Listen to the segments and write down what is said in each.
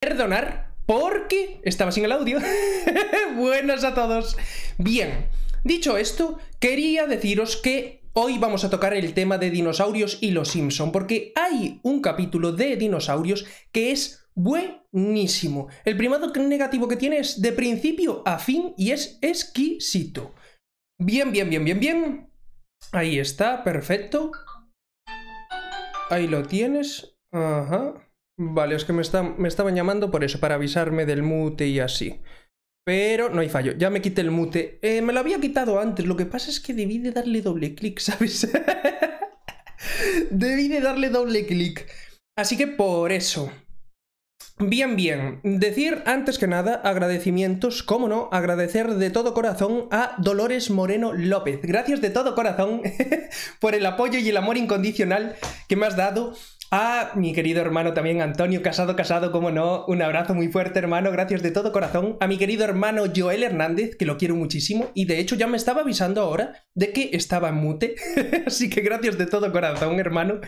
perdonar porque estaba sin el audio. Buenas a todos. Bien, dicho esto, quería deciros que hoy vamos a tocar el tema de dinosaurios y los Simpson, porque hay un capítulo de dinosaurios que es buenísimo. El primado negativo que tiene es de principio a fin y es exquisito. Bien, bien, bien, bien, bien. Ahí está, perfecto. Ahí lo tienes. Ajá. Vale, es que me, me estaban llamando por eso, para avisarme del mute y así. Pero no hay fallo, ya me quité el mute. Eh, me lo había quitado antes, lo que pasa es que debí de darle doble clic, ¿sabes? debí de darle doble clic. Así que por eso. Bien, bien. Decir antes que nada agradecimientos, cómo no, agradecer de todo corazón a Dolores Moreno López. Gracias de todo corazón por el apoyo y el amor incondicional que me has dado a ah, mi querido hermano también, Antonio Casado Casado, como no, un abrazo muy fuerte, hermano, gracias de todo corazón. A mi querido hermano Joel Hernández, que lo quiero muchísimo, y de hecho ya me estaba avisando ahora de que estaba en mute, así que gracias de todo corazón, hermano.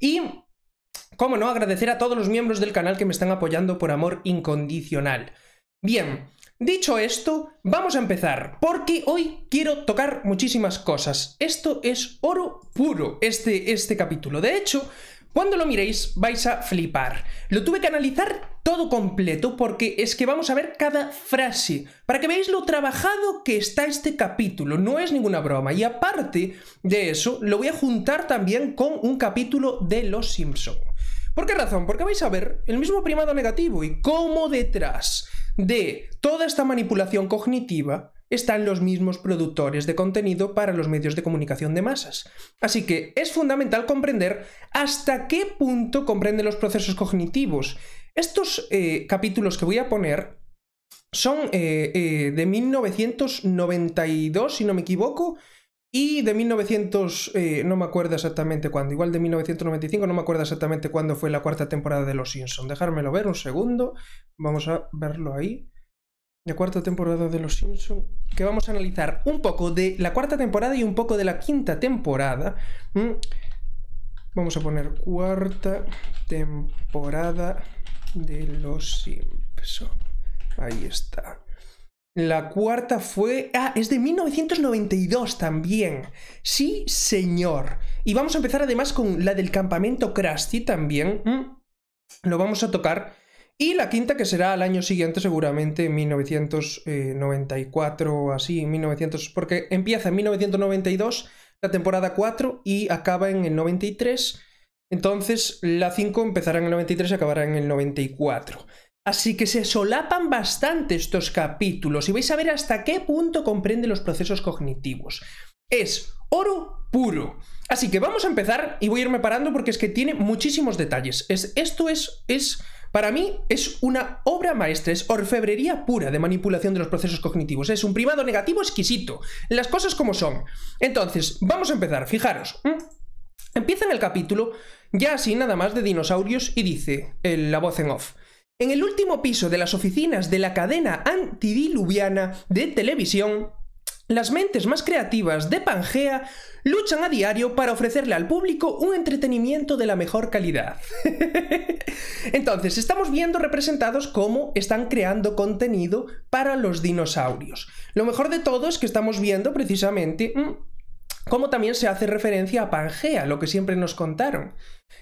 Y como no, agradecer a todos los miembros del canal que me están apoyando por amor incondicional. Bien, dicho esto, vamos a empezar, porque hoy quiero tocar muchísimas cosas. Esto es oro puro, este, este capítulo. De hecho, cuando lo miréis vais a flipar. Lo tuve que analizar todo completo porque es que vamos a ver cada frase para que veáis lo trabajado que está este capítulo. No es ninguna broma. Y aparte de eso, lo voy a juntar también con un capítulo de Los Simpson. ¿Por qué razón? Porque vais a ver el mismo primado negativo y cómo detrás de toda esta manipulación cognitiva están los mismos productores de contenido para los medios de comunicación de masas. Así que es fundamental comprender hasta qué punto comprenden los procesos cognitivos. Estos eh, capítulos que voy a poner son eh, eh, de 1992, si no me equivoco, y de 1900, no me acuerdo exactamente cuándo, igual de 1995, no me acuerdo exactamente cuándo fue la cuarta temporada de Los Simpsons. Dejármelo ver un segundo, vamos a verlo ahí la cuarta temporada de Los Simpson, que vamos a analizar un poco de la cuarta temporada y un poco de la quinta temporada. Vamos a poner cuarta temporada de Los Simpson. Ahí está. La cuarta fue... Ah, es de 1992 también. Sí, señor. Y vamos a empezar además con la del campamento Krusty también. Lo vamos a tocar y la quinta, que será al año siguiente, seguramente, en 1994 así, 1900, porque empieza en 1992 la temporada 4 y acaba en el 93. Entonces, la 5 empezará en el 93 y acabará en el 94. Así que se solapan bastante estos capítulos y vais a ver hasta qué punto comprende los procesos cognitivos. Es oro puro. Así que vamos a empezar y voy a irme parando porque es que tiene muchísimos detalles. Es, esto es, es para mí es una obra maestra, es orfebrería pura de manipulación de los procesos cognitivos, es un primado negativo exquisito, las cosas como son. Entonces, vamos a empezar, fijaros. ¿Mm? Empieza en el capítulo, ya así nada más de dinosaurios, y dice la voz en off. En el último piso de las oficinas de la cadena antidiluviana de televisión, las mentes más creativas de Pangea luchan a diario para ofrecerle al público un entretenimiento de la mejor calidad. Entonces, estamos viendo representados cómo están creando contenido para los dinosaurios. Lo mejor de todo es que estamos viendo precisamente mm, cómo también se hace referencia a Pangea, lo que siempre nos contaron.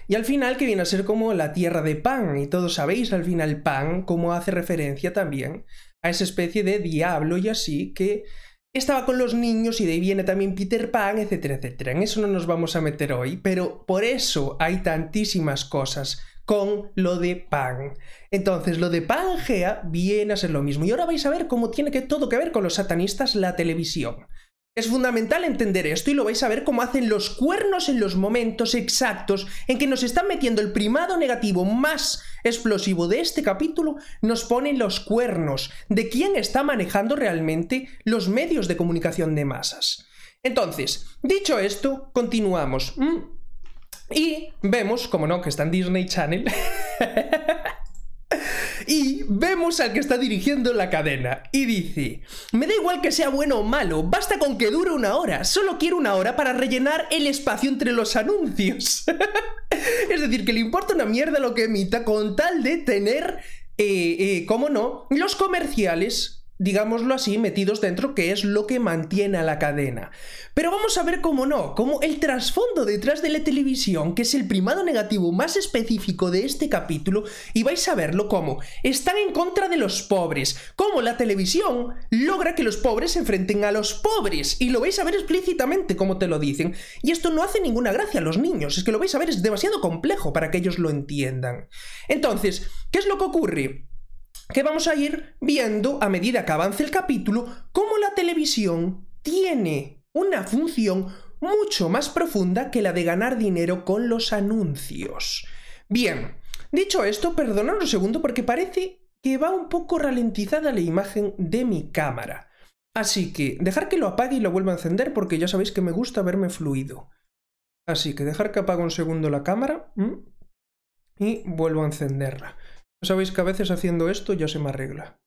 Y al final que viene a ser como la tierra de Pan, y todos sabéis al final Pan cómo hace referencia también a esa especie de diablo y así que estaba con los niños y de ahí viene también Peter Pan, etcétera, etcétera. En eso no nos vamos a meter hoy, pero por eso hay tantísimas cosas con lo de Pan. Entonces, lo de Pangea viene a ser lo mismo. Y ahora vais a ver cómo tiene que todo que ver con los satanistas la televisión. Es fundamental entender esto y lo vais a ver cómo hacen los cuernos en los momentos exactos en que nos están metiendo el primado negativo más explosivo de este capítulo, nos ponen los cuernos de quién está manejando realmente los medios de comunicación de masas. Entonces, dicho esto, continuamos. Mm. Y vemos, como no, que está en Disney Channel. Y vemos al que está dirigiendo la cadena y dice, me da igual que sea bueno o malo, basta con que dure una hora, solo quiero una hora para rellenar el espacio entre los anuncios. es decir, que le importa una mierda lo que emita con tal de tener, eh, eh no?, los comerciales digámoslo así, metidos dentro, que es lo que mantiene a la cadena. Pero vamos a ver cómo no, cómo el trasfondo detrás de la televisión, que es el primado negativo más específico de este capítulo, y vais a verlo cómo están en contra de los pobres, cómo la televisión logra que los pobres se enfrenten a los pobres, y lo vais a ver explícitamente como te lo dicen, y esto no hace ninguna gracia a los niños, es que lo vais a ver, es demasiado complejo para que ellos lo entiendan. Entonces, ¿qué es lo que ocurre? que vamos a ir viendo a medida que avance el capítulo cómo la televisión tiene una función mucho más profunda que la de ganar dinero con los anuncios. Bien, dicho esto, perdonad un segundo porque parece que va un poco ralentizada la imagen de mi cámara. Así que dejar que lo apague y lo vuelva a encender porque ya sabéis que me gusta verme fluido. Así que dejar que apague un segundo la cámara y vuelvo a encenderla. Sabéis que a veces haciendo esto ya se me arregla.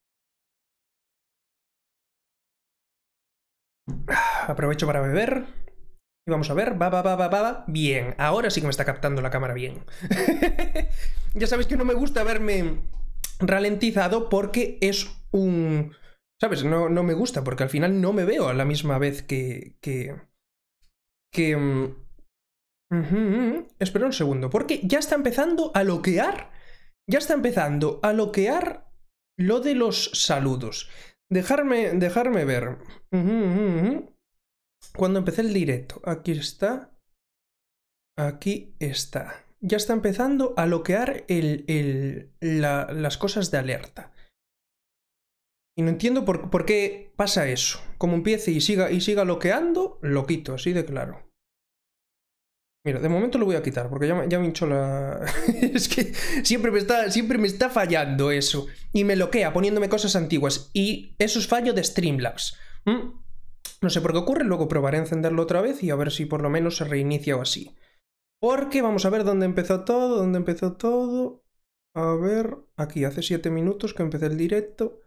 Ah, aprovecho para beber. Y vamos a ver, va, va, va, va, va. Bien, ahora sí que me está captando la cámara bien. ya sabéis que no me gusta verme ralentizado porque es un... ¿Sabes? No, no me gusta porque al final no me veo a la misma vez que... que... que... Mm, Espera un segundo, porque ya está empezando a loquear ya está empezando a loquear lo de los saludos. Dejarme, dejarme ver. Cuando empecé el directo, aquí está. Aquí está. Ya está empezando a loquear las cosas de alerta. Y no entiendo por, qué pasa eso. Como empiece y siga, y siga loqueando, lo quito, así de claro. Mira, de momento lo voy a quitar porque ya, ya me hinchó la... es que siempre me, está, siempre me está fallando eso. Y me bloquea poniéndome cosas antiguas. Y eso es fallo de Streamlabs. ¿Mm? No sé por qué ocurre, luego probaré a encenderlo otra vez y a ver si por lo menos se reinicia o así. Porque vamos a ver dónde empezó todo, dónde empezó todo. A ver, aquí hace 7 minutos que empecé el directo.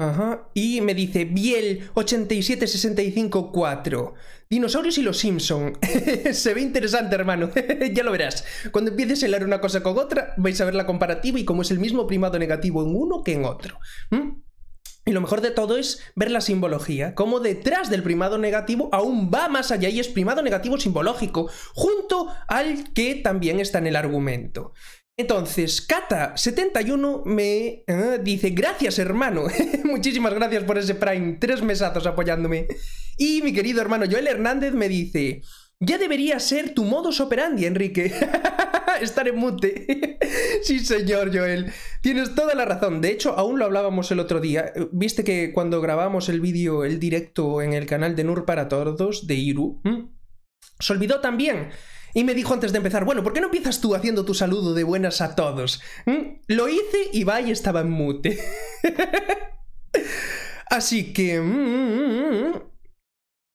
Ajá. Y me dice, Biel 87654. Dinosaurios y los Simpson. Se ve interesante, hermano. ya lo verás. Cuando empieces a leer una cosa con otra, vais a ver la comparativa y cómo es el mismo primado negativo en uno que en otro. ¿Mm? Y lo mejor de todo es ver la simbología, cómo detrás del primado negativo aún va más allá y es primado negativo simbológico, junto al que también está en el argumento. Entonces, Kata71 me eh, dice, gracias hermano, muchísimas gracias por ese Prime, tres mesazos apoyándome. Y mi querido hermano Joel Hernández me dice, ya debería ser tu modus operandi, Enrique. Estar en mute. sí, señor Joel. Tienes toda la razón. De hecho, aún lo hablábamos el otro día. Viste que cuando grabamos el vídeo, el directo en el canal de Nur para Todos de Iru, se olvidó también y me dijo antes de empezar, bueno, ¿por qué no empiezas tú haciendo tu saludo de buenas a todos? ¿Mm? Lo hice y vaya estaba en mute. Así que... Mm, mm,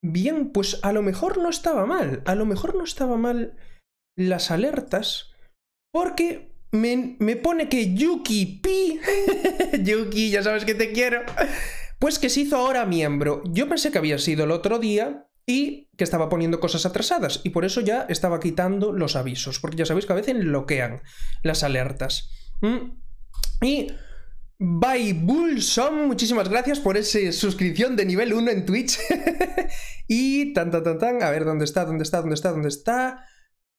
Bien, pues a lo mejor no estaba mal. A lo mejor no estaba mal las alertas. Porque me, me pone que Yuki Pi... Yuki, ya sabes que te quiero. Pues que se hizo ahora miembro. Yo pensé que había sido el otro día, y que estaba poniendo cosas atrasadas y por eso ya estaba quitando los avisos, porque ya sabéis que a veces bloquean las alertas. Mm. Y Bye son muchísimas gracias por esa suscripción de nivel 1 en Twitch. y tan tan tan a ver dónde está, dónde está, dónde está, dónde está.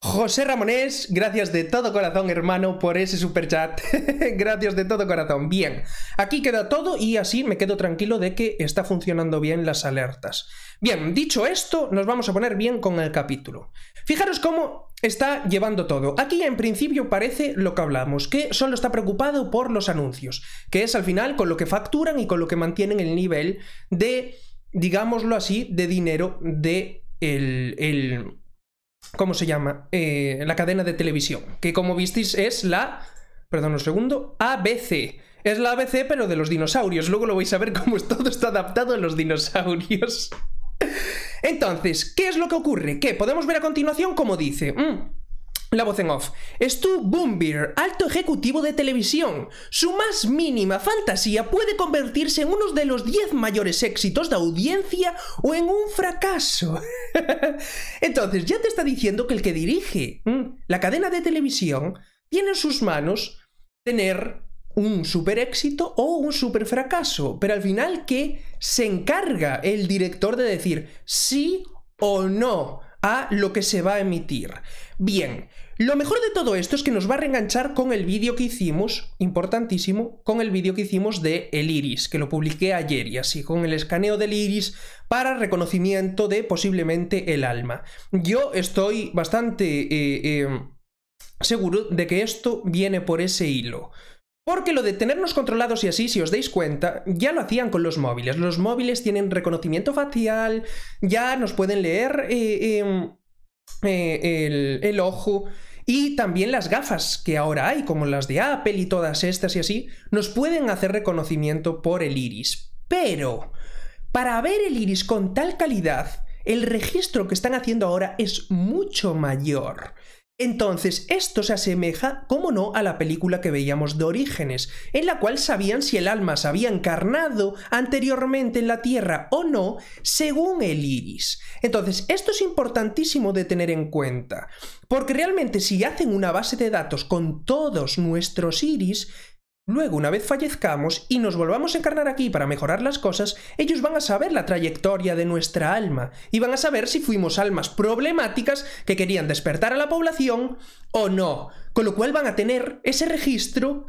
José Ramonés, gracias de todo corazón, hermano, por ese super chat. gracias de todo corazón. Bien, aquí queda todo y así me quedo tranquilo de que está funcionando bien las alertas. Bien, dicho esto, nos vamos a poner bien con el capítulo. Fijaros cómo está llevando todo. Aquí en principio parece lo que hablamos, que solo está preocupado por los anuncios, que es al final con lo que facturan y con lo que mantienen el nivel de, digámoslo así, de dinero de el ¿Cómo se llama? Eh, la cadena de televisión, que como visteis es la... Perdón un segundo, ABC. Es la ABC pero de los dinosaurios. Luego lo vais a ver cómo todo está adaptado a los dinosaurios. Entonces, ¿qué es lo que ocurre? Que podemos ver a continuación cómo dice... Mm. La voz en off. Stu Boombeer, alto ejecutivo de televisión. Su más mínima fantasía puede convertirse en uno de los 10 mayores éxitos de audiencia o en un fracaso. Entonces, ya te está diciendo que el que dirige la cadena de televisión tiene en sus manos tener un super éxito o un super fracaso, pero al final que se encarga el director de decir sí o no a lo que se va a emitir. Bien, lo mejor de todo esto es que nos va a reenganchar con el vídeo que hicimos, importantísimo, con el vídeo que hicimos de el iris, que lo publiqué ayer y así, con el escaneo del iris para reconocimiento de posiblemente el alma. Yo estoy bastante eh, eh, seguro de que esto viene por ese hilo. Porque lo de tenernos controlados y así, si os dais cuenta, ya lo hacían con los móviles. Los móviles tienen reconocimiento facial, ya nos pueden leer eh, em, eh, el ojo. Y también las gafas que ahora hay, como las de Apple y todas estas y así, nos pueden hacer reconocimiento por el iris. Pero, para ver el iris con tal calidad, el registro que están haciendo ahora es mucho mayor. Entonces, esto se asemeja, como no, a la película que veíamos de Orígenes, en la cual sabían si el alma se había encarnado anteriormente en la Tierra o no, según el iris. Entonces, esto es importantísimo de tener en cuenta, porque realmente si hacen una base de datos con todos nuestros iris, Luego, una vez fallezcamos y nos volvamos a encarnar aquí para mejorar las cosas, ellos van a saber la trayectoria de nuestra alma y van a saber si fuimos almas problemáticas que querían despertar a la población o no. Con lo cual van a tener ese registro,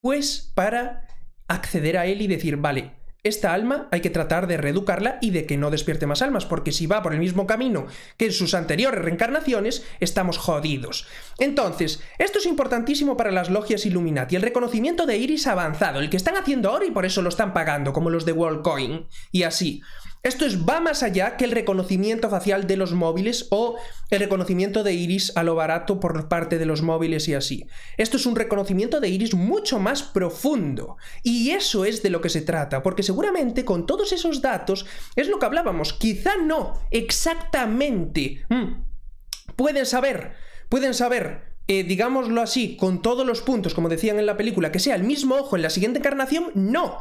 pues, para acceder a él y decir, vale, esta alma hay que tratar de reeducarla y de que no despierte más almas, porque si va por el mismo camino que en sus anteriores reencarnaciones, estamos jodidos. Entonces, esto es importantísimo para las logias Illuminati, el reconocimiento de Iris avanzado, el que están haciendo ahora y por eso lo están pagando, como los de WorldCoin, y así. Esto es, va más allá que el reconocimiento facial de los móviles o el reconocimiento de iris a lo barato por parte de los móviles y así. Esto es un reconocimiento de iris mucho más profundo. Y eso es de lo que se trata, porque seguramente con todos esos datos es lo que hablábamos. Quizá no exactamente. Mm. Pueden saber, pueden saber eh, digámoslo así, con todos los puntos, como decían en la película, que sea el mismo ojo en la siguiente encarnación, no.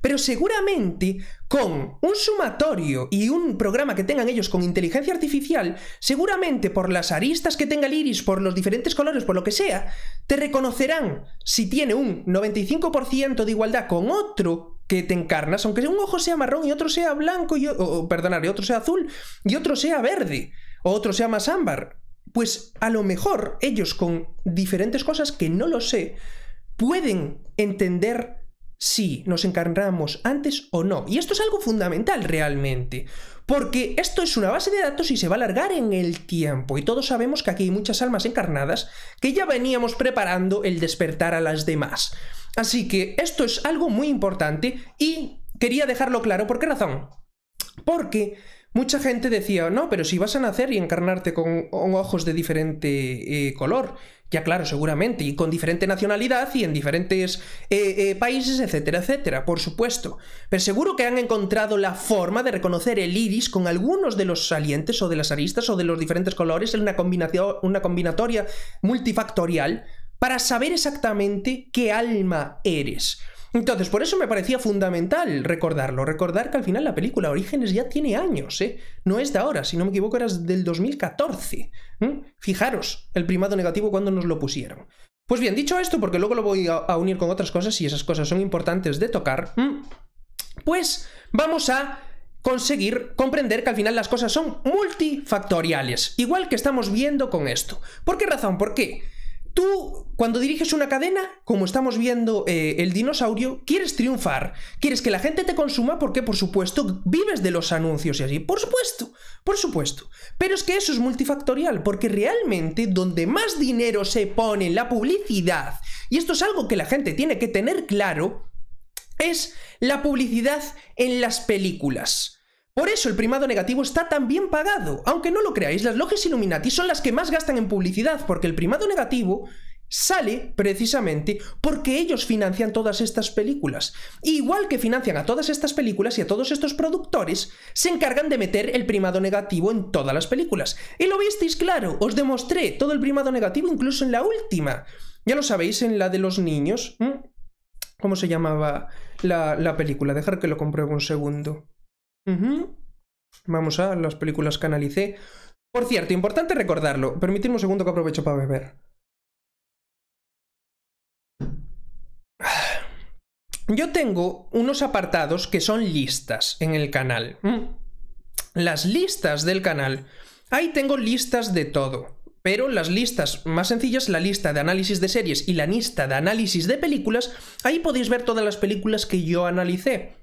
Pero seguramente con un sumatorio y un programa que tengan ellos con inteligencia artificial, seguramente por las aristas que tenga el iris, por los diferentes colores, por lo que sea, te reconocerán si tiene un 95% de igualdad con otro que te encarnas, aunque un ojo sea marrón y otro sea blanco, y, o, perdonar, y otro sea azul y otro sea verde, o otro sea más ámbar. Pues a lo mejor ellos con diferentes cosas que no lo sé, pueden entender si nos encarnamos antes o no. Y esto es algo fundamental realmente, porque esto es una base de datos y se va a alargar en el tiempo. Y todos sabemos que aquí hay muchas almas encarnadas que ya veníamos preparando el despertar a las demás. Así que esto es algo muy importante y quería dejarlo claro. ¿Por qué razón? Porque mucha gente decía, no, pero si vas a nacer y encarnarte con, ojos de diferente eh, color, ya claro, seguramente, y con diferente nacionalidad y en diferentes eh, eh, países, etcétera, etcétera, por supuesto. Pero seguro que han encontrado la forma de reconocer el iris con algunos de los salientes o de las aristas o de los diferentes colores en una, combinación, una combinatoria multifactorial para saber exactamente qué alma eres. Entonces, por eso me parecía fundamental recordarlo, recordar que al final la película Orígenes ya tiene años, ¿eh? No es de ahora, si no me equivoco, era del 2014. ¿eh? Fijaros el primado negativo cuando nos lo pusieron. Pues bien, dicho esto, porque luego lo voy a unir con otras cosas y esas cosas son importantes de tocar, pues vamos a conseguir comprender que al final las cosas son multifactoriales, igual que estamos viendo con esto. ¿Por qué razón? ¿Por qué? Tú, cuando diriges una cadena, como estamos viendo eh, el dinosaurio, quieres triunfar, quieres que la gente te consuma porque, por supuesto, vives de los anuncios y así. Por supuesto, por supuesto. Pero es que eso es multifactorial, porque realmente donde más dinero se pone en la publicidad, y esto es algo que la gente tiene que tener claro, es la publicidad en las películas. Por eso el primado negativo está tan bien pagado. Aunque no lo creáis, las loges Illuminati son las que más gastan en publicidad, porque el primado negativo sale precisamente porque ellos financian todas estas películas. igual que financian a todas estas películas y a todos estos productores, se encargan de meter el primado negativo en todas las películas. Y lo visteis claro, os demostré todo el primado negativo incluso en la última. Ya lo sabéis, en la de los niños. ¿Cómo se llamaba la, la película? Dejar que lo compruebe un segundo. Vamos a las películas que analicé. Por cierto, importante recordarlo. Permitidme un segundo que aprovecho para beber. Yo tengo unos apartados que son listas en el canal. Mm. Las listas del canal. Ahí tengo listas de todo. Pero las listas más sencillas, la lista de análisis de series y la lista de análisis de películas, ahí podéis ver todas las películas que yo analicé.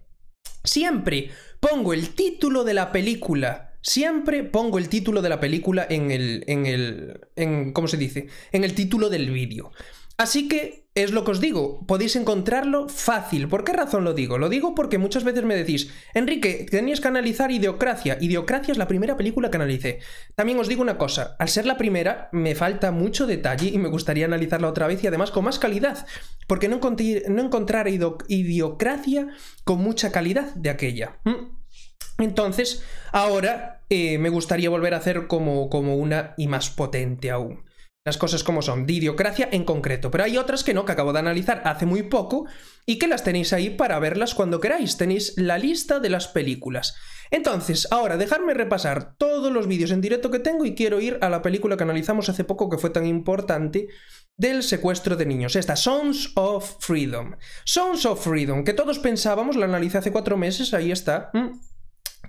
Siempre pongo el título de la película. Siempre pongo el título de la película en el. en el. en. ¿cómo se dice? En el título del vídeo. Así que es lo que os digo, podéis encontrarlo fácil. ¿Por qué razón lo digo? Lo digo porque muchas veces me decís, Enrique, tenías que analizar Idiocracia. Idiocracia es la primera película que analicé. También os digo una cosa, al ser la primera, me falta mucho detalle y me gustaría analizarla otra vez y además con más calidad, porque no, no encontrar Idiocracia con mucha calidad de aquella. ¿Mm? Entonces, ahora eh, me gustaría volver a hacer como, como una y más potente aún las cosas como son, de idiocracia en concreto, pero hay otras que no, que acabo de analizar hace muy poco y que las tenéis ahí para verlas cuando queráis, tenéis la lista de las películas. Entonces, ahora dejadme repasar todos los vídeos en directo que tengo y quiero ir a la película que analizamos hace poco que fue tan importante del secuestro de niños. Esta, Sons of Freedom. Sons of Freedom, que todos pensábamos, la analicé hace cuatro meses, ahí está.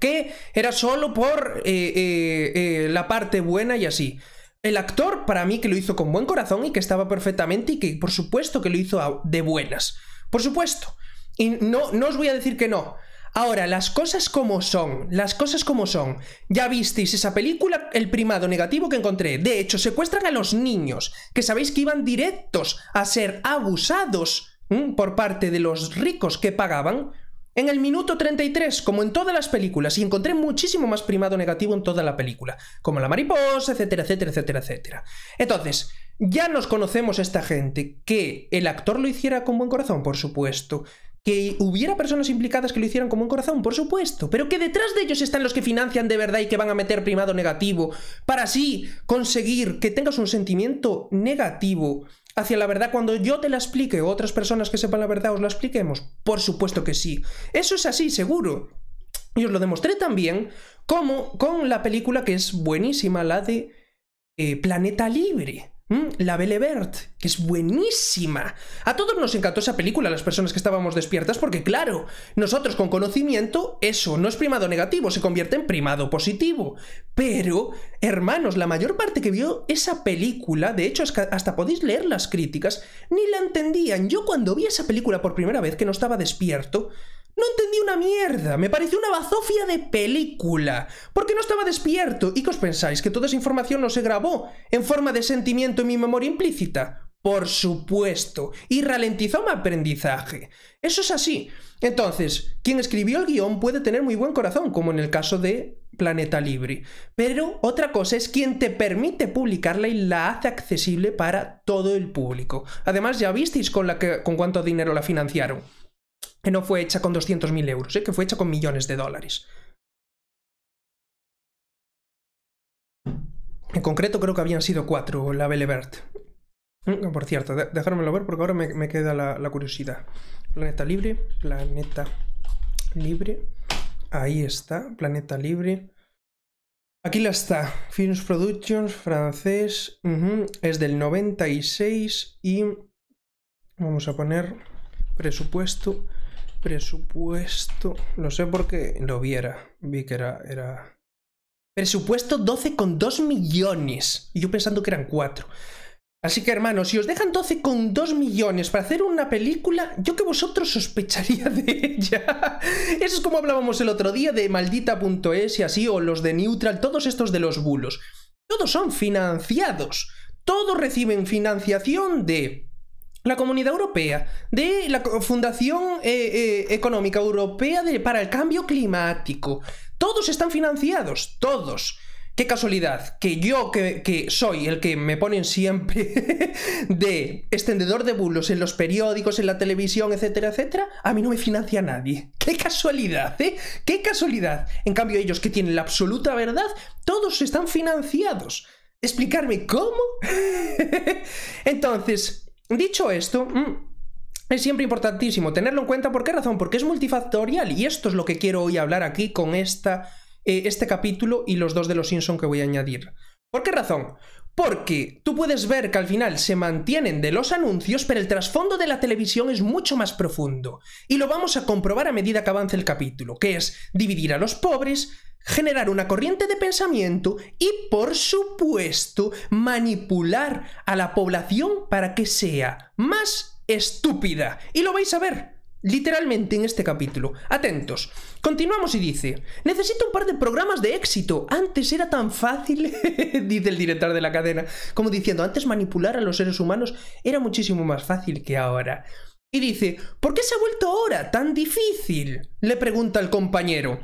Que era solo por eh, eh, eh, la parte buena y así. El actor, para mí, que lo hizo con buen corazón y que estaba perfectamente y que, por supuesto, que lo hizo de buenas. Por supuesto. Y no, no os voy a decir que no. Ahora, las cosas como son, las cosas como son. Ya visteis esa película, el primado negativo que encontré. De hecho, secuestran a los niños, que sabéis que iban directos a ser abusados por parte de los ricos que pagaban en el minuto 33, como en todas las películas, y encontré muchísimo más primado negativo en toda la película, como la mariposa, etcétera, etcétera, etcétera, etcétera. Entonces, ya nos conocemos esta gente, que el actor lo hiciera con buen corazón, por supuesto, que hubiera personas implicadas que lo hicieran con buen corazón, por supuesto, pero que detrás de ellos están los que financian de verdad y que van a meter primado negativo, para así conseguir que tengas un sentimiento negativo hacia la verdad cuando yo te la explique o otras personas que sepan la verdad os la expliquemos? Por supuesto que sí. Eso es así, seguro. Y os lo demostré también como con la película que es buenísima, la de eh, Planeta Libre. Mm, la Belle que es buenísima. A todos nos encantó esa película, las personas que estábamos despiertas, porque claro, nosotros con conocimiento, eso no es primado negativo, se convierte en primado positivo. Pero, hermanos, la mayor parte que vio esa película, de hecho hasta podéis leer las críticas, ni la entendían. Yo cuando vi esa película por primera vez, que no estaba despierto, no entendí una mierda, me pareció una bazofia de película, porque no estaba despierto. ¿Y qué os pensáis? ¿Que toda esa información no se grabó en forma de sentimiento en mi memoria implícita? Por supuesto, y ralentizó mi aprendizaje. Eso es así. Entonces, quien escribió el guión puede tener muy buen corazón, como en el caso de Planeta Libre. Pero otra cosa es quien te permite publicarla y la hace accesible para todo el público. Además, ya visteis con, la que, con cuánto dinero la financiaron que no fue hecha con 200.000 euros, ¿eh? que fue hecha con millones de dólares. En concreto creo que habían sido cuatro, la Belebert. Mm, por cierto, dejármelo ver porque ahora me, queda la, curiosidad. Planeta libre, planeta libre. Ahí está, planeta libre. Aquí la está, Films Productions, francés. Es del 96 y vamos a poner presupuesto Presupuesto. No sé por qué lo viera. Vi que era. era... Presupuesto 12,2 millones. Y yo pensando que eran 4. Así que hermanos, si os dejan 12,2 millones para hacer una película, yo que vosotros sospecharía de ella. Eso es como hablábamos el otro día de maldita.es y así, o los de Neutral, todos estos de los bulos. Todos son financiados. Todos reciben financiación de la Comunidad Europea, de la Fundación eh, eh, Económica Europea para el Cambio Climático. Todos están financiados, todos. Qué casualidad, que yo que, que soy el que me ponen siempre de extendedor de bulos en los periódicos, en la televisión, etcétera, etcétera, a mí no me financia nadie. Qué casualidad, ¿eh? Qué casualidad. En cambio ellos que tienen la absoluta verdad, todos están financiados. ¿Explicarme cómo? Entonces, Dicho esto, mm, es siempre importantísimo tenerlo en cuenta. ¿Por qué razón? Porque es multifactorial y esto es lo que quiero hoy hablar aquí con esta, eh, este capítulo y los dos de los Simpson que voy a añadir. ¿Por qué razón? Porque tú puedes ver que al final se mantienen de los anuncios, pero el trasfondo de la televisión es mucho más profundo. Y lo vamos a comprobar a medida que avance el capítulo, que es dividir a los pobres, generar una corriente de pensamiento y, por supuesto, manipular a la población para que sea más estúpida. Y lo vais a ver. Literalmente en este capítulo. Atentos. Continuamos y dice, necesito un par de programas de éxito. Antes era tan fácil, dice el director de la cadena, como diciendo, antes manipular a los seres humanos era muchísimo más fácil que ahora. Y dice, ¿por qué se ha vuelto ahora tan difícil? Le pregunta el compañero.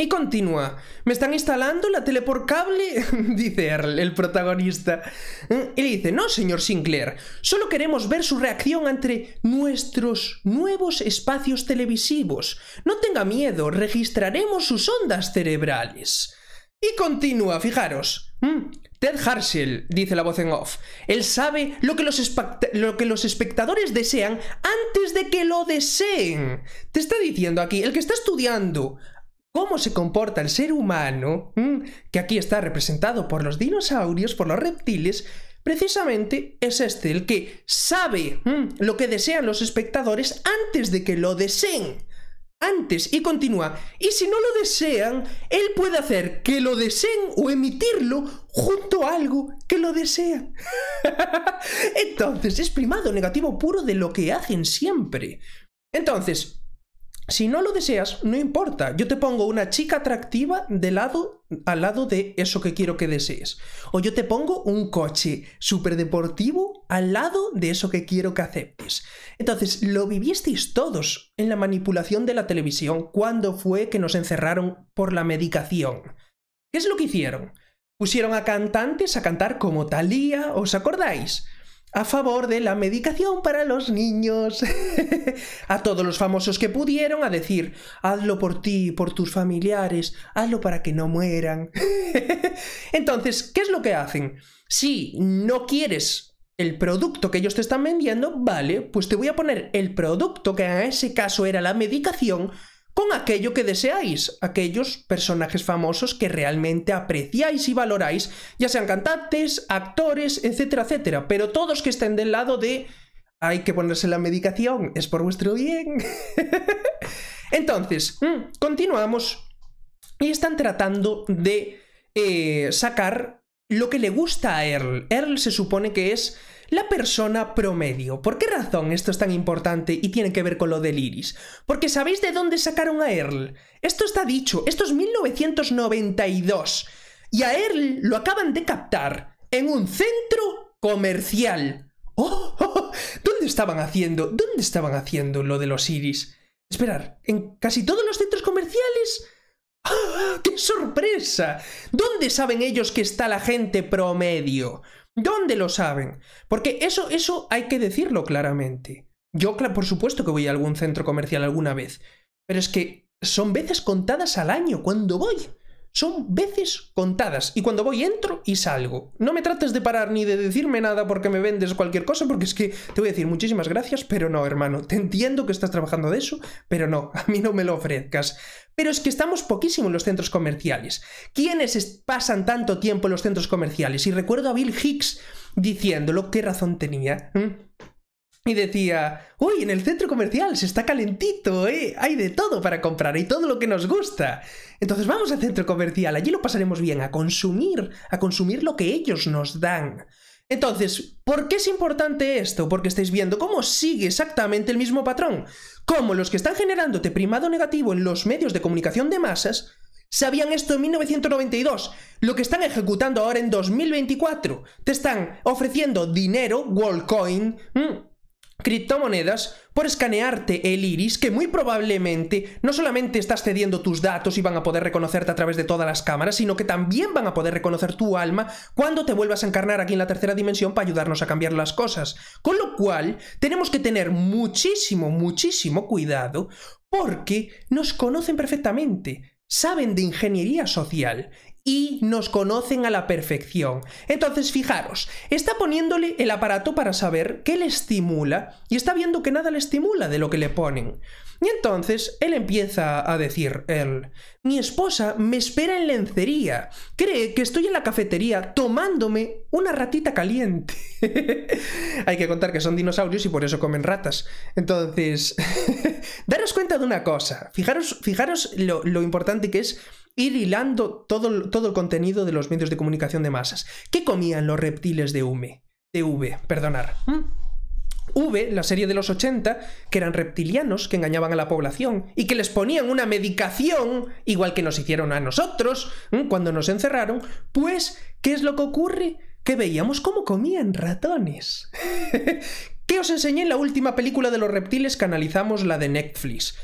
Y continúa. Me están instalando la tele por cable, dice Earl, el protagonista. ¿Eh? Y le dice, no, señor Sinclair, solo queremos ver su reacción entre nuestros nuevos espacios televisivos. No tenga miedo, registraremos sus ondas cerebrales. Y continúa, fijaros. ¿Mm? Ted Harshell, dice la voz en off, él sabe lo que, los lo que los espectadores desean antes de que lo deseen. Te está diciendo aquí, el que está estudiando cómo se comporta el ser humano, mm, que aquí está representado por los dinosaurios, por los reptiles, precisamente es este, el que sabe mm, lo que desean los espectadores antes de que lo deseen. Antes, y continúa, y si no lo desean, él puede hacer que lo deseen o emitirlo junto a algo que lo desea. Entonces, es primado negativo puro de lo que hacen siempre. Entonces, si no lo deseas, no importa. Yo te pongo una chica atractiva de lado al lado de eso que quiero que desees. O yo te pongo un coche súper deportivo al lado de eso que quiero que aceptes. Entonces, lo vivisteis todos en la manipulación de la televisión cuando fue que nos encerraron por la medicación. ¿Qué es lo que hicieron? Pusieron a cantantes a cantar como Talía, ¿os acordáis? a favor de la medicación para los niños. a todos los famosos que pudieron a decir, hazlo por ti, por tus familiares, hazlo para que no mueran. Entonces, ¿qué es lo que hacen? Si no quieres el producto que ellos te están vendiendo, vale, pues te voy a poner el producto que en ese caso era la medicación con aquello que deseáis, aquellos personajes famosos que realmente apreciáis y valoráis, ya sean cantantes, actores, etcétera, etcétera, pero todos que estén del lado de hay que ponerse la medicación, es por vuestro bien. Entonces, mm, continuamos y están tratando de eh, sacar lo que le gusta a Earl. Earl se supone que es la persona promedio. ¿Por qué razón esto es tan importante y tiene que ver con lo del iris? Porque ¿sabéis de dónde sacaron a Earl? Esto está dicho, esto es 1992. Y a Earl lo acaban de captar en un centro comercial. ¡Oh! dónde estaban haciendo? ¿Dónde estaban haciendo lo de los iris? Esperar, ¿en casi todos los centros comerciales? ¡Ah, ¡Qué sorpresa! ¿Dónde saben ellos que está la gente promedio? ¿Dónde lo saben? Porque eso, eso hay que decirlo claramente. Yo, por supuesto que voy a algún centro comercial alguna vez, pero es que son veces contadas al año cuando voy. Son veces contadas. Y cuando voy entro y salgo. No me trates de parar ni de decirme nada porque me vendes cualquier cosa, porque es que te voy a decir muchísimas gracias, pero no, hermano. Te entiendo que estás trabajando de eso, pero no, a mí no me lo ofrezcas. Pero es que estamos poquísimo en los centros comerciales. ¿Quiénes pasan tanto tiempo en los centros comerciales? Y recuerdo a Bill Hicks diciéndolo, qué razón tenía. ¿eh? Y decía, uy, en el centro comercial se está calentito, ¿eh? Hay de todo para comprar y todo lo que nos gusta. Entonces vamos al centro comercial, allí lo pasaremos bien, a consumir, a consumir lo que ellos nos dan. Entonces, ¿por qué es importante esto? Porque estáis viendo cómo sigue exactamente el mismo patrón. Como los que están generándote primado negativo en los medios de comunicación de masas sabían esto en 1992. Lo que están ejecutando ahora en 2024. Te están ofreciendo dinero, Wallcoin, criptomonedas por escanearte el iris que muy probablemente no solamente estás cediendo tus datos y van a poder reconocerte a través de todas las cámaras, sino que también van a poder reconocer tu alma cuando te vuelvas a encarnar aquí en la tercera dimensión para ayudarnos a cambiar las cosas. Con lo cual, tenemos que tener muchísimo, muchísimo cuidado porque nos conocen perfectamente saben de ingeniería social y nos conocen a la perfección. Entonces, fijaros, está poniéndole el aparato para saber qué le estimula y está viendo que nada le estimula de lo que le ponen. Y entonces él empieza a decir, él, mi esposa me espera en lencería, cree que estoy en la cafetería tomándome una ratita caliente. Hay que contar que son dinosaurios y por eso comen ratas. Entonces, daros cuenta de una cosa, fijaros, fijaros lo, importante que es ir hilando todo, todo el contenido de los medios de comunicación de masas. ¿Qué comían los reptiles de Ume? De perdonar. ¿Mm? V, la serie de los 80, que eran reptilianos que engañaban a la población y que les ponían una medicación, igual que nos hicieron a nosotros cuando nos encerraron, pues, ¿qué es lo que ocurre? Que veíamos cómo comían ratones. ¿Qué os enseñé en la última película de los reptiles que analizamos, la de Netflix?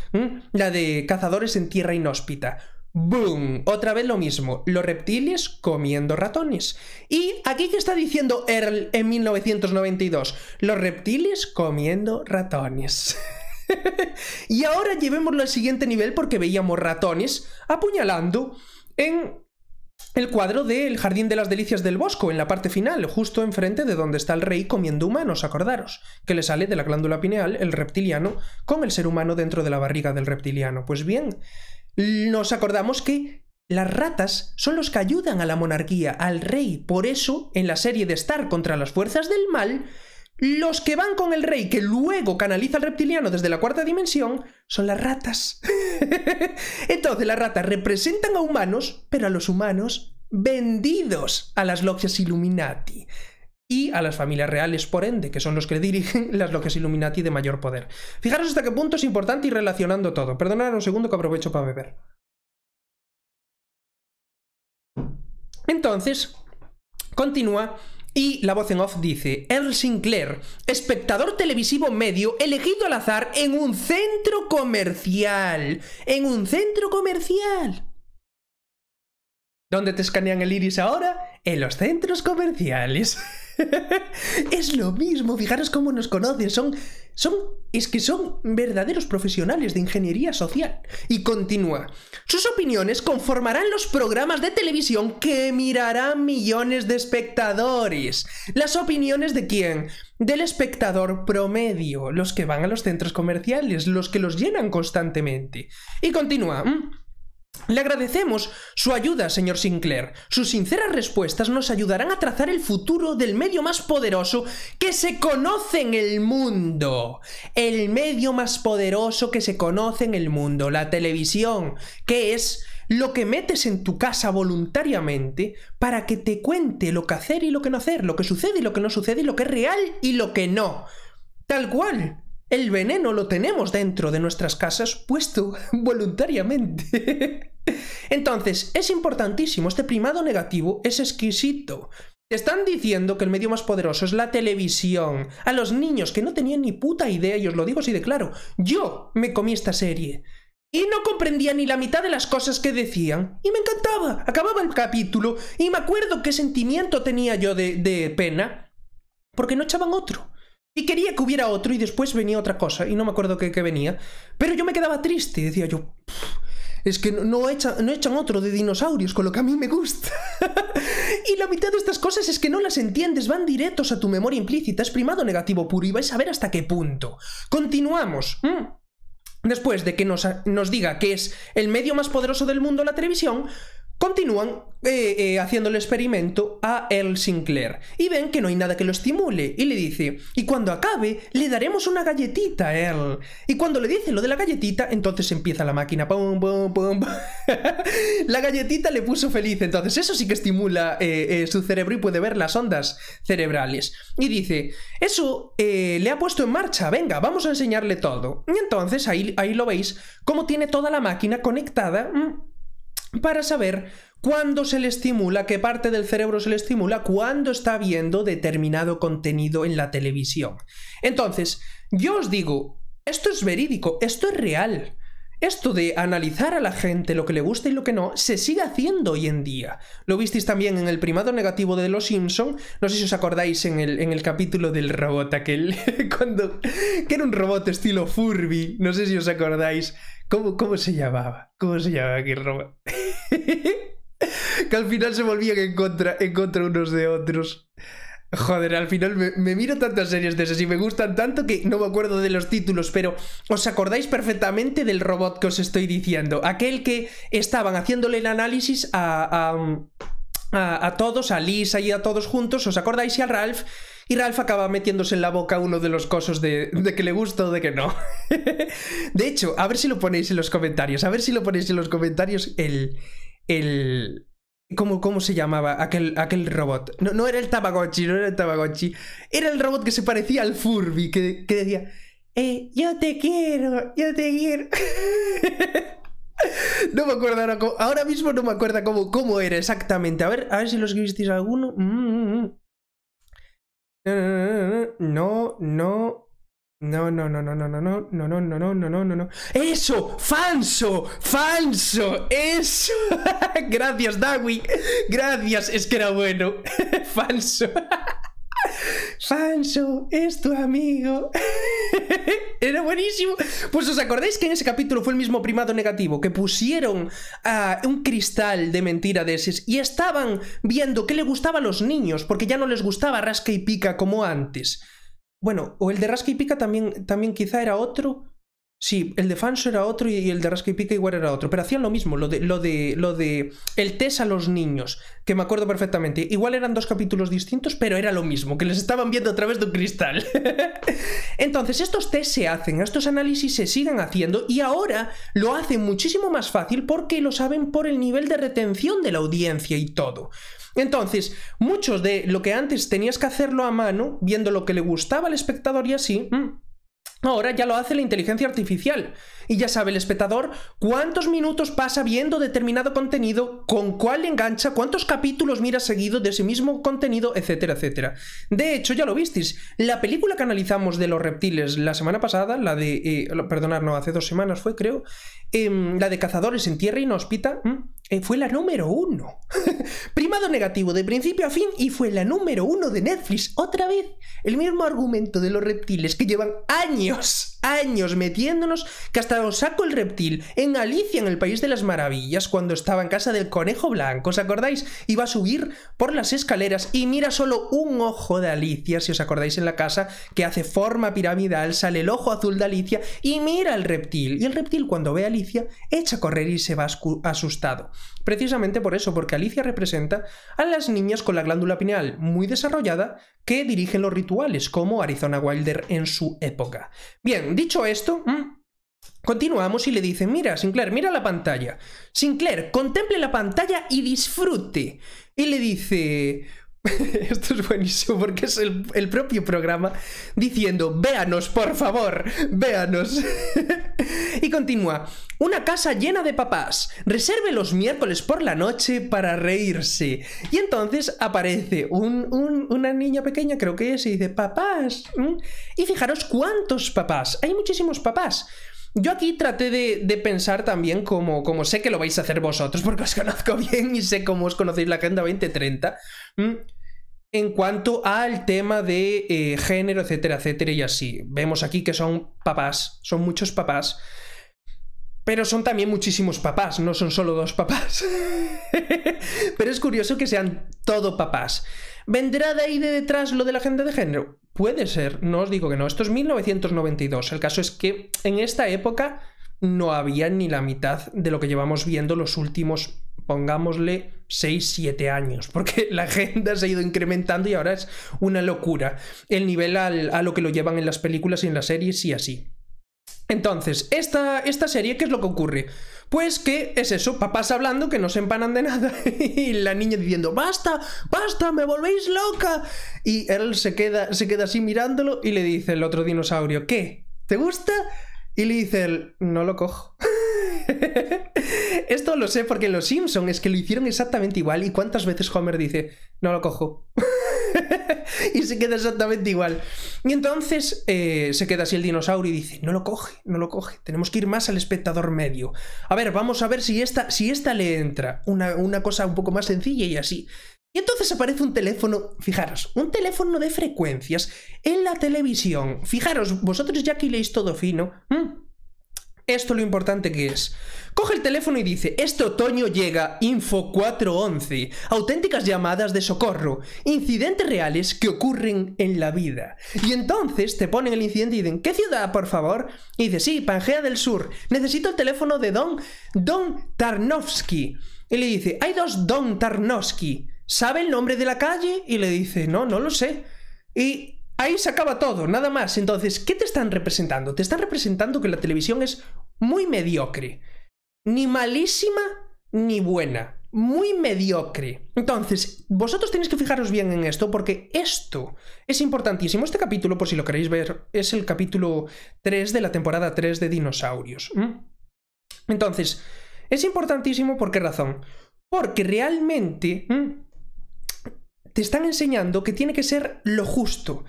La de Cazadores en Tierra Inhóspita. ¡Bum! Otra vez lo mismo, los reptiles comiendo ratones. ¿Y aquí qué está diciendo Earl en 1992? Los reptiles comiendo ratones. y ahora llevémoslo al siguiente nivel porque veíamos ratones apuñalando en el cuadro del Jardín de las Delicias del Bosco, en la parte final, justo enfrente de donde está el rey comiendo humanos, acordaros, que le sale de la glándula pineal el reptiliano con el ser humano dentro de la barriga del reptiliano. Pues bien, nos acordamos que las ratas son los que ayudan a la monarquía, al rey. Por eso, en la serie de Star contra las fuerzas del mal, los que van con el rey, que luego canaliza al reptiliano desde la cuarta dimensión, son las ratas. Entonces, las ratas representan a humanos, pero a los humanos vendidos a las logias Illuminati y a las familias reales, por ende, que son los que dirigen las loques Illuminati de mayor poder. Fijaros hasta qué punto es importante y relacionando todo. Perdonad un segundo que aprovecho para beber. Entonces, continúa y la voz en off dice, Earl Sinclair, espectador televisivo medio elegido al azar en un centro comercial. En un centro comercial. ¿Dónde te escanean el iris ahora? En los centros comerciales. es lo mismo, fijaros cómo nos conocen, son, son, es que son verdaderos profesionales de ingeniería social. Y continúa, sus opiniones conformarán los programas de televisión que mirarán millones de espectadores. ¿Las opiniones de quién? Del espectador promedio, los que van a los centros comerciales, los que los llenan constantemente. Y continúa. Mm. Le agradecemos su ayuda, señor Sinclair. Sus sinceras respuestas nos ayudarán a trazar el futuro del medio más poderoso que se conoce en el mundo. El medio más poderoso que se conoce en el mundo, la televisión, que es lo que metes en tu casa voluntariamente para que te cuente lo que hacer y lo que no hacer, lo que sucede y lo que no sucede, lo que es real y lo que no. Tal cual. El veneno lo tenemos dentro de nuestras casas puesto voluntariamente. Entonces, es importantísimo, este primado negativo es exquisito. Te están diciendo que el medio más poderoso es la televisión. A los niños que no tenían ni puta idea, y os lo digo así de claro, yo me comí esta serie. Y no comprendía ni la mitad de las cosas que decían. Y me encantaba. Acababa el capítulo y me acuerdo qué sentimiento tenía yo de, de pena. Porque no echaban otro. Y quería que hubiera otro y después venía otra cosa y no me acuerdo qué, venía. Pero yo me quedaba triste, decía yo, es que no, echan, no echan otro de dinosaurios con lo que a mí me gusta. y la mitad de estas cosas es que no las entiendes, van directos a tu memoria implícita, es primado negativo puro y vais a ver hasta qué punto. Continuamos. Después de que nos, nos diga que es el medio más poderoso del mundo la televisión, Continúan eh, eh, haciendo el experimento a Earl Sinclair y ven que no hay nada que lo estimule y le dice, y cuando acabe le daremos una galletita a Earl. Y cuando le dice lo de la galletita, entonces empieza la máquina. la galletita le puso feliz, entonces eso sí que estimula eh, su cerebro y puede ver las ondas cerebrales. Y dice, eso le ha puesto en marcha, venga, vamos a enseñarle todo. Y entonces ahí, ahí lo veis, cómo tiene toda la máquina conectada. Mm, para saber cuándo se le estimula, qué parte del cerebro se le estimula, cuándo está viendo determinado contenido en la televisión. Entonces, yo os digo, esto es verídico, esto es real. Esto de analizar a la gente lo que le gusta y lo que no se sigue haciendo hoy en día. Lo visteis también en el primado negativo de Los Simpson. No sé si os acordáis en el, capítulo del robot aquel, cuando que era un robot estilo Furby. No sé si os acordáis ¿Cómo, se llamaba? ¿Cómo se llamaba aquí robot? que al final se volvían en contra, en contra unos de otros. Joder, al final me, miro tantas series de esas y me gustan tanto que no me acuerdo de los títulos, pero os acordáis perfectamente del robot que os estoy diciendo. Aquel que estaban haciéndole el análisis a, a todos, a Lisa y a todos juntos, ¿os acordáis? Y a Ralph y Ralph acaba metiéndose en la boca uno de los cosos de, que le gusta o de que no. de hecho, a ver si lo ponéis en los comentarios, a ver si lo ponéis en los comentarios el... el ¿Cómo, ¿Cómo, se llamaba aquel, aquel robot? No, no, era el Tamagotchi, no era el Tamagotchi. Era el robot que se parecía al Furby, que, decía, eh, yo te quiero, yo te quiero. no me acuerdo ahora, ahora mismo no me acuerdo cómo, cómo era exactamente. A ver, a ver si los visteis alguno. Mm, mm, mm. No, no, no, no, no, no, no, no, no, no, no, no, no, no, no, no, no. ¡Eso! ¡Falso! ¡Falso! ¡Eso! Gracias, Dawi. Gracias, es que era bueno. Falso. Fanso es tu amigo. Era buenísimo. Pues os acordáis que en ese capítulo fue el mismo primado negativo, que pusieron a un cristal de mentira de ese y estaban viendo qué le gustaba a los niños, porque ya no les gustaba rasca y pica como antes. Bueno, o el de rasca y pica también, también quizá era otro. Sí, el de Fanso era otro y el de Rasca y igual era otro. Pero hacían lo mismo, lo de, lo de, lo de el test a los niños, que me acuerdo perfectamente. Igual eran dos capítulos distintos, pero era lo mismo, que les estaban viendo a través de un cristal. Entonces, estos test se hacen, estos análisis se siguen haciendo y ahora lo hacen muchísimo más fácil porque lo saben por el nivel de retención de la audiencia y todo. Entonces, muchos de lo que antes tenías que hacerlo a mano, viendo lo que le gustaba al espectador y así, mm, Ahora ya lo hace la inteligencia artificial y ya sabe el espectador cuántos minutos pasa viendo determinado contenido, con cuál engancha, cuántos capítulos mira seguido de ese mismo contenido, etcétera, etcétera. De hecho, ya lo visteis, la película que analizamos de los reptiles la semana pasada, la de, eh, perdonad, no, hace dos semanas fue, creo, em, la de cazadores en tierra inhóspita, eh, fue la número uno. Primado negativo de principio a fin y fue la número uno de Netflix, otra vez. El mismo argumento de los reptiles que llevan años Adiós. años metiéndonos que hasta os saco el reptil en Alicia, en el País de las Maravillas, cuando estaba en casa del conejo blanco, ¿os acordáis? Iba a subir por las escaleras y mira solo un ojo de Alicia, si os acordáis en la casa, que hace forma piramidal, sale el ojo azul de Alicia y mira el reptil. Y el reptil cuando ve a Alicia echa a correr y se va asustado. Precisamente por eso, porque Alicia representa a las niñas con la glándula pineal muy desarrollada que dirigen los rituales, como Arizona Wilder en su época. Bien, dicho esto, mm, continuamos y le dice mira, Sinclair, mira la pantalla. Sinclair, contemple la pantalla y disfrute. Y le dice, Esto es buenísimo porque es el, propio programa diciendo, véanos, por favor, véanos. y continúa, una casa llena de papás, reserve los miércoles por la noche para reírse. Y entonces aparece una niña pequeña, creo que es, y dice, papás. Y fijaros cuántos papás, hay muchísimos papás. Yo aquí traté de, pensar también como, como, sé que lo vais a hacer vosotros, porque os conozco bien y sé cómo os conocéis la Agenda 2030 en cuanto al tema de eh, género, etcétera, etcétera, y así. Vemos aquí que son papás, son muchos papás, pero son también muchísimos papás, no son solo dos papás. pero es curioso que sean todo papás. ¿Vendrá de ahí de detrás lo de la agenda de género? Puede ser, no os digo que no. Esto es 1992. El caso es que en esta época no había ni la mitad de lo que llevamos viendo los últimos, pongámosle, 6, 7 años, porque la agenda se ha ido incrementando y ahora es una locura el nivel a lo que lo llevan en las películas y en las series y así. Entonces, esta, esta serie, ¿qué es lo que ocurre? Pues que es eso, papás hablando que no se empanan de nada y la niña diciendo, basta, basta, me volvéis loca. Y él se queda, se queda así mirándolo y le dice el otro dinosaurio, ¿qué? ¿Te gusta? Y le dice él, no lo cojo. Esto lo sé porque en Los Simpsons es que lo hicieron exactamente igual y cuántas veces Homer dice, no lo cojo. y se queda exactamente igual. Y entonces eh, se queda así el dinosaurio y dice, no lo coge, no lo coge, tenemos que ir más al espectador medio. A ver, vamos a ver si esta, si esta le entra, una, cosa un poco más sencilla y así. Y entonces aparece un teléfono, fijaros, un teléfono de frecuencias en la televisión. Fijaros, vosotros ya que leéis todo fino, mm, esto lo importante que es. Coge el teléfono y dice, este otoño llega Info 411, auténticas llamadas de socorro, incidentes reales que ocurren en la vida. Y entonces te ponen el incidente y dicen, ¿qué ciudad, por favor? Y dice, sí, Pangea del Sur, necesito el teléfono de Don, Don Tarnowski. Y le dice, hay dos Don Tarnowski. ¿Sabe el nombre de la calle? Y le dice, no, no lo sé. Y Ahí se acaba todo, nada más. Entonces, ¿qué te están representando? Te están representando que la televisión es muy mediocre. Ni malísima ni buena. Muy mediocre. Entonces, vosotros tenéis que fijaros bien en esto porque esto es importantísimo. Este capítulo, por si lo queréis ver, es el capítulo 3 de la temporada 3 de Dinosaurios. ¿Mm? Entonces, es importantísimo por qué razón. Porque realmente ¿Mm? te están enseñando que tiene que ser lo justo.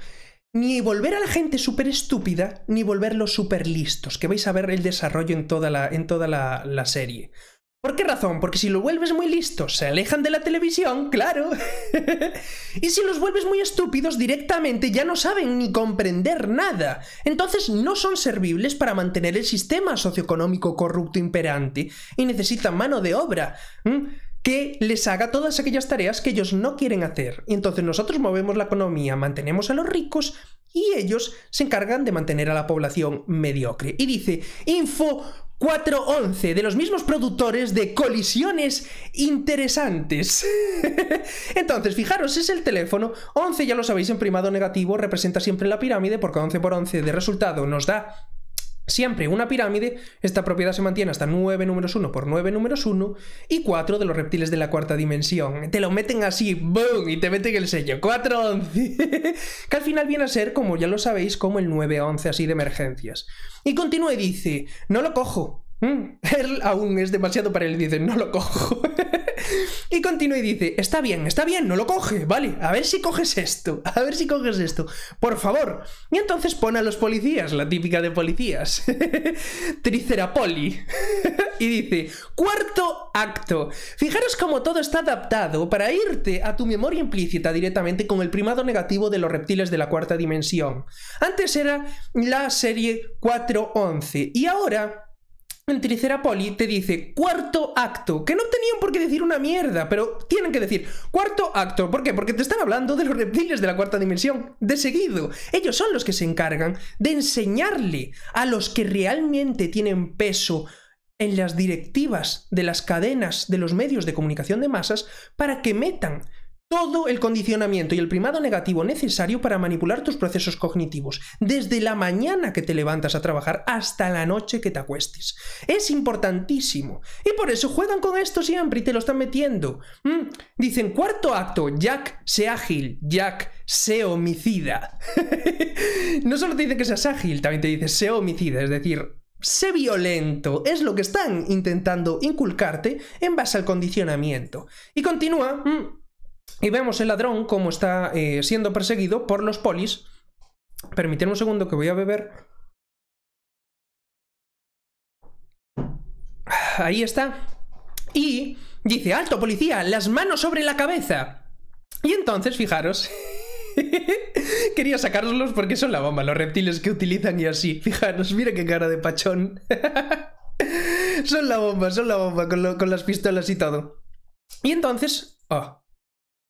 Ni volver a la gente súper estúpida, ni volverlos súper listos, que vais a ver el desarrollo en toda, la, en toda la, serie. ¿Por qué razón? Porque si lo vuelves muy listos, se alejan de la televisión, claro. y si los vuelves muy estúpidos, directamente ya no saben ni comprender nada. Entonces no son servibles para mantener el sistema socioeconómico corrupto imperante y necesitan mano de obra. ¿Mm? que les haga todas aquellas tareas que ellos no quieren hacer. Y entonces nosotros movemos la economía, mantenemos a los ricos y ellos se encargan de mantener a la población mediocre. Y dice, info 411 de los mismos productores de colisiones interesantes. Entonces, fijaros, es el teléfono. 11 ya lo sabéis en primado negativo, representa siempre la pirámide porque 11 por 11 de resultado nos da Siempre una pirámide, esta propiedad se mantiene hasta 9 números 1 por 9 números 1 y 4 de los reptiles de la cuarta dimensión. Te lo meten así, ¡boom! Y te meten el sello 4-11, que al final viene a ser, como ya lo sabéis, como el 9-11 así de emergencias. Y continúa y dice, no lo cojo. ¿Mm? él aún es demasiado para él, dice, no lo cojo. Y continúa y dice, está bien, está bien, no lo coge, vale, a ver si coges esto, a ver si coges esto, por favor. Y entonces pone a los policías, la típica de policías, Tricerapoli, y dice, cuarto acto. Fijaros cómo todo está adaptado para irte a tu memoria implícita directamente con el primado negativo de los reptiles de la cuarta dimensión. Antes era la serie 411 y ahora en Tricerapoli te dice cuarto acto, que no tenían por qué decir una mierda, pero tienen que decir cuarto acto. ¿Por qué? Porque te están hablando de los reptiles de la cuarta dimensión, de seguido. Ellos son los que se encargan de enseñarle a los que realmente tienen peso en las directivas de las cadenas de los medios de comunicación de masas para que metan todo el condicionamiento y el primado negativo necesario para manipular tus procesos cognitivos, desde la mañana que te levantas a trabajar hasta la noche que te acuestes. Es importantísimo. Y por eso juegan con esto siempre y te lo están metiendo. Mm, dicen, cuarto acto, Jack, sé ágil, Jack, sé homicida. no solo te dice que seas ágil, también te dice se homicida, es decir, Sé violento, es lo que están intentando inculcarte en base al condicionamiento. Y continúa, mm, y vemos el ladrón como está eh, siendo perseguido por los polis. Permitidme un segundo que voy a beber. Ahí está. Y dice, alto policía, las manos sobre la cabeza. Y entonces, fijaros, Quería sacárselos porque son la bomba, los reptiles que utilizan y así. Fijaros, mira qué cara de pachón. son la bomba, son la bomba, con, las pistolas y todo. Y entonces... Oh,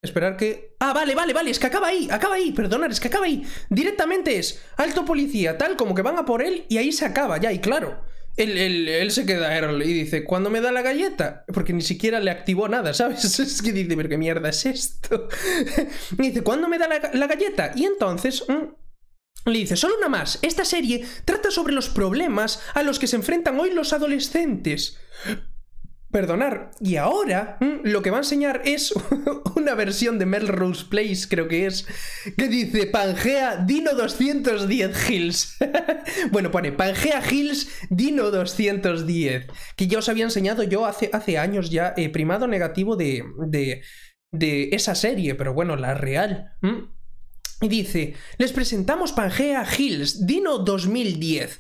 Esperar que... Ah, vale, vale, vale, es que acaba ahí, acaba ahí, perdonar, es que acaba ahí. Directamente es alto policía, tal, como que van a por él y ahí se acaba ya, y claro. Él, él se queda y dice, ¿cuándo me da la galleta? Porque ni siquiera le activó nada, ¿sabes? Es que dice, pero qué mierda es esto. y dice, ¿cuándo me da la, galleta? Y entonces... Mm, le dice, solo una más. Esta serie trata sobre los problemas a los que se enfrentan hoy los adolescentes perdonar. Y ahora mm, lo que va a enseñar es una versión de Melrose Place, creo que es, que dice Pangea Dino 210 Hills. bueno, pone Pangea Hills Dino 210, que ya os había enseñado yo hace, hace años ya, eh, primado negativo de, de, de, esa serie, pero bueno, la real. Mm. Y dice, les presentamos Pangea Hills Dino 2010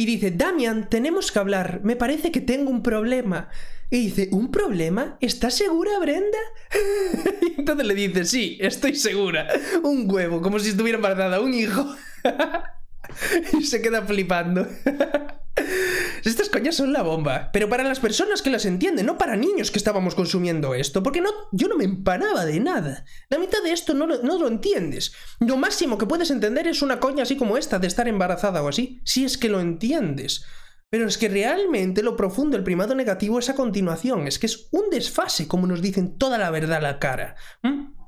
y dice, Damian, tenemos que hablar, me parece que tengo un problema. Y dice, ¿un problema? ¿Estás segura, Brenda? y entonces le dice, sí, estoy segura. Un huevo, como si estuviera embarazada, un hijo. y se queda flipando. Estas coñas son la bomba. Pero para las personas que las entienden, no para niños que estábamos consumiendo esto. Porque no, yo no me empanaba de nada. La mitad de esto no lo, no lo entiendes. Lo máximo que puedes entender es una coña así como esta de estar embarazada o así. Si es que lo entiendes. Pero es que realmente lo profundo el primado negativo es a continuación. Es que es un desfase, como nos dicen toda la verdad a la cara. ¿Mm?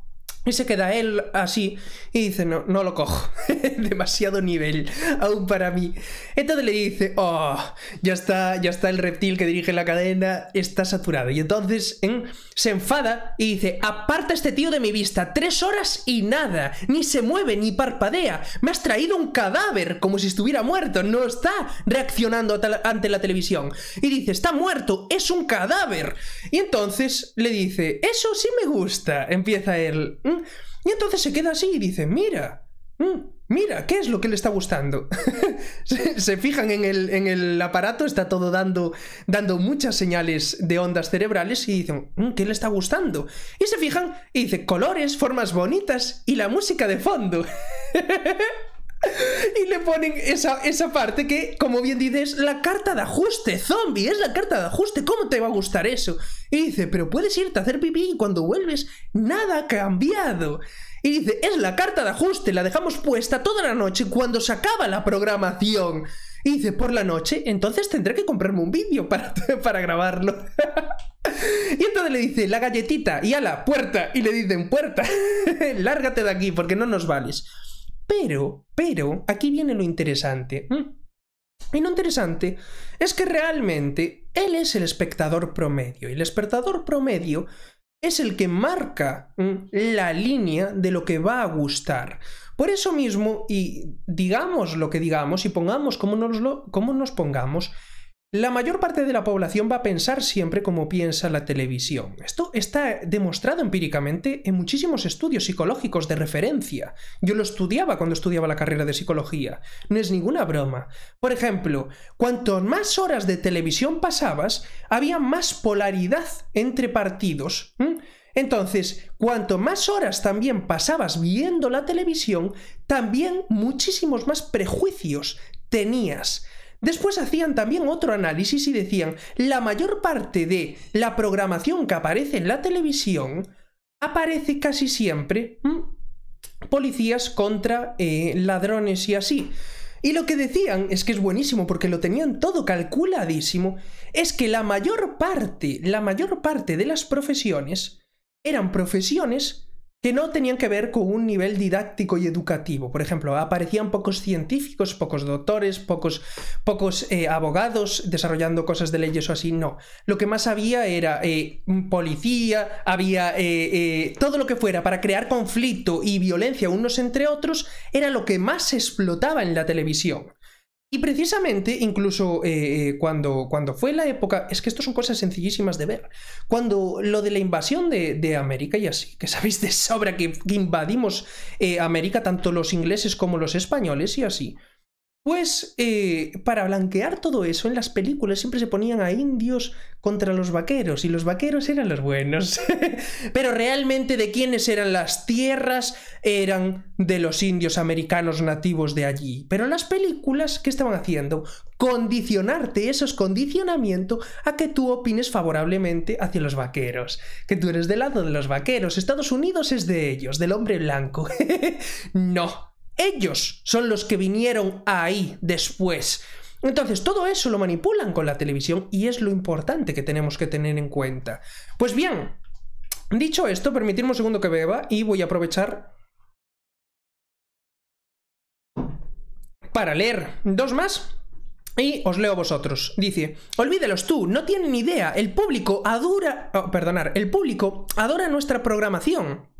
Y se queda él así y dice, no, no lo cojo. Demasiado nivel, aún para mí. Entonces le dice, oh, ya está, ya está el reptil que dirige la cadena, está saturado. Y entonces ¿eh? se enfada y dice, aparta este tío de mi vista, tres horas y nada, ni se mueve, ni parpadea. Me has traído un cadáver, como si estuviera muerto, no está reaccionando ante la televisión. Y dice, está muerto, es un cadáver. Y entonces le dice, eso sí me gusta, empieza él. Y entonces se queda así y dice, mira, mm, mira, ¿qué es lo que le está gustando? se, fijan en el, aparato, está todo dando, dando muchas señales de ondas cerebrales y dicen, mm, ¿qué le está gustando? Y se fijan y dice, colores, formas bonitas y la música de fondo. Y le ponen esa, parte que, como bien dices, la carta de ajuste, zombie, es la carta de ajuste, ¿cómo te va a gustar eso? Y dice, pero puedes irte a hacer pipí y cuando vuelves, nada ha cambiado. Y dice, es la carta de ajuste, la dejamos puesta toda la noche cuando se acaba la programación. Y dice, por la noche, entonces tendré que comprarme un vídeo para, para grabarlo. y entonces le dice, la galletita y a la puerta. Y le dicen, puerta, lárgate de aquí porque no nos vales. Pero, pero, aquí viene lo interesante. Y lo interesante es que realmente él es el espectador promedio. Y el espectador promedio es el que marca la línea de lo que va a gustar. Por eso mismo, y digamos lo que digamos y pongamos cómo nos, lo, como nos pongamos, la mayor parte de la población va a pensar siempre como piensa la televisión. Esto está demostrado empíricamente en muchísimos estudios psicológicos de referencia. Yo lo estudiaba cuando estudiaba la carrera de psicología. No es ninguna broma. Por ejemplo, cuanto más horas de televisión pasabas, había más polaridad entre partidos. Entonces, cuanto más horas también pasabas viendo la televisión, también muchísimos más prejuicios tenías Después hacían también otro análisis y decían, la mayor parte de la programación que aparece en la televisión aparece casi siempre mm, policías contra eh, ladrones y así. Y lo que decían es que es buenísimo porque lo tenían todo calculadísimo, es que la mayor parte, la mayor parte de las profesiones eran profesiones que no tenían que ver con un nivel didáctico y educativo. Por ejemplo, aparecían pocos científicos, pocos doctores, pocos, pocos eh, abogados desarrollando cosas de leyes o así, no. Lo que más había era eh, policía, había eh, todo lo que fuera para crear conflicto y violencia unos entre otros, era lo que más explotaba en la televisión. Y precisamente, incluso eh, eh, cuando, cuando fue la época, es que esto son cosas sencillísimas de ver, cuando lo de la invasión de, América y así, que sabéis de sobra que, invadimos eh, América tanto los ingleses como los españoles y así, pues eh, para blanquear todo eso, en las películas siempre se ponían a indios contra los vaqueros y los vaqueros eran los buenos. Pero realmente de quiénes eran las tierras eran de los indios americanos nativos de allí. Pero las películas, ¿qué estaban haciendo? Condicionarte, eso es condicionamiento, a que tú opines favorablemente hacia los vaqueros. Que tú eres del lado de los vaqueros, Estados Unidos es de ellos, del hombre blanco. no, ellos son los que vinieron ahí después. Entonces, todo eso lo manipulan con la televisión y es lo importante que tenemos que tener en cuenta. Pues bien, dicho esto, permitidme un segundo que beba y voy a aprovechar para leer dos más y os leo a vosotros. Dice, olvídelos tú, no tienen idea, el público adora... Oh, perdonar, el público adora nuestra programación.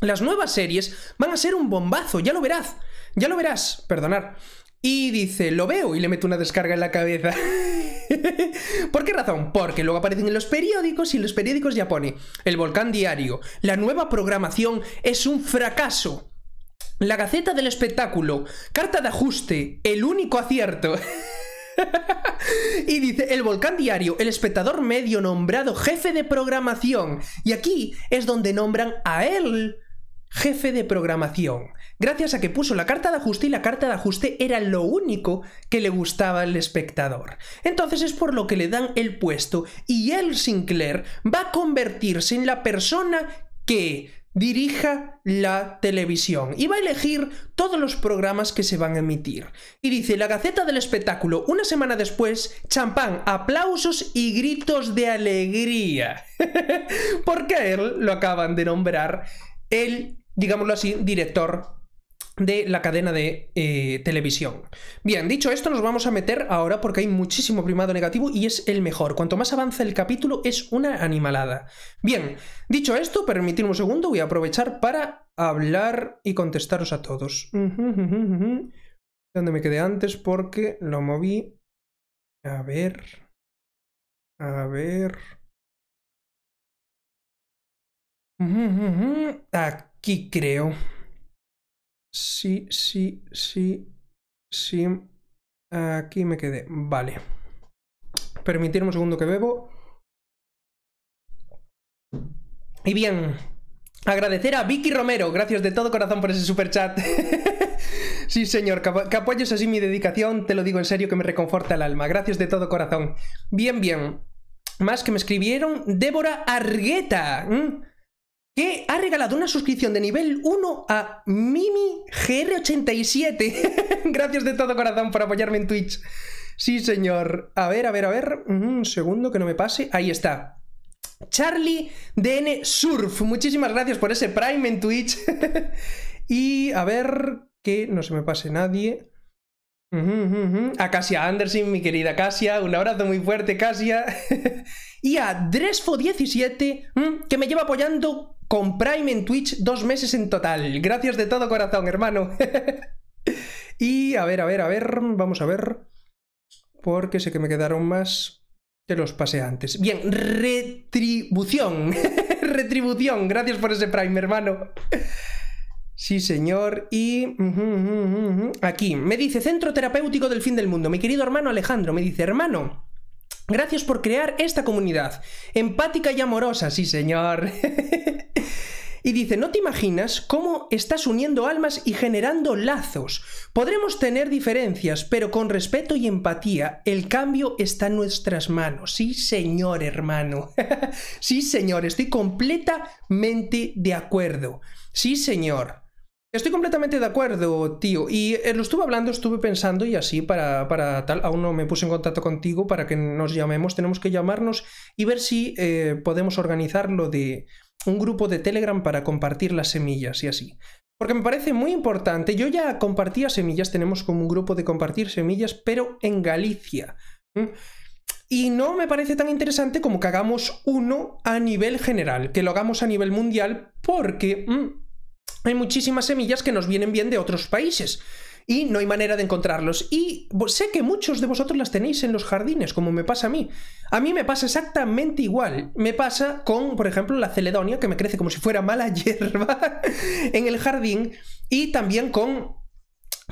Las nuevas series van a ser un bombazo, ya lo verás. Ya lo verás, perdonar. Y dice, lo veo y le meto una descarga en la cabeza. ¿Por qué razón? Porque luego aparecen en los periódicos y en los periódicos ya pone, el volcán diario, la nueva programación es un fracaso. La Gaceta del Espectáculo, carta de ajuste, el único acierto. y dice, el volcán diario, el espectador medio nombrado jefe de programación. Y aquí es donde nombran a él jefe de programación, gracias a que puso la carta de ajuste y la carta de ajuste era lo único que le gustaba al espectador. Entonces es por lo que le dan el puesto y él, Sinclair, va a convertirse en la persona que dirija la televisión y va a elegir todos los programas que se van a emitir. Y dice, la Gaceta del Espectáculo, una semana después, champán, aplausos y gritos de alegría. Porque a él lo acaban de nombrar el, digámoslo así, director de la cadena de eh, televisión. Bien, dicho esto, nos vamos a meter ahora porque hay muchísimo primado negativo y es el mejor. Cuanto más avanza el capítulo, es una animalada. Bien, dicho esto, permitidme un segundo, voy a aprovechar para hablar y contestaros a todos. ¿Dónde me quedé antes? Porque lo moví. A ver. A ver. Aquí creo. Sí, sí, sí, sí. Aquí me quedé. Vale. Permitirme un segundo que bebo. Y bien, agradecer a Vicky Romero. Gracias de todo corazón por ese super chat. sí, señor, que apoyes así mi dedicación. Te lo digo en serio, que me reconforta el alma. Gracias de todo corazón. Bien, bien. Más que me escribieron, Débora Argueta que ha regalado una suscripción de nivel 1 a Mimi GR87. Gracias de todo corazón por apoyarme en Twitch. Sí, señor. A ver, a ver, a ver. Un segundo que no me pase. Ahí está. Charlie DN Surf. Muchísimas gracias por ese Prime en Twitch. y a ver que no se me pase nadie. A Casia Anderson, mi querida Casia, un abrazo muy fuerte, Casia. y a Dresfo17, mm, que me lleva apoyando con Prime en Twitch dos meses en total. Gracias de todo corazón, hermano. y a ver, a ver, a ver, vamos a ver. Porque sé que me quedaron más que los pasé antes. Bien, retribución. retribución. Gracias por ese Prime, hermano. Sí, señor. Y aquí me dice Centro Terapéutico del Fin del Mundo. Mi querido hermano Alejandro me dice, hermano, Gracias por crear esta comunidad. Empática y amorosa, sí señor. y dice, ¿no te imaginas cómo estás uniendo almas y generando lazos? Podremos tener diferencias, pero con respeto y empatía, el cambio está en nuestras manos. Sí señor, hermano. sí señor, estoy completamente de acuerdo. Sí señor. Estoy completamente de acuerdo, tío. Y eh, lo estuve hablando, estuve pensando y así para, para, tal. Aún no me puse en contacto contigo para que nos llamemos. Tenemos que llamarnos y ver si eh, podemos organizarlo de un grupo de Telegram para compartir las semillas y así. Porque me parece muy importante. Yo ya compartía semillas, tenemos como un grupo de compartir semillas, pero en Galicia. Y no me parece tan interesante como que hagamos uno a nivel general, que lo hagamos a nivel mundial, porque hay muchísimas semillas que nos vienen bien de otros países y no hay manera de encontrarlos. Y sé que muchos de vosotros las tenéis en los jardines, como me pasa a mí. A mí me pasa exactamente igual. Me pasa con, por ejemplo, la celedonia, que me crece como si fuera mala hierba en el jardín, y también con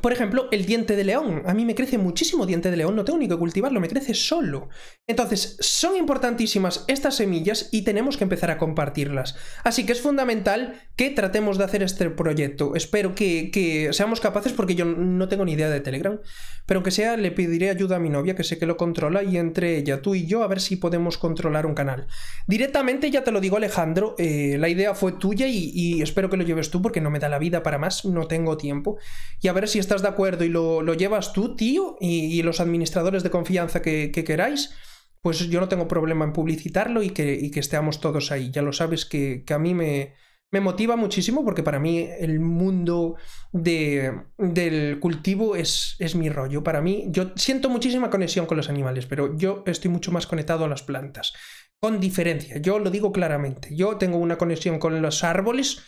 por ejemplo, el diente de león. A mí me crece muchísimo diente de león, no tengo ni que cultivarlo, me crece solo. Entonces, son importantísimas estas semillas y tenemos que empezar a compartirlas. Así que es fundamental que tratemos de hacer este proyecto. Espero que, seamos capaces porque yo no tengo ni idea de Telegram. Pero aunque sea, le pediré ayuda a mi novia, que sé que lo controla, y entre ella, tú y yo, a ver si podemos controlar un canal. Directamente, ya te lo digo Alejandro, eh, la idea fue tuya y, y espero que lo lleves tú porque no me da la vida para más, no tengo tiempo. Y a ver si estás de acuerdo y lo, llevas tú, tío, y, los administradores de confianza que, queráis, pues yo no tengo problema en publicitarlo y que, que estemos todos ahí. Ya lo sabes que, a mí me, motiva muchísimo porque para mí el mundo del cultivo es, es, mi rollo. Para mí, yo siento muchísima conexión con los animales, pero yo estoy mucho más conectado a las plantas. Con diferencia, yo lo digo claramente. Yo tengo una conexión con los árboles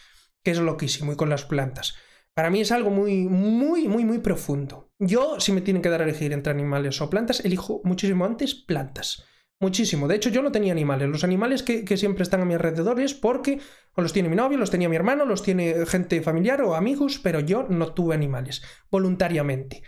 que es loquísimo y con las plantas. Para mí es algo muy, muy, muy, muy profundo. Yo, si me tienen que dar a elegir entre animales o plantas, elijo muchísimo antes plantas. Muchísimo. De hecho, yo no tenía animales. Los animales que, que siempre están a mi alrededor es porque o los tiene mi novio, los tenía mi hermano, los tiene gente familiar o amigos, pero yo no tuve animales voluntariamente.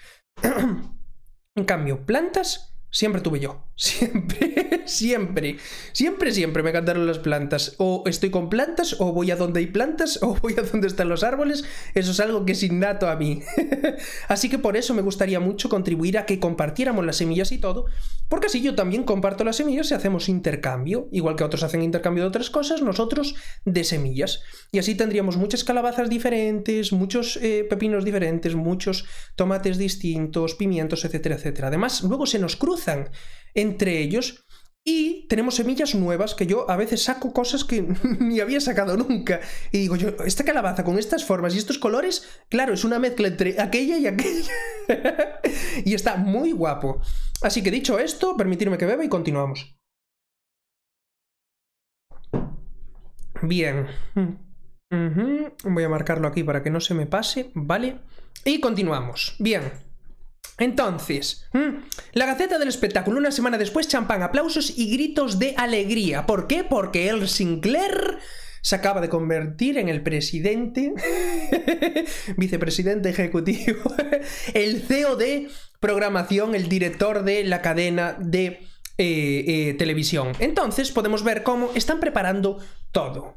en cambio, plantas siempre tuve yo. Siempre, siempre, siempre, siempre me encantaron las plantas. O estoy con plantas, o voy a donde hay plantas, o voy a donde están los árboles. Eso es algo que es innato a mí. así que por eso me gustaría mucho contribuir a que compartiéramos las semillas y todo, porque así yo también comparto las semillas y hacemos intercambio. Igual que otros hacen intercambio de otras cosas, nosotros de semillas. Y así tendríamos muchas calabazas diferentes, muchos eh, pepinos diferentes, muchos tomates distintos, pimientos, etcétera, etcétera. Además, luego se nos cruzan entre ellos. Y tenemos semillas nuevas que yo a veces saco cosas que ni había sacado nunca. Y digo yo, esta calabaza con estas formas y estos colores, claro, es una mezcla entre aquella y aquella. y está muy guapo. Así que dicho esto, permitirme que beba y continuamos. Bien. Voy a marcarlo aquí para que no se me pase, ¿vale? Y continuamos. Bien. Entonces, la Gaceta del Espectáculo, una semana después, champán, aplausos y gritos de alegría. ¿Por qué? Porque el Sinclair se acaba de convertir en el presidente, vicepresidente ejecutivo, el CEO de programación, el director de la cadena de eh, eh, televisión. Entonces podemos ver cómo están preparando todo.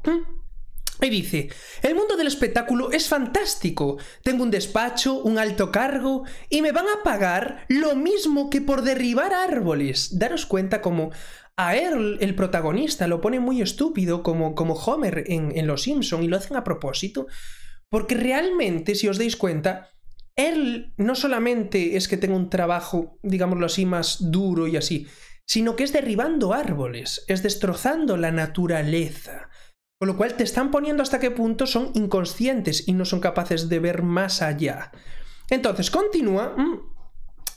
Y dice, el mundo del espectáculo es fantástico. Tengo un despacho, un alto cargo y me van a pagar lo mismo que por derribar árboles. Daros cuenta como a Earl, el protagonista, lo pone muy estúpido como, como Homer en, Los Simpson y lo hacen a propósito. Porque realmente, si os dais cuenta, él no solamente es que tenga un trabajo, digámoslo así, más duro y así, sino que es derribando árboles, es destrozando la naturaleza. Con lo cual te están poniendo hasta qué punto son inconscientes y no son capaces de ver más allá. Entonces, continúa mm,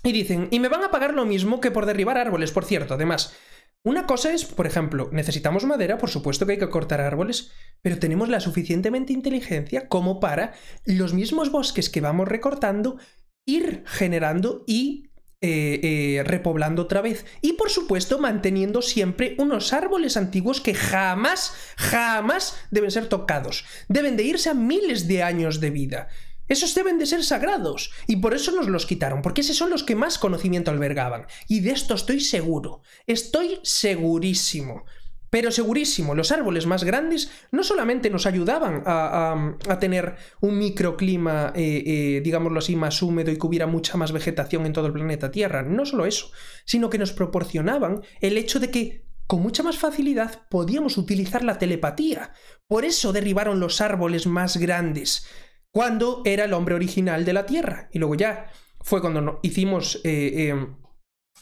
y dicen, y me van a pagar lo mismo que por derribar árboles, por cierto, además. Una cosa es, por ejemplo, necesitamos madera, por supuesto que hay que cortar árboles, pero tenemos la suficientemente inteligencia como para los mismos bosques que vamos recortando ir generando y eh, eh, repoblando otra vez. Y por supuesto manteniendo siempre unos árboles antiguos que jamás, jamás deben ser tocados. Deben de irse a miles de años de vida. Esos deben de ser sagrados, y por eso nos los quitaron, porque esos son los que más conocimiento albergaban. Y de esto estoy seguro, estoy segurísimo. Pero segurísimo, los árboles más grandes no solamente nos ayudaban a, tener un microclima, eh, eh, digámoslo así, más húmedo y que hubiera mucha más vegetación en todo el planeta Tierra, no solo eso, sino que nos proporcionaban el hecho de que con mucha más facilidad podíamos utilizar la telepatía. Por eso derribaron los árboles más grandes, cuando era el hombre original de la Tierra. Y luego ya fue cuando hicimos eh,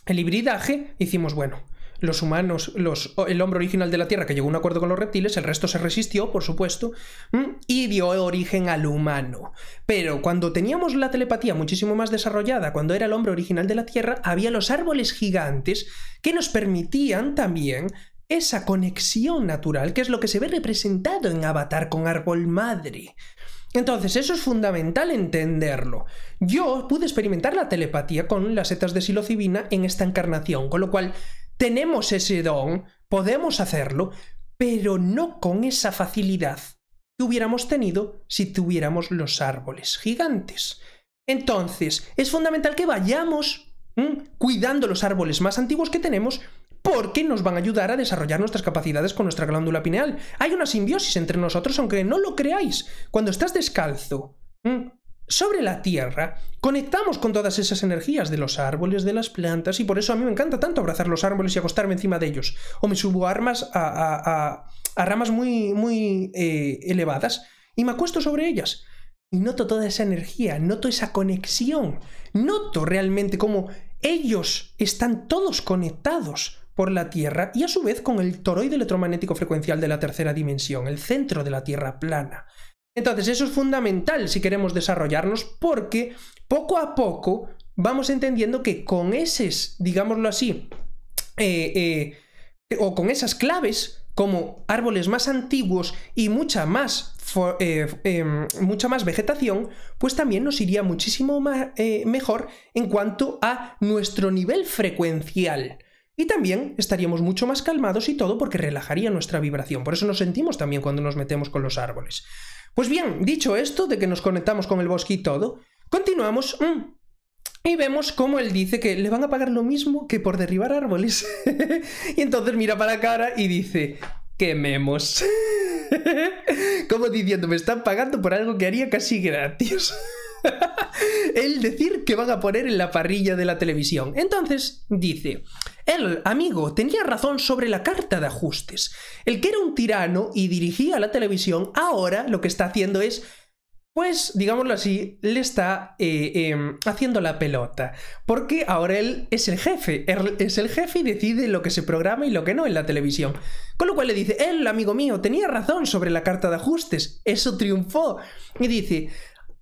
el hibridaje, hicimos, bueno, los humanos, los, el hombre original de la Tierra que llegó a un acuerdo con los reptiles, el resto se resistió, por supuesto, y dio origen al humano. Pero cuando teníamos la telepatía muchísimo más desarrollada, cuando era el hombre original de la Tierra, había los árboles gigantes que nos permitían también esa conexión natural, que es lo que se ve representado en Avatar con Árbol Madre. Entonces, eso es fundamental entenderlo. Yo pude experimentar la telepatía con las setas de psilocibina en esta encarnación, con lo cual tenemos ese don, podemos hacerlo, pero no con esa facilidad que hubiéramos tenido si tuviéramos los árboles gigantes. Entonces, es fundamental que vayamos cuidando los árboles más antiguos que tenemos porque nos van a ayudar a desarrollar nuestras capacidades con nuestra glándula pineal. Hay una simbiosis entre nosotros, aunque no lo creáis. Cuando estás descalzo, sobre la Tierra conectamos con todas esas energías de los árboles, de las plantas, y por eso a mí me encanta tanto abrazar los árboles y acostarme encima de ellos. O me subo a, ramas muy, muy eh, elevadas y me acuesto sobre ellas. Y noto toda esa energía, noto esa conexión, noto realmente cómo ellos están todos conectados por la Tierra y a su vez con el toroide electromagnético frecuencial de la tercera dimensión, el centro de la Tierra plana. Entonces eso es fundamental si queremos desarrollarnos porque poco a poco vamos entendiendo que con esos, digámoslo así, eh, eh, o con esas claves como árboles más antiguos y mucha más, eh, em, mucha más vegetación, pues también nos iría muchísimo más, mejor en cuanto a nuestro nivel frecuencial. Y también estaríamos mucho más calmados y todo porque relajaría nuestra vibración. Por eso nos sentimos también cuando nos metemos con los árboles. Pues bien, dicho esto, de que nos conectamos con el bosque y todo, continuamos mm, y vemos cómo él dice que le van a pagar lo mismo que por derribar árboles. y entonces mira para la cara y dice, quememos. Como diciendo, me están pagando por algo que haría casi gratis. el decir que van a poner en la parrilla de la televisión. Entonces, dice, el amigo tenía razón sobre la carta de ajustes. El que era un tirano y dirigía la televisión, ahora lo que está haciendo es pues, digámoslo así, le está eh, em, haciendo la pelota. Porque ahora él es el jefe. Er, es el jefe y decide lo que se programa y lo que no en la televisión. Con lo cual le dice, el amigo mío, tenía razón sobre la carta de ajustes. Eso triunfó. Y dice,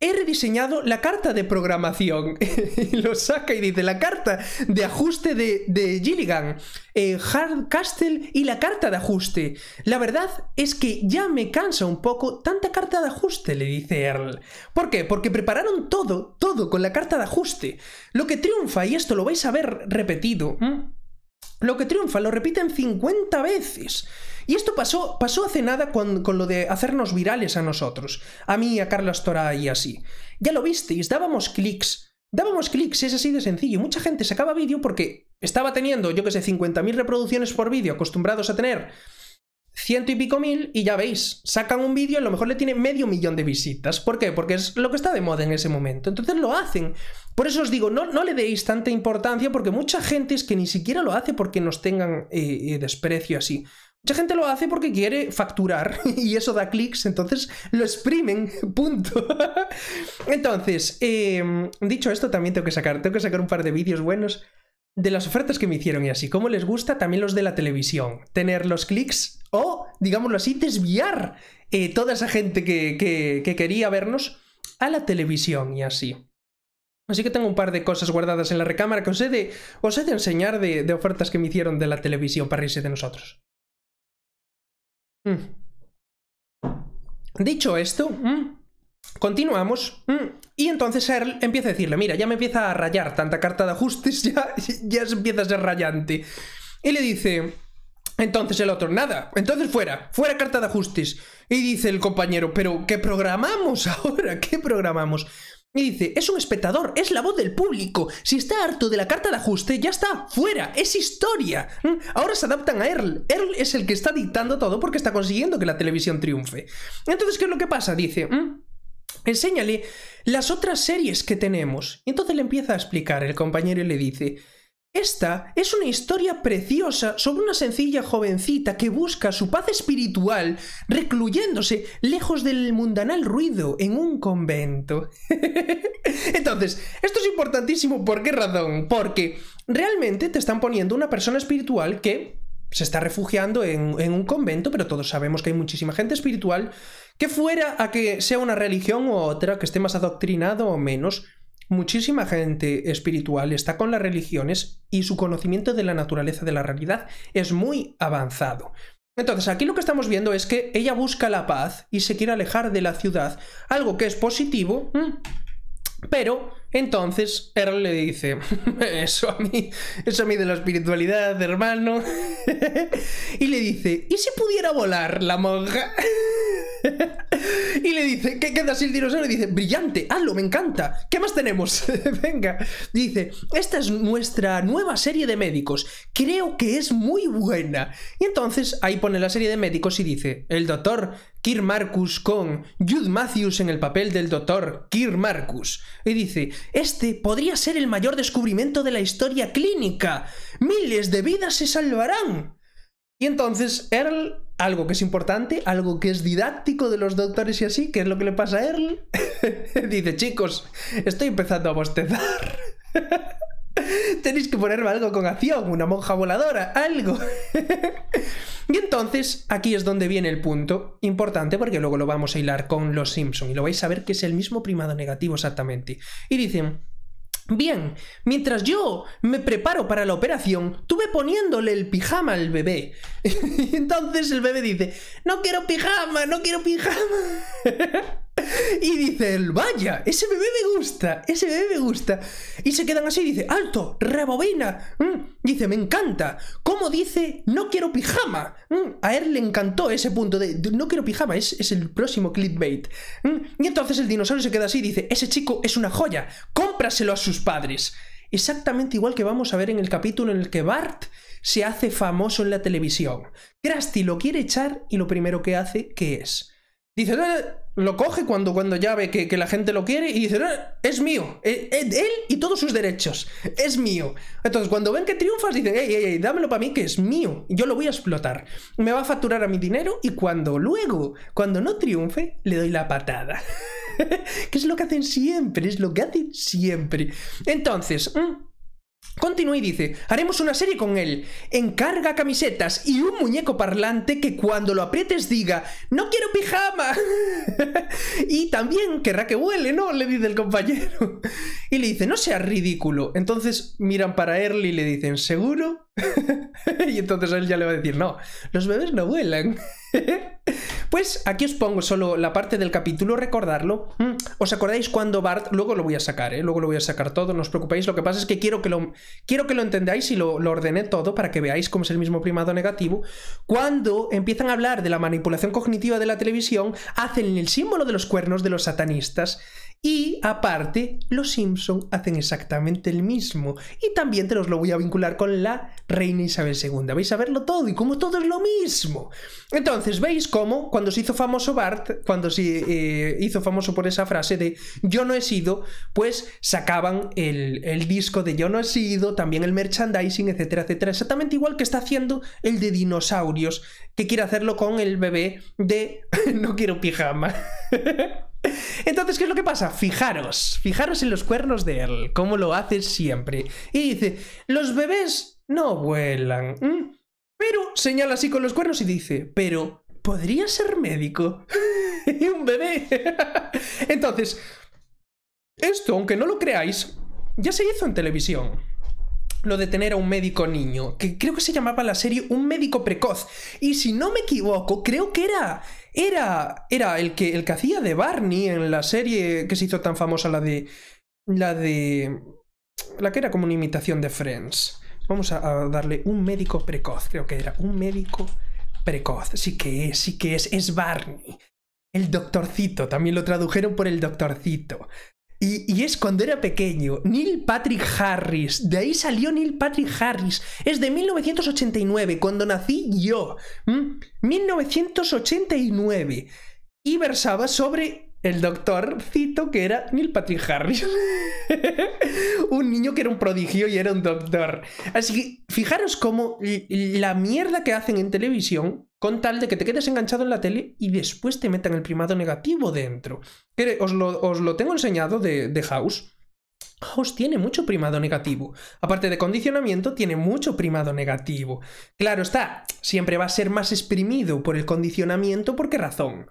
he rediseñado la carta de programación. lo saca y dice, la carta de ajuste de, Gilligan, eh, Hardcastle y la carta de ajuste. La verdad es que ya me cansa un poco tanta carta de ajuste, le dice Earl. ¿Por qué? Porque prepararon todo, todo con la carta de ajuste. Lo que triunfa, y esto lo vais a ver repetido, lo que triunfa lo repiten 50 veces. Y esto pasó, hace nada con, lo de hacernos virales a nosotros, a mí, a Carlos Tora y así. Ya lo visteis, dábamos clics. Dábamos clics, es así de sencillo. Mucha gente sacaba vídeo porque estaba teniendo, yo que sé, 50.000 reproducciones por vídeo, acostumbrados a tener ciento y pico mil, y ya veis, sacan un vídeo, a lo mejor le tiene medio millón de visitas. ¿Por qué? Porque es lo que está de moda en ese momento. Entonces lo hacen. Por eso os digo, no, no le deis tanta importancia, porque mucha gente es que ni siquiera lo hace porque nos tengan eh, eh, desprecio así. Mucha gente lo hace porque quiere facturar y eso da clics, entonces lo exprimen, punto. Entonces, em, dicho esto, también tengo que sacar, tengo que sacar un par de vídeos buenos de las ofertas que me hicieron y así, como les gusta también los de la televisión, tener los clics o, digámoslo así, desviar eh, toda esa gente que, que, quería vernos a la televisión y así. Así que tengo un par de cosas guardadas en la recámara que os he de, os he de enseñar de, de ofertas que me hicieron de la televisión para irse de nosotros. Mm. Dicho esto, mm. continuamos. Mm. Y entonces él empieza a decirle, mira, ya me empieza a rayar tanta carta de ajustes, ya, ya empieza a ser rayante. Y le dice, entonces el otro, nada, entonces fuera, fuera carta de ajustes. Y dice el compañero, pero ¿qué programamos ahora? ¿Qué programamos? Y dice, es un espectador, es la voz del público. Si está harto de la carta de ajuste, ya está, fuera, es historia. ¿Mm? Ahora se adaptan a Earl. Earl es el que está dictando todo porque está consiguiendo que la televisión triunfe. Entonces, ¿qué es lo que pasa? Dice, mm, enséñale las otras series que tenemos. Y entonces le empieza a explicar el compañero y le dice, esta es una historia preciosa sobre una sencilla jovencita que busca su paz espiritual recluyéndose lejos del mundanal ruido en un convento. Entonces, esto es importantísimo, ¿por qué razón? Porque realmente te están poniendo una persona espiritual que se está refugiando en, un convento, pero todos sabemos que hay muchísima gente espiritual que fuera a que sea una religión u otra, que esté más adoctrinado o menos, Muchísima gente espiritual está con las religiones y su conocimiento de la naturaleza de la realidad es muy avanzado. Entonces, aquí lo que estamos viendo es que ella busca la paz y se quiere alejar de la ciudad, algo que es positivo, mm, pero entonces Earl le dice, eso a mí, eso a mí de la espiritualidad, hermano. y le dice, ¿y si pudiera volar la monja? y le dice, ¿qué queda así el dinosaurio? Y dice, brillante, hazlo, me encanta. ¿Qué más tenemos? Venga. Dice, esta es nuestra nueva serie de médicos. Creo que es muy buena. Y entonces ahí pone la serie de médicos y dice, el doctor Kirk Marcus con Jude Matthews en el papel del doctor Kirk Marcus. Y dice, este podría ser el mayor descubrimiento de la historia clínica. Miles de vidas se salvarán. Y entonces Earl, algo que es importante, algo que es didáctico de los doctores y así, que es lo que le pasa a Earl, dice, chicos, estoy empezando a bostezar. Tenéis que ponerme algo con acción, una monja voladora, algo. y entonces, aquí es donde viene el punto importante, porque luego lo vamos a hilar con los Simpson y lo vais a ver que es el mismo primado negativo exactamente. Y dicen, Bien, mientras yo me preparo para la operación, tuve poniéndole el pijama al bebé. entonces el bebé dice, no quiero pijama, no quiero pijama. y dice vaya, ese bebé me gusta, ese bebé me gusta. Y se quedan así dice, alto, rebobina. Mm. Dice, me encanta. ¿Cómo dice, no quiero pijama? Mm. A él le encantó ese punto de, no quiero pijama, es, el próximo clickbait. Mm. Y entonces el dinosaurio se queda así y dice, ese chico es una joya, cómpraselo a sus padres. Exactamente igual que vamos a ver en el capítulo en el que Bart se hace famoso en la televisión. Krusty lo quiere echar y lo primero que hace, que es? Dice, eh, lo coge cuando, cuando ya ve que, la gente lo quiere y dice, eh, es mío, eh, él, y todos sus derechos, es mío. Entonces, cuando ven que triunfas, dice ey, ey, dámelo para mí que es mío, yo lo voy a explotar, me va a facturar a mi dinero y cuando luego, cuando no triunfe, le doy la patada. que es lo que hacen siempre, es lo que hacen siempre. Entonces, mm, Continúa y dice, haremos una serie con él. Encarga camisetas y un muñeco parlante que cuando lo aprietes diga, no quiero pijama. y también querrá que huele, ¿no? Le dice el compañero. Y le dice, no seas ridículo. Entonces miran para Early y le dicen, ¿seguro? y entonces él ya le va a decir, no, los bebés no vuelan. Pues aquí os pongo solo la parte del capítulo, recordarlo. Mm, ¿Os acordáis cuando Bart? Luego lo voy a sacar, eh? Luego lo voy a sacar todo, no os preocupéis. Lo que pasa es que quiero que lo, quiero que lo entendáis y lo, lo ordené todo para que veáis cómo es el mismo primado negativo. Cuando empiezan a hablar de la manipulación cognitiva de la televisión, hacen el símbolo de los cuernos de los satanistas y aparte, los Simpson hacen exactamente el mismo. Y también te los lo voy a vincular con la reina Isabel II. Vais a verlo todo y como todo es lo mismo. Entonces, veis cómo cuando se hizo famoso Bart, cuando se eh, hizo famoso por esa frase de yo no he sido, pues sacaban el, el disco de yo no he sido, también el merchandising, etcétera, etcétera. Exactamente igual que está haciendo el de dinosaurios, que quiere hacerlo con el bebé de no quiero pijama. Entonces, ¿qué es lo que pasa? Fijaros, fijaros en los cuernos de él. como lo hace siempre. Y dice, los bebés no vuelan. Pero señala así con los cuernos y dice, pero podría ser médico. y un bebé. Entonces, esto, aunque no lo creáis, ya se hizo en televisión. Lo de tener a un médico niño, que creo que se llamaba la serie Un médico precoz. Y si no me equivoco, creo que era era, era el, que, el que hacía de Barney en la serie que se hizo tan famosa, la de. La de. La que era como una imitación de Friends. Vamos a, a darle un médico precoz, creo que era. Un médico precoz. Sí que es, sí que es. Es Barney. El doctorcito, también lo tradujeron por el doctorcito. Y, es cuando era pequeño. Neil Patrick Harris. De ahí salió Neil Patrick Harris. Es de 1989, cuando nací yo. 1989. ¿Mm? Y versaba sobre el doctor, cito que era Neil Patrick Harris. un niño que era un prodigio y era un doctor. Así que fijaros cómo la mierda que hacen en televisión con tal de que te quedes enganchado en la tele y después te metan el primado negativo dentro. os, lo, tengo enseñado de House. House tiene mucho primado negativo. Aparte de condicionamiento, tiene mucho primado negativo. Claro está, siempre va a ser más exprimido por el condicionamiento. ¿Por qué razón?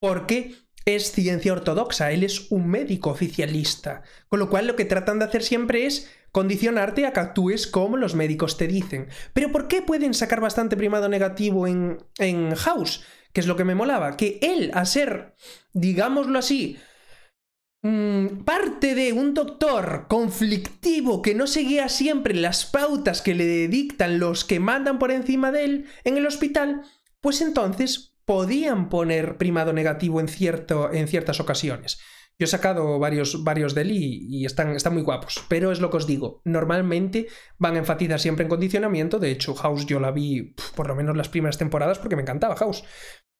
Porque es ciencia ortodoxa, él es un médico oficialista. Con lo cual lo que tratan de hacer siempre es condicionarte a que actúes como los médicos te dicen. Pero ¿por qué pueden sacar bastante primado negativo en, en House? Que es lo que me molaba. Que él, a ser, digámoslo así, mm, parte de un doctor conflictivo que no seguía siempre las pautas que le dictan los que mandan por encima de él en el hospital, pues entonces podían poner primado negativo en, cierto, en ciertas ocasiones. Yo he sacado varios, varios de él y, están, muy guapos, pero es lo que os digo, normalmente van a siempre en condicionamiento, de hecho House yo la vi por lo menos las primeras temporadas porque me encantaba House,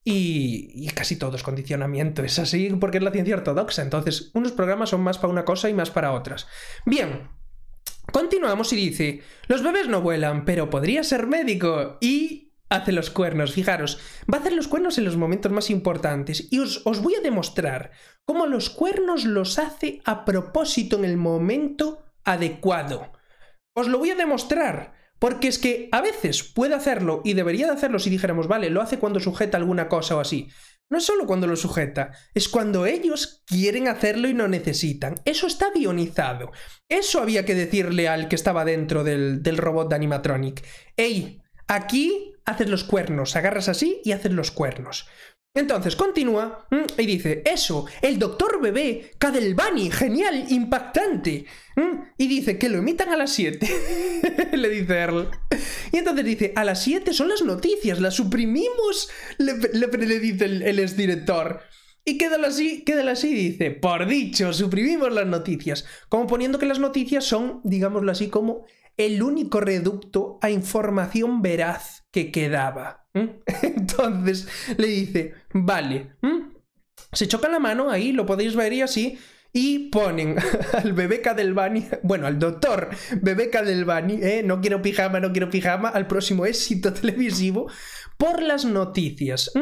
y, y, casi todo es condicionamiento, es así porque es la ciencia ortodoxa, entonces unos programas son más para una cosa y más para otras. Bien, continuamos y dice, los bebés no vuelan, pero podría ser médico y hace los cuernos, fijaros, va a hacer los cuernos en los momentos más importantes y os, voy a demostrar cómo los cuernos los hace a propósito en el momento adecuado. Os lo voy a demostrar, porque es que a veces puede hacerlo y debería de hacerlo si dijéramos, vale, lo hace cuando sujeta alguna cosa o así. No es solo cuando lo sujeta, es cuando ellos quieren hacerlo y no necesitan. Eso está guionizado. Eso había que decirle al que estaba dentro del, del robot de animatronic. ¡Ey! Aquí haces los cuernos, agarras así y haces los cuernos. Entonces continúa mm, y dice, eso, el doctor bebé Cadelbani, genial, impactante. Mm, y dice que lo emitan a las 7, le dice Earl. Y entonces dice, a las 7 son las noticias, las suprimimos, le, dice el, exdirector. Y quédalo así, quédalo así, dice, por dicho, suprimimos las noticias. Como poniendo que las noticias son, digámoslo así, como el único reducto a información veraz que quedaba. Entonces le dice, vale, se choca la mano ahí, lo podéis ver y así, y ponen al Bebeca del bueno, al doctor Bebeca del Bani, ¿eh? no quiero pijama, no quiero pijama, al próximo éxito televisivo, por las noticias.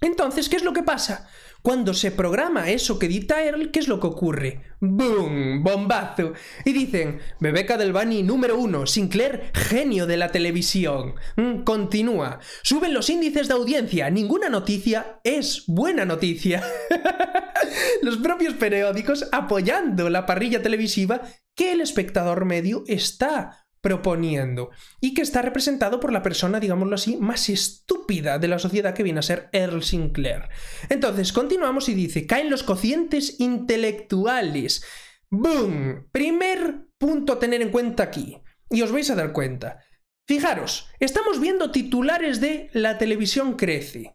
Entonces, ¿qué es lo que pasa? Cuando se programa eso que dicta Earl, ¿qué es lo que ocurre? ¡Boom! ¡Bombazo! Y dicen, Bebeca del Bani número uno, Sinclair, genio de la televisión. Mm, continúa. Suben los índices de audiencia. Ninguna noticia es buena noticia. los propios periódicos apoyando la parrilla televisiva que el espectador medio está proponiendo y que está representado por la persona, digámoslo así, más estúpida de la sociedad que viene a ser Earl Sinclair. Entonces, continuamos y dice, caen los cocientes intelectuales. ¡Boom! Primer punto a tener en cuenta aquí. Y os vais a dar cuenta. Fijaros, estamos viendo titulares de La televisión crece.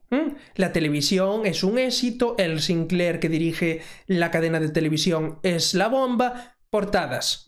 La televisión es un éxito, el Sinclair que dirige la cadena de televisión es la bomba, portadas.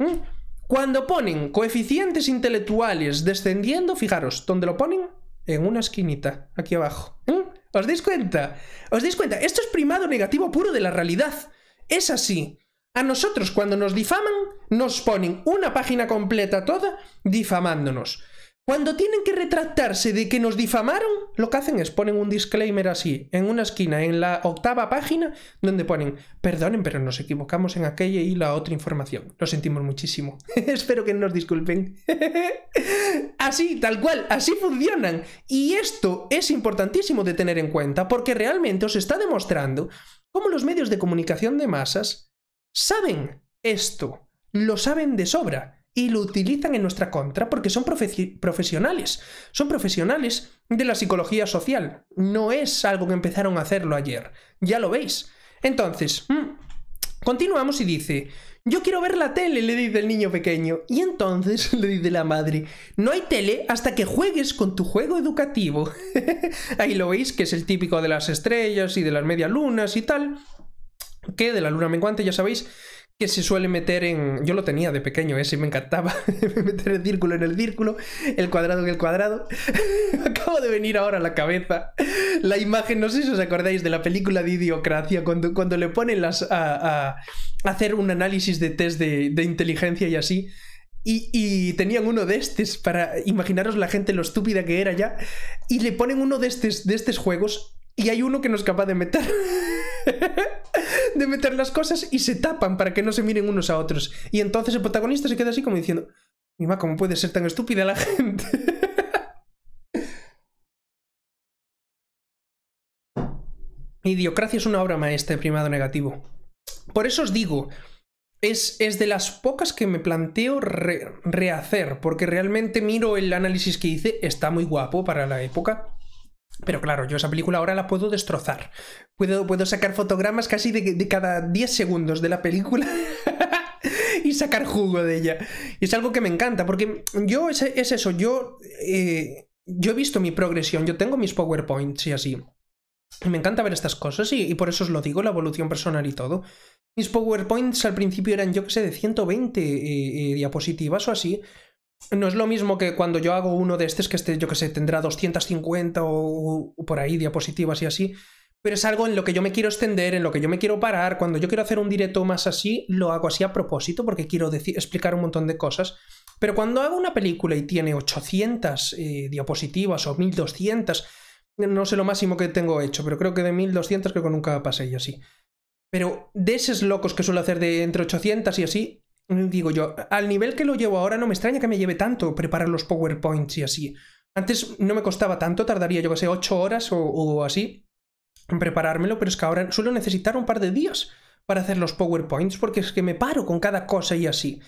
Cuando ponen coeficientes intelectuales descendiendo, fijaros, ¿dónde lo ponen? En una esquinita, aquí abajo. ¿Mm? ¿Os dais cuenta? ¿Os dais cuenta? Esto es primado negativo puro de la realidad. Es así. A nosotros cuando nos difaman, nos ponen una página completa toda difamándonos. Cuando tienen que retractarse de que nos difamaron, lo que hacen es ponen un disclaimer así, en una esquina, en la octava página, donde ponen, perdonen, pero nos equivocamos en aquella y la otra información. Lo sentimos muchísimo. Espero que nos disculpen. así, tal cual, así funcionan. Y esto es importantísimo de tener en cuenta, porque realmente os está demostrando cómo los medios de comunicación de masas saben esto, lo saben de sobra y lo utilizan en nuestra contra porque son profesionales. Son profesionales de la psicología social. No es algo que empezaron a hacerlo ayer. Ya lo veis. Entonces, mm, continuamos y dice, yo quiero ver la tele, le dice el niño pequeño. Y entonces le dice la madre, no hay tele hasta que juegues con tu juego educativo. Ahí lo veis, que es el típico de las estrellas y de las lunas y tal. Que de la luna menguante, ya sabéis, que se suele meter en... Yo lo tenía de pequeño, ese ¿eh? me encantaba meter el círculo en el círculo, el cuadrado en el cuadrado. Acabo de venir ahora a la cabeza la imagen, no sé si os acordáis de la película de Idiocracia, cuando, cuando le ponen las, a, hacer un análisis de test de, inteligencia y así. Y, y, tenían uno de estos para imaginaros la gente lo estúpida que era ya. Y le ponen uno de estos, de estos juegos y hay uno que no es capaz de meter. de meter las cosas y se tapan para que no se miren unos a otros. Y entonces el protagonista se queda así como diciendo, Mima, ¿cómo puede ser tan estúpida la gente? Idiocracia es una obra maestra de primado negativo. Por eso os digo, es, de las pocas que me planteo rehacer, porque realmente miro el análisis que hice, está muy guapo para la época. Pero claro, yo esa película ahora la puedo destrozar. Puedo, puedo sacar fotogramas casi de, cada 10 segundos de la película y sacar jugo de ella. Y es algo que me encanta, porque yo es, eso, yo, eh, yo he visto mi progresión, yo tengo mis PowerPoints y así. Y me encanta ver estas cosas y, por eso os lo digo, la evolución personal y todo. Mis PowerPoints al principio eran, yo que sé, de 120 eh, eh, diapositivas o así no es lo mismo que cuando yo hago uno de estos que este, yo que sé, tendrá 250 o, o, por ahí diapositivas y así, pero es algo en lo que yo me quiero extender, en lo que yo me quiero parar, cuando yo quiero hacer un directo más así, lo hago así a propósito porque quiero decir, explicar un montón de cosas, pero cuando hago una película y tiene 800 eh, diapositivas o 1200, no sé lo máximo que tengo hecho, pero creo que de 1200 creo que nunca pasé yo así. Pero de esos locos que suelo hacer de entre 800 y así, Mm, digo yo, al nivel que lo llevo ahora no me extraña que me lleve tanto preparar los PowerPoints y así. Antes no me costaba tanto, tardaría yo que sé ocho horas o, así en preparármelo, pero es que ahora suelo necesitar un par de días para hacer los PowerPoints porque es que me paro con cada cosa y así.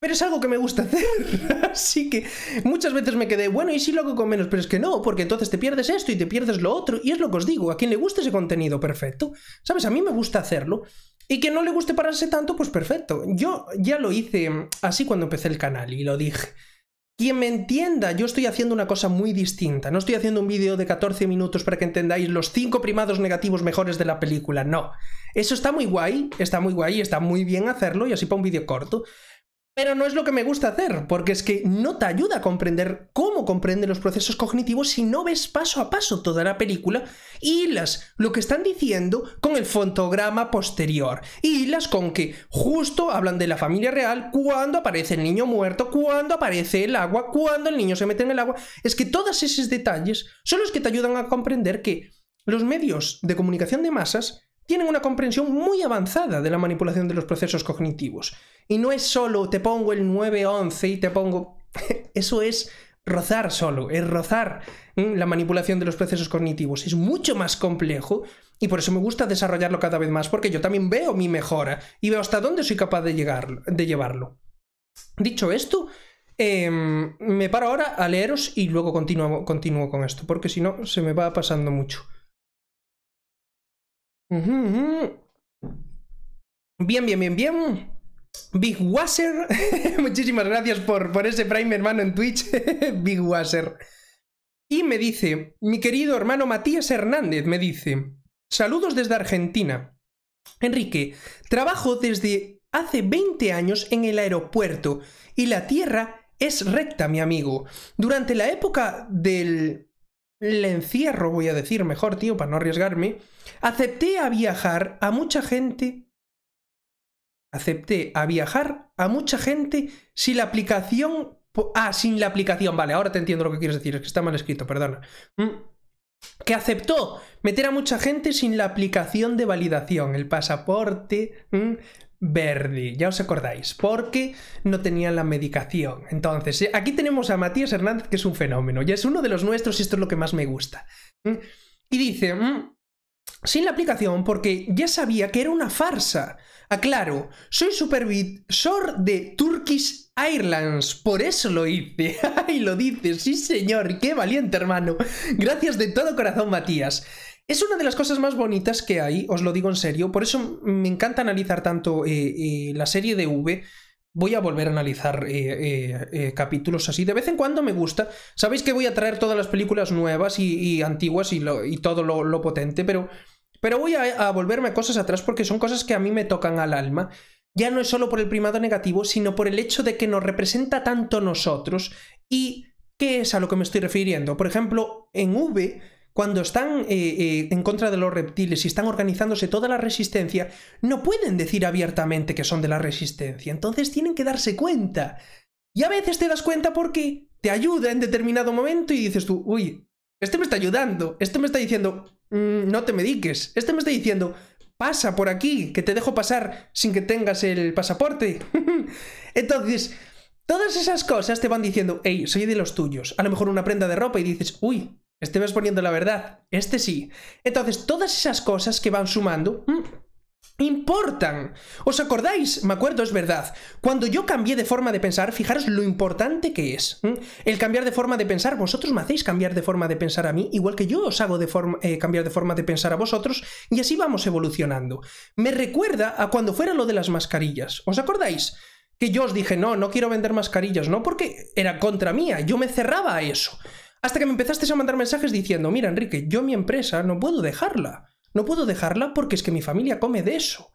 Pero es algo que me gusta hacer. Así que muchas veces me quedé, bueno, ¿y si lo hago con menos? Pero es que no, porque entonces te pierdes esto y te pierdes lo otro. Y es lo que os digo, a quien le gusta ese contenido, perfecto. ¿Sabes? A mí me gusta hacerlo. Y que no le guste pararse tanto, pues perfecto. Yo ya lo hice así cuando empecé el canal y lo dije. Quien me entienda, yo estoy haciendo una cosa muy distinta. No estoy haciendo un vídeo de 14 minutos para que entendáis los 5 primados negativos mejores de la película, no. Eso está muy guay, está muy guay, está muy bien hacerlo y así para un vídeo corto. Pero no es lo que me gusta hacer, porque es que no te ayuda a comprender cómo comprende los procesos cognitivos si no ves paso a paso toda la película y las... lo que están diciendo con el fotograma posterior. Y las con que justo hablan de la familia real, cuando aparece el niño muerto, cuando aparece el agua, cuando el niño se mete en el agua. Es que todos esos detalles son los que te ayudan a comprender que los medios de comunicación de masas tienen una comprensión muy avanzada de la manipulación de los procesos cognitivos y no es solo te pongo el 9-11 y te pongo... Eso es rozar solo, es rozar mm, la manipulación de los procesos cognitivos. Es mucho más complejo y por eso me gusta desarrollarlo cada vez más, porque yo también veo mi mejora y veo hasta dónde soy capaz de, llegar, de llevarlo. Dicho esto, em, me paro ahora a leeros y luego continúo, continúo con esto, porque si no se me va pasando mucho. Bien, bien, bien, bien. Big Wasser, muchísimas gracias por, por ese prime hermano en Twitch, Big Wasser. Y me dice, mi querido hermano Matías Hernández, me dice, saludos desde Argentina. Enrique, trabajo desde hace 20 años en el aeropuerto y la tierra es recta, mi amigo. Durante la época del encierro, voy a decir mejor, tío, para no arriesgarme, acepté a viajar a mucha gente acepté a viajar a mucha gente sin la aplicación. Ah, sin la aplicación, vale, ahora te entiendo lo que quieres decir, es que está mal escrito, perdona. Mm. Que aceptó meter a mucha gente sin la aplicación de validación, el pasaporte mm, verde, ya os acordáis, porque no tenían la medicación. Entonces, eh, aquí tenemos a Matías Hernández, que es un fenómeno, ya es uno de los nuestros y esto es lo que más me gusta. Mm. Y dice, sin la aplicación porque ya sabía que era una farsa. Aclaro, soy supervisor de Turkish Airlines, por eso lo hice. ¡Ay, lo dice, ¡Sí, señor! ¡Qué valiente, hermano! Gracias de todo corazón, Matías. Es una de las cosas más bonitas que hay, os lo digo en serio. Por eso me encanta analizar tanto eh, eh, la serie de V. Voy a volver a analizar eh, capítulos así. De vez en cuando me gusta. Sabéis que voy a traer todas las películas nuevas y, antiguas y, todo lo potente, pero pero voy a, volverme a cosas atrás porque son cosas que a mí me tocan al alma. Ya no es solo por el primado negativo, sino por el hecho de que nos representa tanto nosotros. ¿Y qué es a lo que me estoy refiriendo? Por ejemplo, en V, cuando están eh, eh, en contra de los reptiles y están organizándose toda la resistencia, no pueden decir abiertamente que son de la resistencia. Entonces tienen que darse cuenta. Y a veces te das cuenta porque te ayuda en determinado momento y dices tú, uy, este me está ayudando, este me está diciendo, Mm, no te mediques. Este me está diciendo, pasa por aquí, que te dejo pasar sin que tengas el pasaporte. Entonces, todas esas cosas te van diciendo, hey, soy de los tuyos. A lo mejor una prenda de ropa y dices, uy, este me poniendo la verdad, este sí. Entonces, todas esas cosas que van sumando... Mm, importan. ¿Os acordáis? Me acuerdo, es verdad. Cuando yo cambié de forma de pensar, fijaros lo importante que es. El cambiar de forma de pensar, vosotros me hacéis cambiar de forma de pensar a mí, igual que yo os hago de eh, cambiar de forma de pensar a vosotros, y así vamos evolucionando. Me recuerda a cuando fuera lo de las mascarillas. ¿Os acordáis? Que yo os dije, no, no quiero vender mascarillas, no porque era contra mía, yo me cerraba a eso. Hasta que me empezasteis a mandar mensajes diciendo, mira Enrique, yo mi empresa no puedo dejarla no puedo dejarla porque es que mi familia come de eso.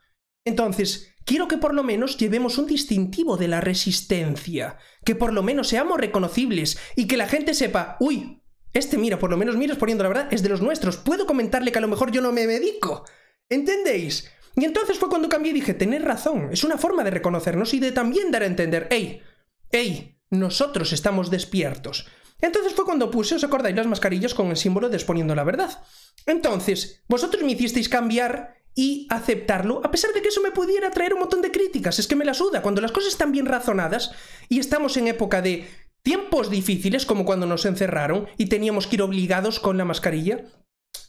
Entonces, quiero que por lo menos llevemos un distintivo de la resistencia, que por lo menos seamos reconocibles y que la gente sepa, uy, este mira, por lo menos miras poniendo la verdad, es de los nuestros, puedo comentarle que a lo mejor yo no me medico. ¿Entendéis? Y entonces fue cuando cambié y dije, tenés razón, es una forma de reconocernos y de también dar a entender, hey, hey, nosotros estamos despiertos. Entonces fue cuando puse, os acordáis, las mascarillas con el símbolo de exponiendo la verdad. Entonces, vosotros me hicisteis cambiar y aceptarlo, a pesar de que eso me pudiera traer un montón de críticas. Es que me la suda. Cuando las cosas están bien razonadas y estamos en época de tiempos difíciles, como cuando nos encerraron y teníamos que ir obligados con la mascarilla,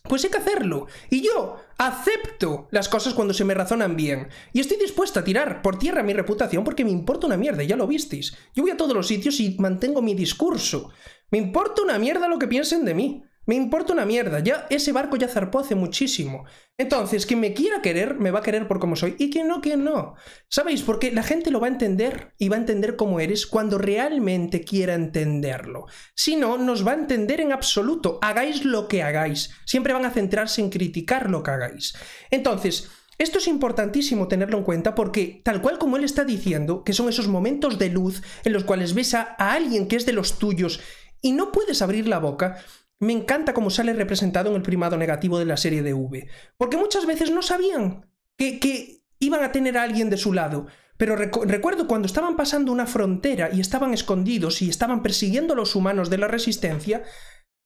pues hay que hacerlo. Y yo acepto las cosas cuando se me razonan bien. Y estoy dispuesto a tirar por tierra mi reputación porque me importa una mierda, ya lo visteis. Yo voy a todos los sitios y mantengo mi discurso. Me importa una mierda lo que piensen de mí. Me importa una mierda. Ya ese barco ya zarpó hace muchísimo. Entonces, quien me quiera querer, me va a querer por como soy. Y quien no, quien no. ¿Sabéis? Porque la gente lo va a entender y va a entender cómo eres cuando realmente quiera entenderlo. Si no, nos va a entender en absoluto. Hagáis lo que hagáis. Siempre van a centrarse en criticar lo que hagáis. Entonces, esto es importantísimo tenerlo en cuenta porque, tal cual como él está diciendo, que son esos momentos de luz en los cuales ves a alguien que es de los tuyos y no puedes abrir la boca, me encanta cómo sale representado en el primado negativo de la serie de V, porque muchas veces no sabían que, iban a tener a alguien de su lado. Pero recuerdo cuando estaban pasando una frontera y estaban escondidos y estaban persiguiendo a los humanos de la resistencia,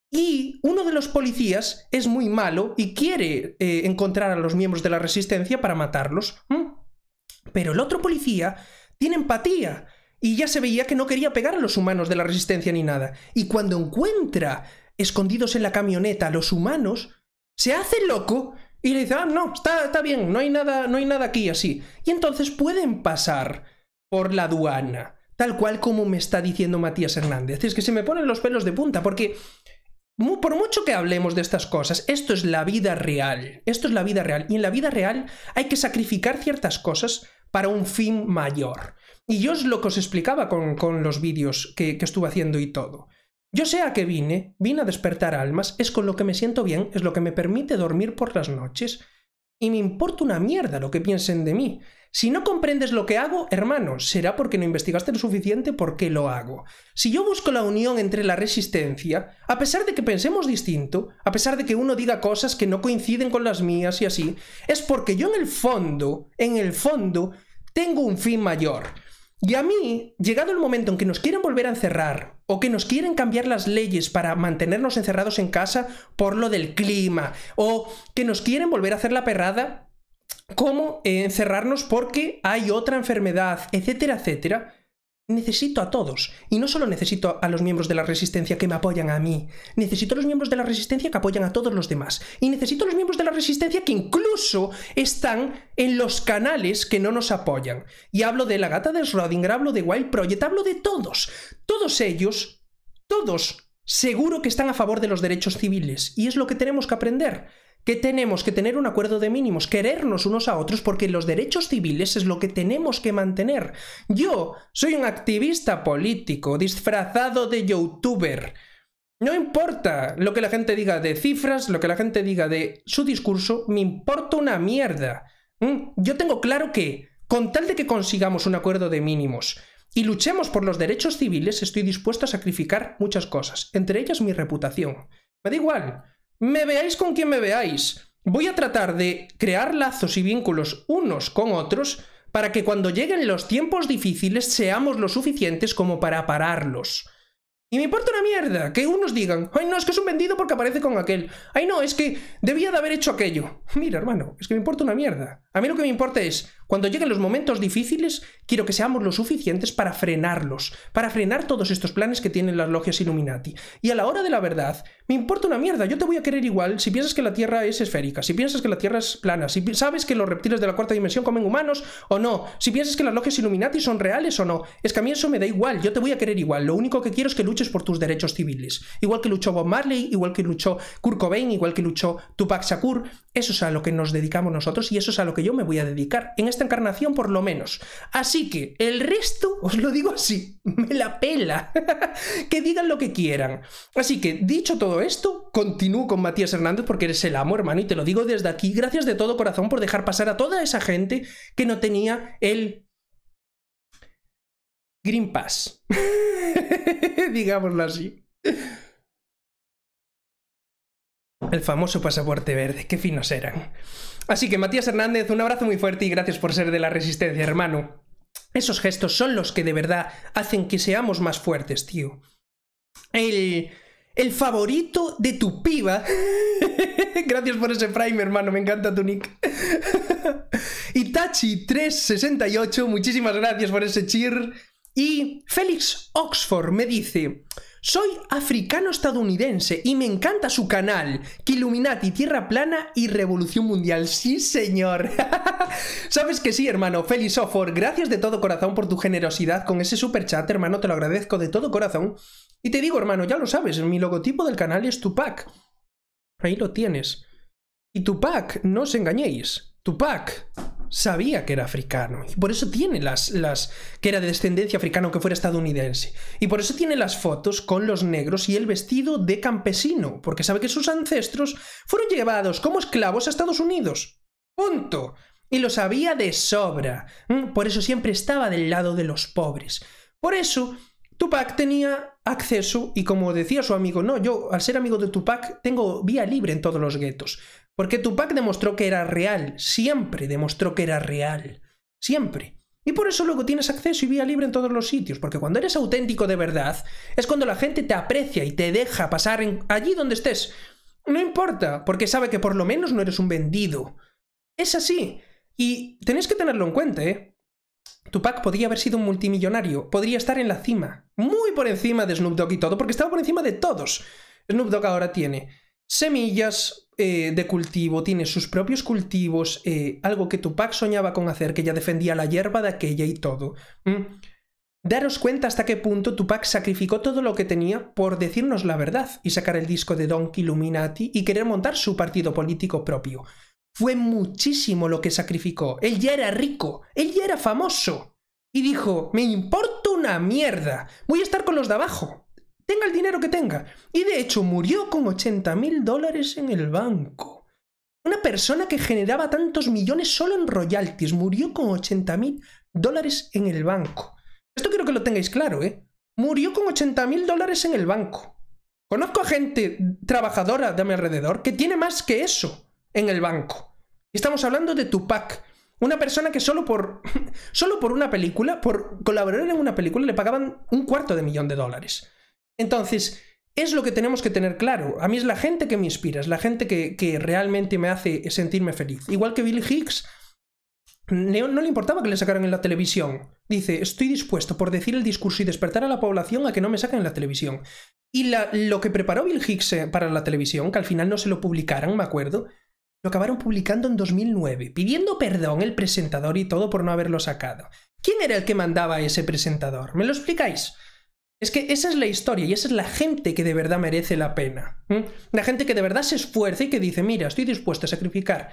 y uno de los policías es muy malo y quiere eh, encontrar a los miembros de la resistencia para matarlos. Pero el otro policía tiene empatía y ya se veía que no quería pegar a los humanos de la resistencia ni nada. Y cuando encuentra escondidos en la camioneta a los humanos, se hace loco y le dice, ah, no, está, está bien, no hay, nada, no hay nada aquí así. Y entonces pueden pasar por la aduana, tal cual como me está diciendo Matías Hernández. Es que se me ponen los pelos de punta, porque por mucho que hablemos de estas cosas, esto es la vida real, esto es la vida real. Y en la vida real hay que sacrificar ciertas cosas para un fin mayor. Y yo es lo que os explicaba con, los vídeos que, que estuve haciendo y todo. Yo sé a qué vine, vine a despertar almas, es con lo que me siento bien, es lo que me permite dormir por las noches. Y me importa una mierda lo que piensen de mí. Si no comprendes lo que hago, hermano, será porque no investigaste lo suficiente por qué lo hago. Si yo busco la unión entre la resistencia, a pesar de que pensemos distinto, a pesar de que uno diga cosas que no coinciden con las mías y así, es porque yo en el fondo, en el fondo, tengo un fin mayor. Y a mí, llegado el momento en que nos quieren volver a encerrar o que nos quieren cambiar las leyes para mantenernos encerrados en casa por lo del clima o que nos quieren volver a hacer la perrada como encerrarnos porque hay otra enfermedad, etcétera, etcétera, Necesito a todos. Y no solo necesito a los miembros de la resistencia que me apoyan a mí. Necesito a los miembros de la resistencia que apoyan a todos los demás. Y necesito a los miembros de la resistencia que incluso están en los canales que no nos apoyan. Y hablo de la gata de Schrödinger, hablo de Wild Project, hablo de todos. Todos ellos, todos, seguro que están a favor de los derechos civiles. Y es lo que tenemos que aprender que tenemos que tener un acuerdo de mínimos, querernos unos a otros, porque los derechos civiles es lo que tenemos que mantener. Yo soy un activista político disfrazado de youtuber. No importa lo que la gente diga de cifras, lo que la gente diga de su discurso, me importa una mierda. ¿Mm? Yo tengo claro que, con tal de que consigamos un acuerdo de mínimos y luchemos por los derechos civiles, estoy dispuesto a sacrificar muchas cosas, entre ellas mi reputación. Me da igual, me veáis con quien me veáis. Voy a tratar de crear lazos y vínculos unos con otros para que cuando lleguen los tiempos difíciles seamos lo suficientes como para pararlos. Y me importa una mierda que unos digan, ay no, es que es un vendido porque aparece con aquel, ay no, es que debía de haber hecho aquello. Mira, hermano, es que me importa una mierda. A mí lo que me importa es, cuando lleguen los momentos difíciles, quiero que seamos lo suficientes para frenarlos, para frenar todos estos planes que tienen las logias Illuminati. Y a la hora de la verdad, me importa una mierda, yo te voy a querer igual si piensas que la Tierra es esférica, si piensas que la Tierra es plana, si sabes que los reptiles de la cuarta dimensión comen humanos o no, si piensas que las logias Illuminati son reales o no, es que a mí eso me da igual, yo te voy a querer igual, lo único que quiero es que luches por tus derechos civiles. Igual que luchó Bob Marley, igual que luchó Kurt Cobain, igual que luchó Tupac Shakur, eso es a lo que nos dedicamos nosotros y eso es a lo que yo me voy a dedicar en este encarnación por lo menos. Así que el resto, os lo digo así, me la pela. que digan lo que quieran. Así que dicho todo esto, continúo con Matías Hernández porque eres el amo, hermano, y te lo digo desde aquí. Gracias de todo corazón por dejar pasar a toda esa gente que no tenía el Green Pass. Digámoslo así. El famoso pasaporte verde, qué finos eran. Así que Matías Hernández, un abrazo muy fuerte y gracias por ser de la resistencia, hermano. Esos gestos son los que de verdad hacen que seamos más fuertes, tío. El, el favorito de tu piba. gracias por ese frame, hermano, me encanta tu nick. Itachi368, muchísimas gracias por ese cheer. Y Félix Oxford me dice, soy africano-estadounidense y me encanta su canal, Illuminati, Tierra Plana y Revolución Mundial. Sí, señor. Sabes que sí, hermano. Feliz Ofor, gracias de todo corazón por tu generosidad con ese super chat, hermano. Te lo agradezco de todo corazón. Y te digo, hermano, ya lo sabes, mi logotipo del canal es Tupac. Ahí lo tienes. Y Tupac, no os engañéis. Tupac sabía que era africano y por eso tiene las, las que era de descendencia africana aunque fuera estadounidense y por eso tiene las fotos con los negros y el vestido de campesino porque sabe que sus ancestros fueron llevados como esclavos a Estados Unidos punto y lo sabía de sobra mm, por eso siempre estaba del lado de los pobres por eso Tupac tenía acceso y como decía su amigo, no, yo al ser amigo de Tupac tengo vía libre en todos los guetos. Porque Tupac demostró que era real, siempre demostró que era real, siempre. Y por eso luego tienes acceso y vía libre en todos los sitios, porque cuando eres auténtico de verdad, es cuando la gente te aprecia y te deja pasar allí donde estés. No importa, porque sabe que por lo menos no eres un vendido. Es así. Y tenéis que tenerlo en cuenta, ¿eh? Tupac podría haber sido un multimillonario, podría estar en la cima, muy por encima de Snoop Dogg y todo, porque estaba por encima de todos. Snoop Dogg ahora tiene semillas eh, de cultivo, tiene sus propios cultivos, eh, algo que Tupac soñaba con hacer, que ya defendía la hierba de aquella y todo. Daros cuenta hasta qué punto Tupac sacrificó todo lo que tenía por decirnos la verdad y sacar el disco de Don Illuminati y querer montar su partido político propio. Fue muchísimo lo que sacrificó. Él ya era rico, él ya era famoso. Y dijo, me importa una mierda, voy a estar con los de abajo tenga el dinero que tenga. Y de hecho murió con 80 mil dólares en el banco. Una persona que generaba tantos millones solo en royalties murió con 80 mil dólares en el banco. Esto quiero que lo tengáis claro, ¿eh? Murió con 80 mil dólares en el banco. Conozco a gente trabajadora de mi alrededor que tiene más que eso en el banco. Estamos hablando de Tupac, una persona que solo por, solo por una película, por colaborar en una película, le pagaban un cuarto de millón de dólares. Entonces, es lo que tenemos que tener claro. A mí es la gente que me inspira, es la gente que, que realmente me hace sentirme feliz. Igual que Bill Hicks, no, le importaba que le sacaran en la televisión. Dice, estoy dispuesto por decir el discurso y despertar a la población a que no me saquen en la televisión. Y lo que preparó Bill Hicks eh, para la televisión, que al final no se lo publicaron, me acuerdo, lo acabaron publicando en 2009, pidiendo perdón el presentador y todo por no haberlo sacado. ¿Quién era el que mandaba a ese presentador? ¿Me lo explicáis? Es que esa es la historia y esa es la gente que de verdad merece la pena. La gente que de verdad se esfuerza y que dice, mira, estoy dispuesto a sacrificar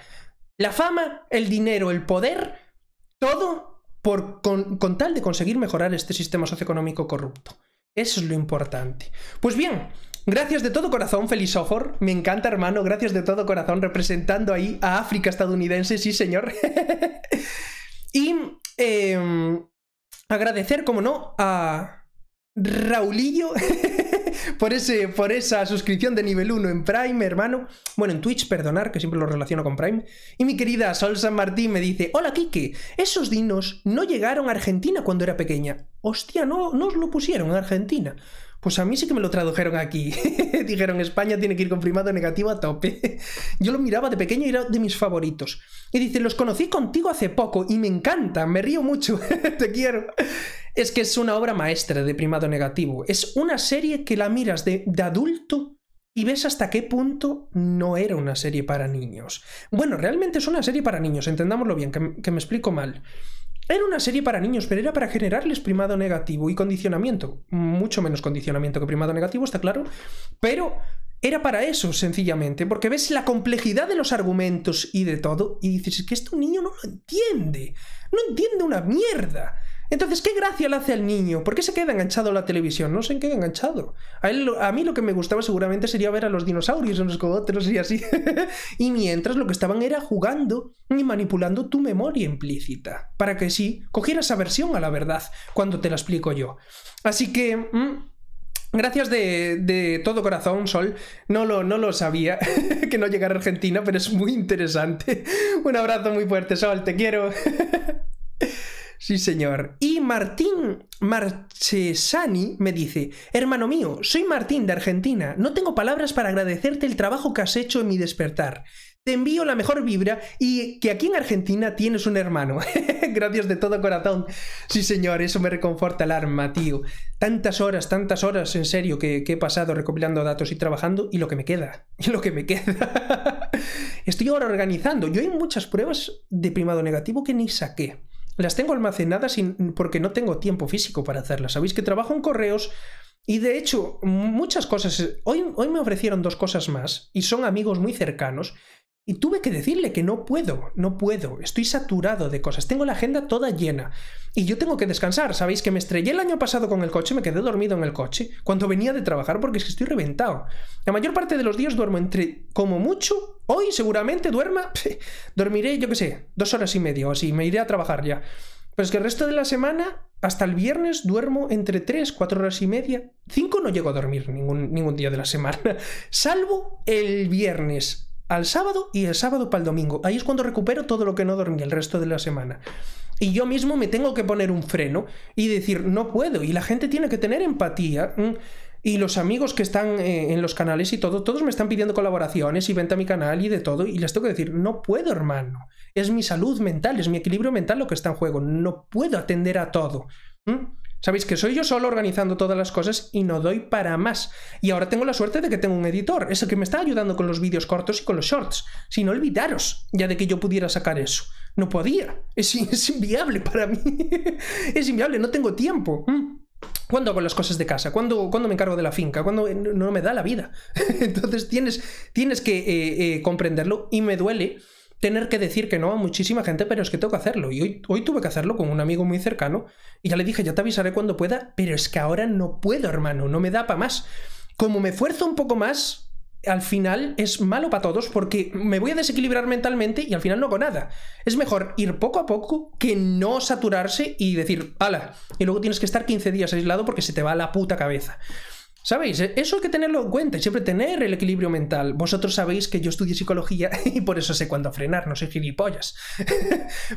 la fama, el dinero, el poder, todo por, con, tal de conseguir mejorar este sistema socioeconómico corrupto. Eso es lo importante. Pues bien, Gracias de todo corazón, Felisofor. Me encanta, hermano. Gracias de todo corazón, representando ahí a África estadounidense, sí, señor. y em, agradecer, como no, a, Raulillo por, ese, por esa suscripción de nivel 1 en Prime, hermano. Bueno, en Twitch, perdonar, que siempre lo relaciono con Prime. Y mi querida Sol San Martín me dice, hola Kike, esos dinos no llegaron a Argentina cuando era pequeña. Hostia, no, no os lo pusieron en Argentina. Pues a mí sí que me lo tradujeron aquí. Dijeron, España tiene que ir con primado negativo a tope. Yo lo miraba de pequeño y era de mis favoritos. Y dice, los conocí contigo hace poco y me encanta, me río mucho, te quiero. Es que es una obra maestra de primado negativo. Es una serie que la miras de, adulto y ves hasta qué punto no era una serie para niños. Bueno, realmente es una serie para niños, entendámoslo bien, que me explico mal. Era una serie para niños, pero era para generarles primado negativo y condicionamiento. Mucho menos condicionamiento que primado negativo, está claro. Pero era para eso, sencillamente, porque ves la complejidad de los argumentos y de todo, y dices, es que esto un niño no lo entiende. No entiende una mierda. Entonces, ¿qué gracia le hace al niño? ¿Por qué se queda enganchado a la televisión? No se qué enganchado. A, él, a mí lo que me gustaba seguramente sería ver a los dinosaurios en los cogoteros y así. y mientras lo que estaban era jugando y manipulando tu memoria implícita. Para que sí, cogieras aversión a la verdad cuando te la explico yo. Así que... Mm, gracias de, todo corazón, Sol. No lo, no lo sabía que no llegara a Argentina, pero es muy interesante. Un abrazo muy fuerte, Sol. Te quiero. Sí, señor. Y Martín Marchesani me dice, hermano mío, soy Martín de Argentina, no tengo palabras para agradecerte el trabajo que has hecho en mi despertar. Te envío la mejor vibra y que aquí en Argentina tienes un hermano. Gracias de todo corazón. Sí, señor, eso me reconforta el arma, tío. Tantas horas, tantas horas, en serio, que, he pasado recopilando datos y trabajando y lo que me queda. Y lo que me queda. Estoy ahora organizando. Yo hay muchas pruebas de primado negativo que ni saqué las tengo almacenadas porque no tengo tiempo físico para hacerlas. Sabéis que trabajo en correos y de hecho muchas cosas... Eh, hoy, hoy me ofrecieron dos cosas más y son amigos muy cercanos y tuve que decirle que no puedo, no puedo, estoy saturado de cosas, tengo la agenda toda llena y yo tengo que descansar. Sabéis que me estrellé el año pasado con el coche, me quedé dormido en el coche cuando venía de trabajar porque es que estoy reventado. La mayor parte de los días duermo entre, como mucho, hoy seguramente duerma, dormiré yo qué sé, dos horas y media o así, me iré a trabajar ya. pues es que el resto de la semana, hasta el viernes, duermo entre tres, cuatro horas y media. cinco no llego a dormir ningún, ningún día de la semana, salvo el viernes al sábado y el sábado para el domingo. Ahí es cuando recupero todo lo que no dormí el resto de la semana. Y yo mismo me tengo que poner un freno y decir, no puedo. Y la gente tiene que tener empatía. Y los amigos que están eh, en los canales y todo, todos me están pidiendo colaboraciones y venta mi canal y de todo. Y les tengo que decir, no puedo, hermano. Es mi salud mental, es mi equilibrio mental lo que está en juego. No puedo atender a todo. Sabéis que soy yo solo organizando todas las cosas y no doy para más. Y ahora tengo la suerte de que tengo un editor, es el que me está ayudando con los vídeos cortos y con los shorts. Sin olvidaros ya de que yo pudiera sacar eso. No podía. Es, inviable para mí. es inviable, no tengo tiempo. Mm. ¿Cuándo hago las cosas de casa? ¿Cuándo, me encargo de la finca? ¿Cuándo eh, no me da la vida? Entonces tienes, tienes que eh, eh, comprenderlo y me duele tener que decir que no a muchísima gente, pero es que tengo que hacerlo. Y hoy, hoy tuve que hacerlo con un amigo muy cercano y ya le dije, ya te avisaré cuando pueda, pero es que ahora no puedo, hermano, no me da para más. Como me esfuerzo un poco más, al final es malo para todos porque me voy a desequilibrar mentalmente y al final no hago nada. Es mejor ir poco a poco que no saturarse y decir, ala, y luego tienes que estar 15 días aislado porque se te va la puta cabeza. ¿Sabéis? Eso hay que tenerlo en cuenta siempre tener el equilibrio mental. Vosotros sabéis que yo estudié psicología y por eso sé cuándo frenar, no soy gilipollas.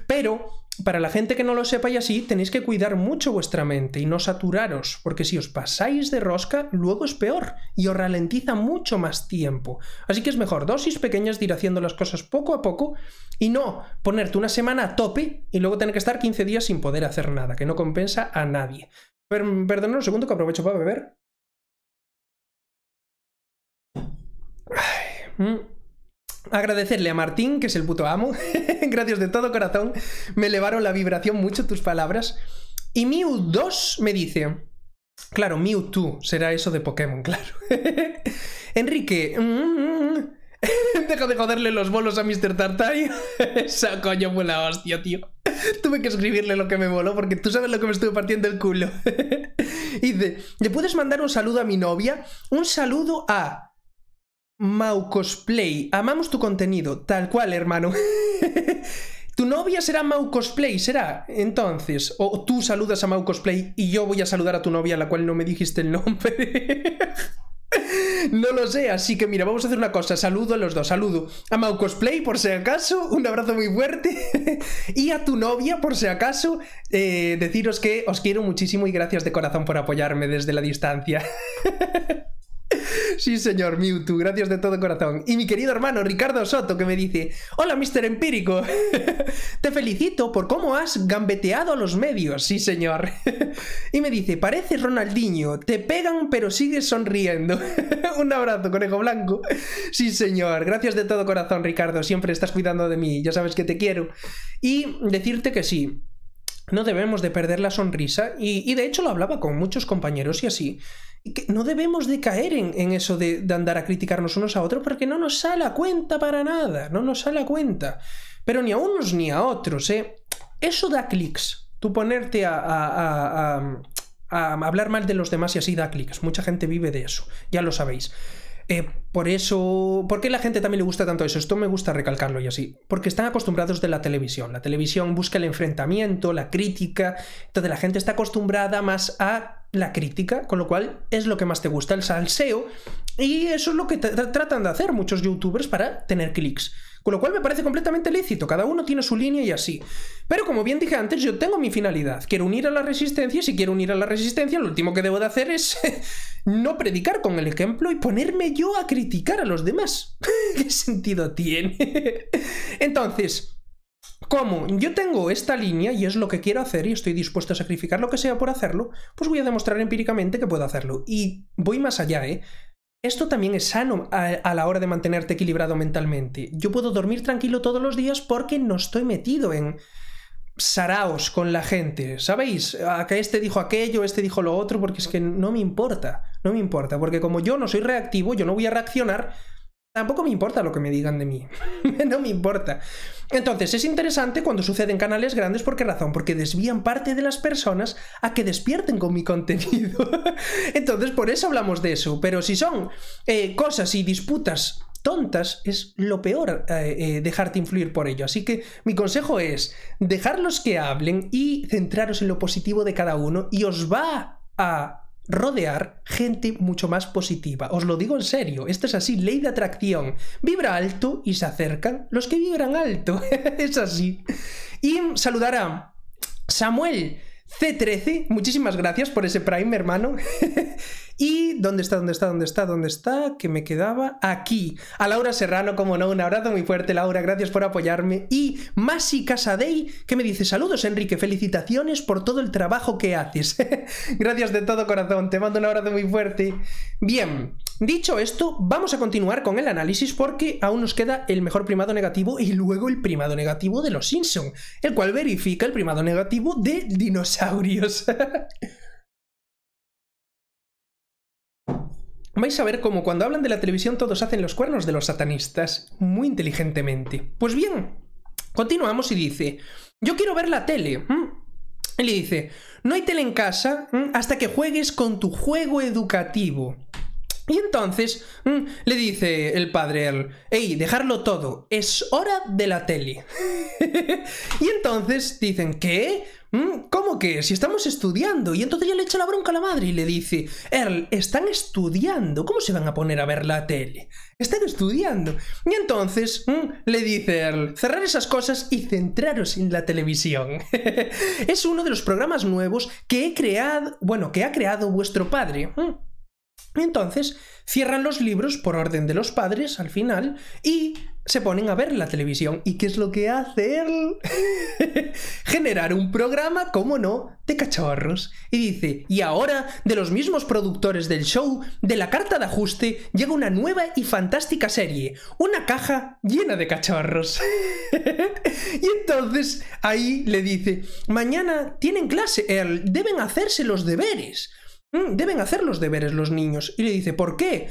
Pero para la gente que no lo sepa y así, tenéis que cuidar mucho vuestra mente y no saturaros, porque si os pasáis de rosca, luego es peor y os ralentiza mucho más tiempo. Así que es mejor dosis pequeñas ir haciendo las cosas poco a poco y no ponerte una semana a tope y luego tener que estar 15 días sin poder hacer nada, que no compensa a nadie. Perdonad un segundo que aprovecho para beber. Agradecerle a Martín, que es el puto amo. Gracias de todo corazón. Me elevaron la vibración mucho tus palabras. Y Mew 2 me dice. Claro, Mew2 será eso de Pokémon, claro. Enrique. Mm, mm, mm. deja de joderle los bolos a Mr. Tartario Esa coño fue la hostia, tío. Tuve que escribirle lo que me voló porque tú sabes lo que me estuve partiendo el culo. y dice: ¿Le puedes mandar un saludo a mi novia? Un saludo a Mau Cosplay, amamos tu contenido, tal cual, hermano. tu novia será Mau Cosplay, será. Entonces, o tú saludas a Mau Cosplay y yo voy a saludar a tu novia, a la cual no me dijiste el nombre. No lo sé, así que mira, vamos a hacer una cosa. Saludo a los dos, saludo a Mau Cosplay por si acaso, un abrazo muy fuerte. y a tu novia por si acaso, eh, deciros que os quiero muchísimo y gracias de corazón por apoyarme desde la distancia. Sí, señor Mewtwo, gracias de todo corazón. Y mi querido hermano Ricardo Soto que me dice, hola Mr. Empírico, te felicito por cómo has gambeteado a los medios, sí señor. Y me dice, parece Ronaldinho, te pegan pero sigues sonriendo. Un abrazo, conejo blanco. Sí señor, gracias de todo corazón Ricardo, siempre estás cuidando de mí, ya sabes que te quiero. Y decirte que sí, no debemos de perder la sonrisa y de hecho lo hablaba con muchos compañeros y así no debemos de caer en, eso de, andar a criticarnos unos a otros porque no nos sale la cuenta para nada, no nos sale la cuenta. Pero ni a unos ni a otros, ¿eh? Eso da clics. Tú ponerte a, hablar mal de los demás y así da clics. Mucha gente vive de eso, ya lo sabéis. Eh, por eso, ¿por qué la gente también le gusta tanto eso? Esto me gusta recalcarlo y así. Porque están acostumbrados de la televisión. La televisión busca el enfrentamiento, la crítica. Entonces la gente está acostumbrada más a la crítica, con lo cual es lo que más te gusta, el salseo, y eso es lo que tratan de hacer muchos youtubers para tener clics. Con lo cual me parece completamente lícito, cada uno tiene su línea y así. Pero como bien dije antes, yo tengo mi finalidad. Quiero unir a la resistencia, si quiero unir a la resistencia, lo último que debo de hacer es no predicar con el ejemplo y ponerme yo a criticar a los demás. ¿Qué sentido tiene? Entonces, como Yo tengo esta línea y es lo que quiero hacer y estoy dispuesto a sacrificar lo que sea por hacerlo, pues voy a demostrar empíricamente que puedo hacerlo. Y voy más allá, ¿eh? Esto también es sano a, la hora de mantenerte equilibrado mentalmente. Yo puedo dormir tranquilo todos los días porque no estoy metido en saraos con la gente, ¿sabéis? Acá este dijo aquello, este dijo lo otro, porque es que no me importa, no me importa, porque como yo no soy reactivo, yo no voy a reaccionar Tampoco me importa lo que me digan de mí. no me importa. Entonces, es interesante cuando suceden canales grandes, ¿por qué razón? Porque desvían parte de las personas a que despierten con mi contenido. Entonces, por eso hablamos de eso. Pero si son eh, cosas y disputas tontas, es lo peor eh, eh, dejarte influir por ello. Así que mi consejo es dejarlos que hablen y centraros en lo positivo de cada uno y os va a rodear gente mucho más positiva. Os lo digo en serio, esto es así, ley de atracción. Vibra alto y se acercan los que vibran alto, es así. Y saludar a Samuel C13, muchísimas gracias por ese prime, hermano. Y ¿dónde está, dónde está, dónde está, dónde está? Que me quedaba aquí. A Laura Serrano, como no, un abrazo muy fuerte, Laura, gracias por apoyarme. Y Masi Casadei, que me dice, saludos Enrique, felicitaciones por todo el trabajo que haces. gracias de todo corazón, te mando un abrazo muy fuerte. Bien, dicho esto, vamos a continuar con el análisis porque aún nos queda el mejor primado negativo y luego el primado negativo de los Simpson, el cual verifica el primado negativo de dinosaurios. Vais a ver cómo cuando hablan de la televisión todos hacen los cuernos de los satanistas, muy inteligentemente. Pues bien, continuamos y dice, yo quiero ver la tele. Y le dice, no hay tele en casa hasta que juegues con tu juego educativo. Y entonces le dice el padre al, hey, dejarlo todo, es hora de la tele. y entonces dicen, ¿qué? Mm, ¿Cómo que? Si estamos estudiando. Y entonces ya le echa la bronca a la madre y le dice, Earl, están estudiando. ¿Cómo se van a poner a ver la tele? Están estudiando. Y entonces mm, le dice Earl, cerrar esas cosas y centraros en la televisión. es uno de los programas nuevos que he creado, bueno, que ha creado vuestro padre. Mm. Entonces, Cierran los libros por orden de los padres al final y se ponen a ver la televisión. ¿Y qué es lo que hace él? Generar un programa, como no, de cachorros. Y dice, y ahora, de los mismos productores del show, de la carta de ajuste, llega una nueva y fantástica serie, una caja llena de cachorros. y entonces ahí le dice, mañana tienen clase, Earl, eh, deben hacerse los deberes. Mm, deben hacer los deberes los niños. Y le dice, ¿por qué?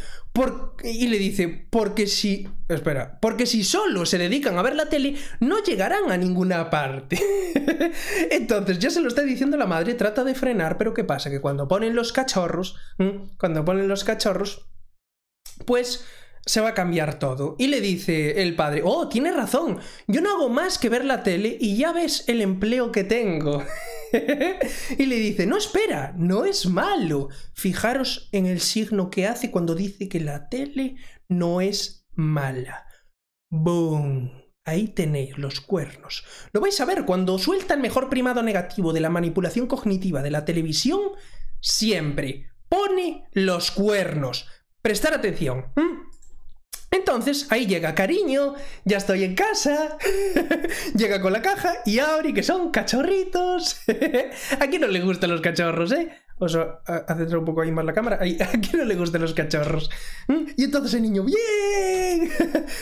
Y le dice, porque si... Espera, porque si solo se dedican a ver la tele, no llegarán a ninguna parte. Entonces, ya se lo está diciendo la madre, trata de frenar, pero ¿qué pasa? Que cuando ponen los cachorros, mm, cuando ponen los cachorros, pues se va a cambiar todo. Y le dice el padre, oh, tiene razón, yo no hago más que ver la tele y ya ves el empleo que tengo. y le dice, no espera, no es malo. Fijaros en el signo que hace cuando dice que la tele no es mala. ¡Boom! Ahí tenéis los cuernos. Lo vais a ver cuando suelta el mejor primado negativo de la manipulación cognitiva de la televisión, siempre pone los cuernos. Prestar atención. Entonces ahí llega cariño, ya estoy en casa, llega con la caja y abre que son cachorritos. ¿A no le gustan los cachorros, eh? O sea, un poco ahí más la cámara. Ay, ¿A quién no le gustan los cachorros? ¿Mm? Y entonces el niño, ¡bien!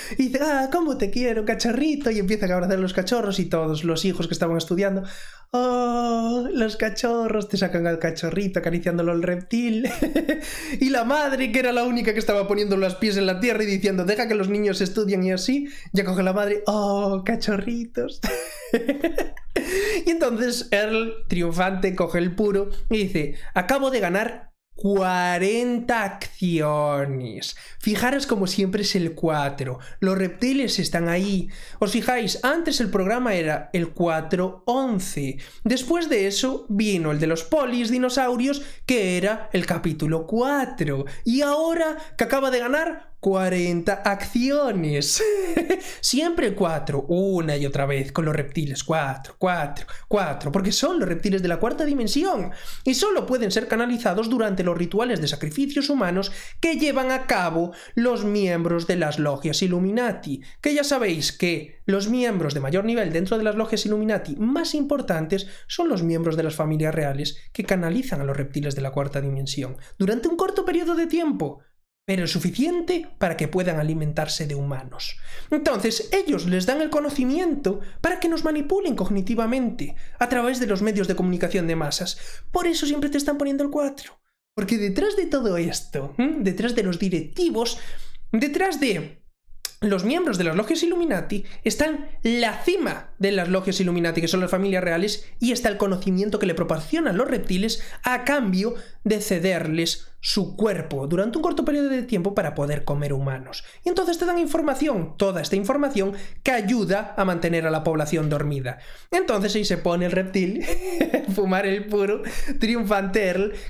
y dice, ¡ah, cómo te quiero, cachorrito! Y empiezan a abrazar los cachorros y todos los hijos que estaban estudiando, ¡oh, los cachorros! Te sacan al cachorrito acariciándolo al reptil. y la madre, que era la única que estaba poniendo los pies en la tierra y diciendo, deja que los niños estudien y así, ya coge la madre, ¡oh, cachorritos! y entonces Earl, triunfante, coge el puro y dice, acabo de ganar 40 acciones. Fijaros como siempre es el 4. Los reptiles están ahí. Os fijáis, antes el programa era el 4-11. Después de eso vino el de los polis dinosaurios, que era el capítulo 4. Y ahora que acaba de ganar 40 acciones. Siempre 4, una y otra vez, con los reptiles. 4, 4, 4, porque son los reptiles de la cuarta dimensión y solo pueden ser canalizados durante los rituales de sacrificios humanos que llevan a cabo los miembros de las logias Illuminati. Que ya sabéis que los miembros de mayor nivel dentro de las logias Illuminati más importantes son los miembros de las familias reales que canalizan a los reptiles de la cuarta dimensión durante un corto periodo de tiempo pero suficiente para que puedan alimentarse de humanos. Entonces, ellos les dan el conocimiento para que nos manipulen cognitivamente a través de los medios de comunicación de masas. Por eso siempre te están poniendo el 4. Porque detrás de todo esto, detrás de los directivos, detrás de los miembros de las logias Illuminati están la cima de las logias Illuminati, que son las familias reales, y está el conocimiento que le proporcionan los reptiles a cambio de cederles su cuerpo durante un corto periodo de tiempo para poder comer humanos. Y entonces te dan información, toda esta información que ayuda a mantener a la población dormida. Entonces ahí se pone el reptil, fumar el puro, triunfante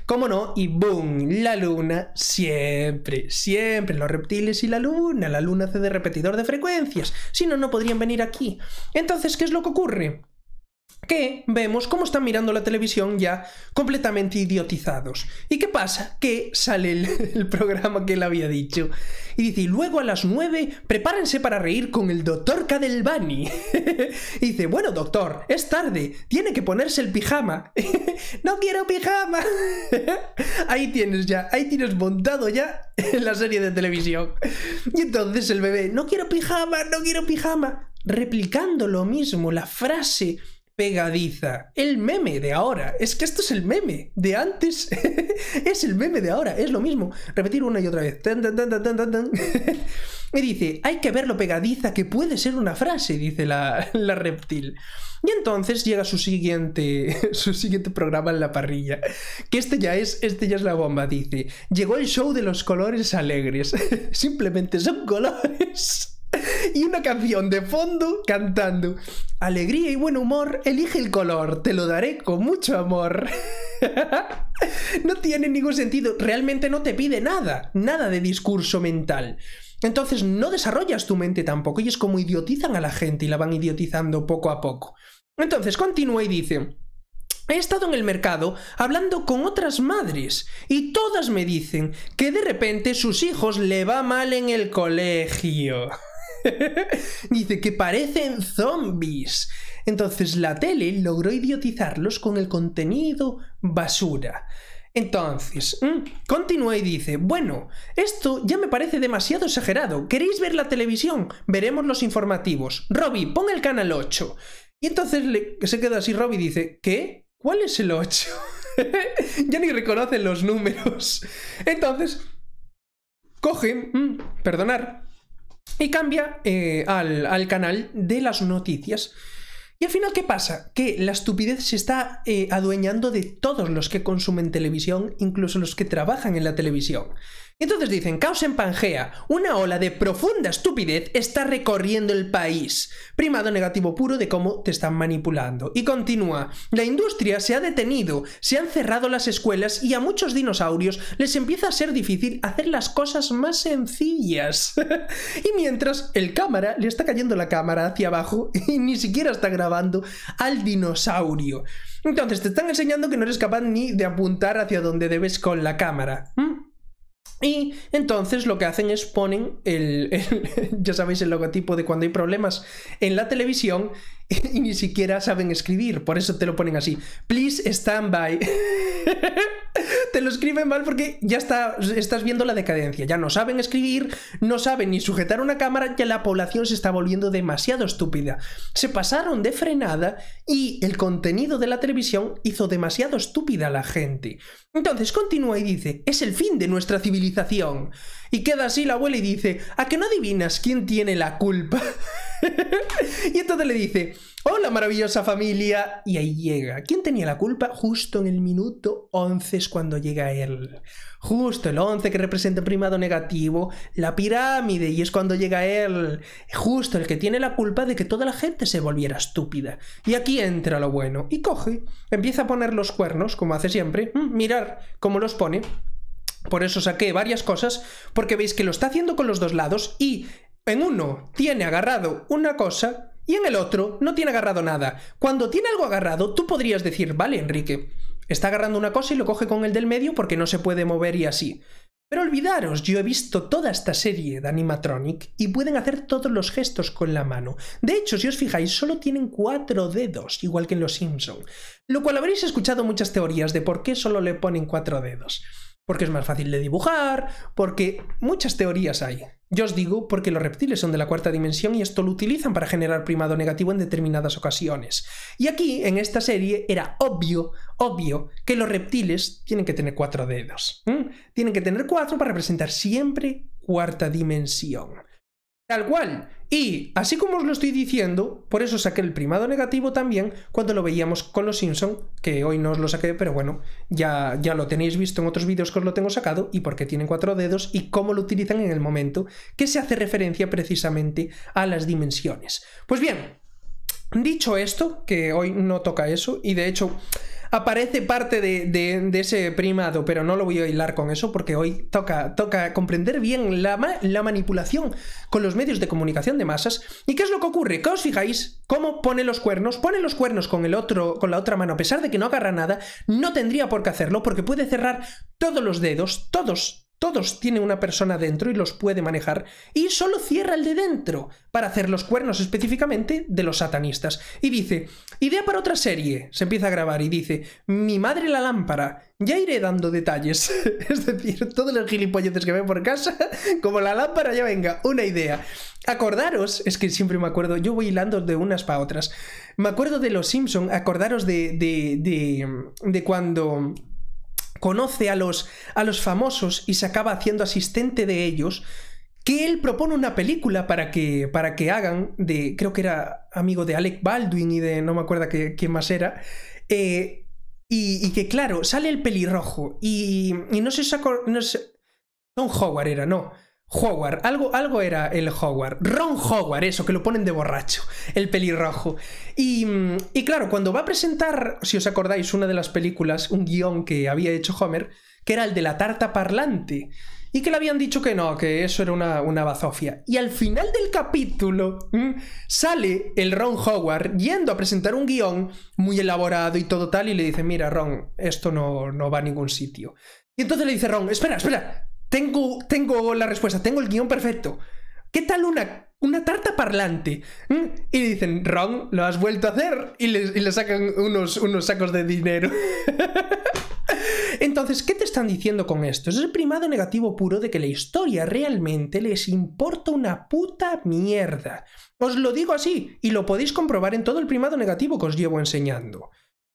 cómo como no, y boom, la luna siempre, siempre, los reptiles y la luna, la luna hace de repetidor de frecuencias, si no, no podrían venir aquí. Entonces, ¿qué es lo que ocurre? que vemos cómo están mirando la televisión ya completamente idiotizados. ¿Y qué pasa? Que sale el, programa que él había dicho. Y dice, y luego a las 9, prepárense para reír con el doctor Cadelbani. dice, bueno doctor, es tarde, tiene que ponerse el pijama. no quiero pijama. ahí tienes ya, ahí tienes montado ya la serie de televisión. Y entonces el bebé, no quiero pijama, no quiero pijama. Replicando lo mismo, la frase pegadiza. El meme de ahora. Es que esto es el meme de antes. es el meme de ahora. Es lo mismo. Repetir una y otra vez. y dice, hay que ver lo pegadiza que puede ser una frase, dice la, la reptil. Y entonces llega su siguiente, su siguiente programa en la parrilla. Que este ya es, este ya es la bomba, dice. Llegó el show de los colores alegres. Simplemente son colores. y una canción de fondo cantando. Alegría y buen humor, elige el color, te lo daré con mucho amor. no tiene ningún sentido, realmente no te pide nada, nada de discurso mental. Entonces no desarrollas tu mente tampoco y es como idiotizan a la gente y la van idiotizando poco a poco. Entonces continúa y dice, He estado en el mercado hablando con otras madres y todas me dicen que de repente sus hijos le va mal en el colegio. Dice que parecen zombies. Entonces la tele logró idiotizarlos con el contenido basura. Entonces, mm, continúa y dice, bueno, esto ya me parece demasiado exagerado. ¿Queréis ver la televisión? Veremos los informativos. Robbie, pon el canal 8. Y entonces se queda así Robbie dice, ¿qué? ¿Cuál es el 8? ya ni reconoce los números. Entonces, coge, perdonad mm, perdonar, y cambia eh, al, canal de las noticias. Y al final, ¿qué pasa? Que la estupidez se está eh, adueñando de todos los que consumen televisión, incluso los que trabajan en la televisión. Entonces dicen, caos en Pangea, una ola de profunda estupidez está recorriendo el país. Primado negativo puro de cómo te están manipulando. Y continúa, la industria se ha detenido, se han cerrado las escuelas y a muchos dinosaurios les empieza a ser difícil hacer las cosas más sencillas. y mientras, el cámara, le está cayendo la cámara hacia abajo y ni siquiera está grabando al dinosaurio. Entonces te están enseñando que no eres capaz ni de apuntar hacia donde debes con la cámara. ¿Mm? Y entonces lo que hacen es ponen el, ya sabéis, el logotipo de cuando hay problemas en la televisión y ni siquiera saben escribir, por eso te lo ponen así. Please stand by. te lo escriben mal porque ya está, estás viendo la decadencia. Ya no saben escribir, no saben ni sujetar una cámara, ya la población se está volviendo demasiado estúpida. Se pasaron de frenada y el contenido de la televisión hizo demasiado estúpida a la gente. Entonces continúa y dice, es el fin de nuestra civilización. Y queda así la abuela y dice, ¿a que no adivinas quién tiene la culpa? y entonces le dice, hola maravillosa familia. Y ahí llega. ¿Quién tenía la culpa? Justo en el minuto 11 es cuando llega él. Justo el 11 que representa primado negativo, la pirámide, y es cuando llega él. Justo el que tiene la culpa de que toda la gente se volviera estúpida. Y aquí entra lo bueno. Y coge, empieza a poner los cuernos, como hace siempre. Mm, mirar cómo los pone. Por eso saqué varias cosas, porque veis que lo está haciendo con los dos lados y en uno tiene agarrado una cosa y en el otro no tiene agarrado nada. Cuando tiene algo agarrado, tú podrías decir, vale, Enrique, está agarrando una cosa y lo coge con el del medio porque no se puede mover y así. Pero olvidaros, yo he visto toda esta serie de animatronic y pueden hacer todos los gestos con la mano. De hecho, si os fijáis, solo tienen cuatro dedos, igual que en los Simpson. Lo cual habréis escuchado muchas teorías de por qué solo le ponen cuatro dedos porque es más fácil de dibujar, porque muchas teorías hay. Yo os digo porque los reptiles son de la cuarta dimensión y esto lo utilizan para generar primado negativo en determinadas ocasiones. Y aquí, en esta serie, era obvio, obvio, que los reptiles tienen que tener cuatro dedos. Tienen que tener cuatro para representar siempre cuarta dimensión. Tal cual. Y así como os lo estoy diciendo, por eso saqué el primado negativo también cuando lo veíamos con los Simpson, que hoy no os lo saqué, pero bueno, ya, ya lo tenéis visto en otros vídeos que os lo tengo sacado, y porque tienen cuatro dedos y cómo lo utilizan en el momento, que se hace referencia precisamente a las dimensiones. Pues bien, dicho esto, que hoy no toca eso, y de hecho aparece parte de, ese primado, pero no lo voy a hilar con eso porque hoy toca, toca comprender bien la, la manipulación con los medios de comunicación de masas. ¿Y qué es lo que ocurre? Que os fijáis cómo pone los cuernos, pone los cuernos con, el otro, con la otra mano, a pesar de que no agarra nada, no tendría por qué hacerlo porque puede cerrar todos los dedos, todos, todos tienen una persona dentro y los puede manejar, y solo cierra el de dentro para hacer los cuernos específicamente de los satanistas. Y dice, idea para otra serie. Se empieza a grabar y dice, mi madre la lámpara. Ya iré dando detalles. es decir, todos los gilipolletes que ven por casa, como la lámpara ya venga, una idea. Acordaros, es que siempre me acuerdo, yo voy hilando de unas para otras. Me acuerdo de los Simpson, acordaros de, de, de cuando conoce a los, a los famosos y se acaba haciendo asistente de ellos, que él propone una película para que, para que hagan, de, creo que era amigo de Alec Baldwin y de no me acuerdo que, quién más era, eh, y, que claro, sale el pelirrojo y, y no, se sacó, no sé, Don Howard era, no. Howard, algo, algo era el Howard. Ron Howard, eso, que lo ponen de borracho, el pelirrojo. Mm, y, claro, cuando va a presentar, si os acordáis, una de las películas, un guión que había hecho Homer, que era el de la tarta parlante, y que le habían dicho que no, que eso era una, una bazofia. Y al final del capítulo mm, sale el Ron Howard yendo a presentar un guión muy elaborado y todo tal, y le dice, mira, Ron, esto no, no va a ningún sitio. Y entonces le dice Ron, espera, espera, tengo, la respuesta, tengo el guión perfecto. ¿Qué tal una, tarta parlante? Mm, y dicen, Ron, lo has vuelto a hacer. Y le, sacan unos, unos sacos de dinero. Entonces, ¿qué te están diciendo con esto? Es el primado negativo puro de que la historia realmente les importa una puta mierda. Os lo digo así, y lo podéis comprobar en todo el primado negativo que os llevo enseñando.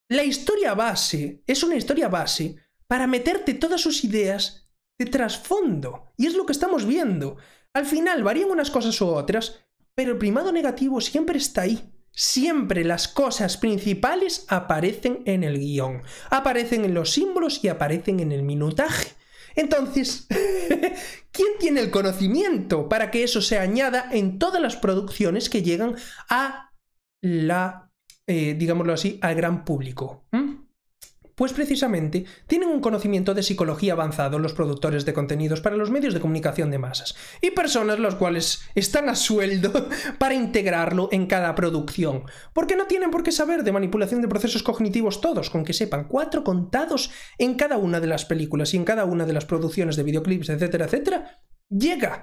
La historia base es una historia base para meterte todas sus ideas de trasfondo. Y es lo que estamos viendo. Al final varían unas cosas u otras, pero el primado negativo siempre está ahí. Siempre las cosas principales aparecen en el guión, aparecen en los símbolos y aparecen en el minutaje. Entonces, ¿quién tiene el conocimiento para que eso se añada en todas las producciones que llegan a la, eh, digámoslo así, al gran público? ¿Mm? Pues precisamente tienen un conocimiento de psicología avanzado los productores de contenidos para los medios de comunicación de masas y personas los cuales están a sueldo para integrarlo en cada producción. Porque no tienen por qué saber de manipulación de procesos cognitivos todos, con que sepan cuatro contados en cada una de las películas y en cada una de las producciones de videoclips, etcétera, etcétera, llega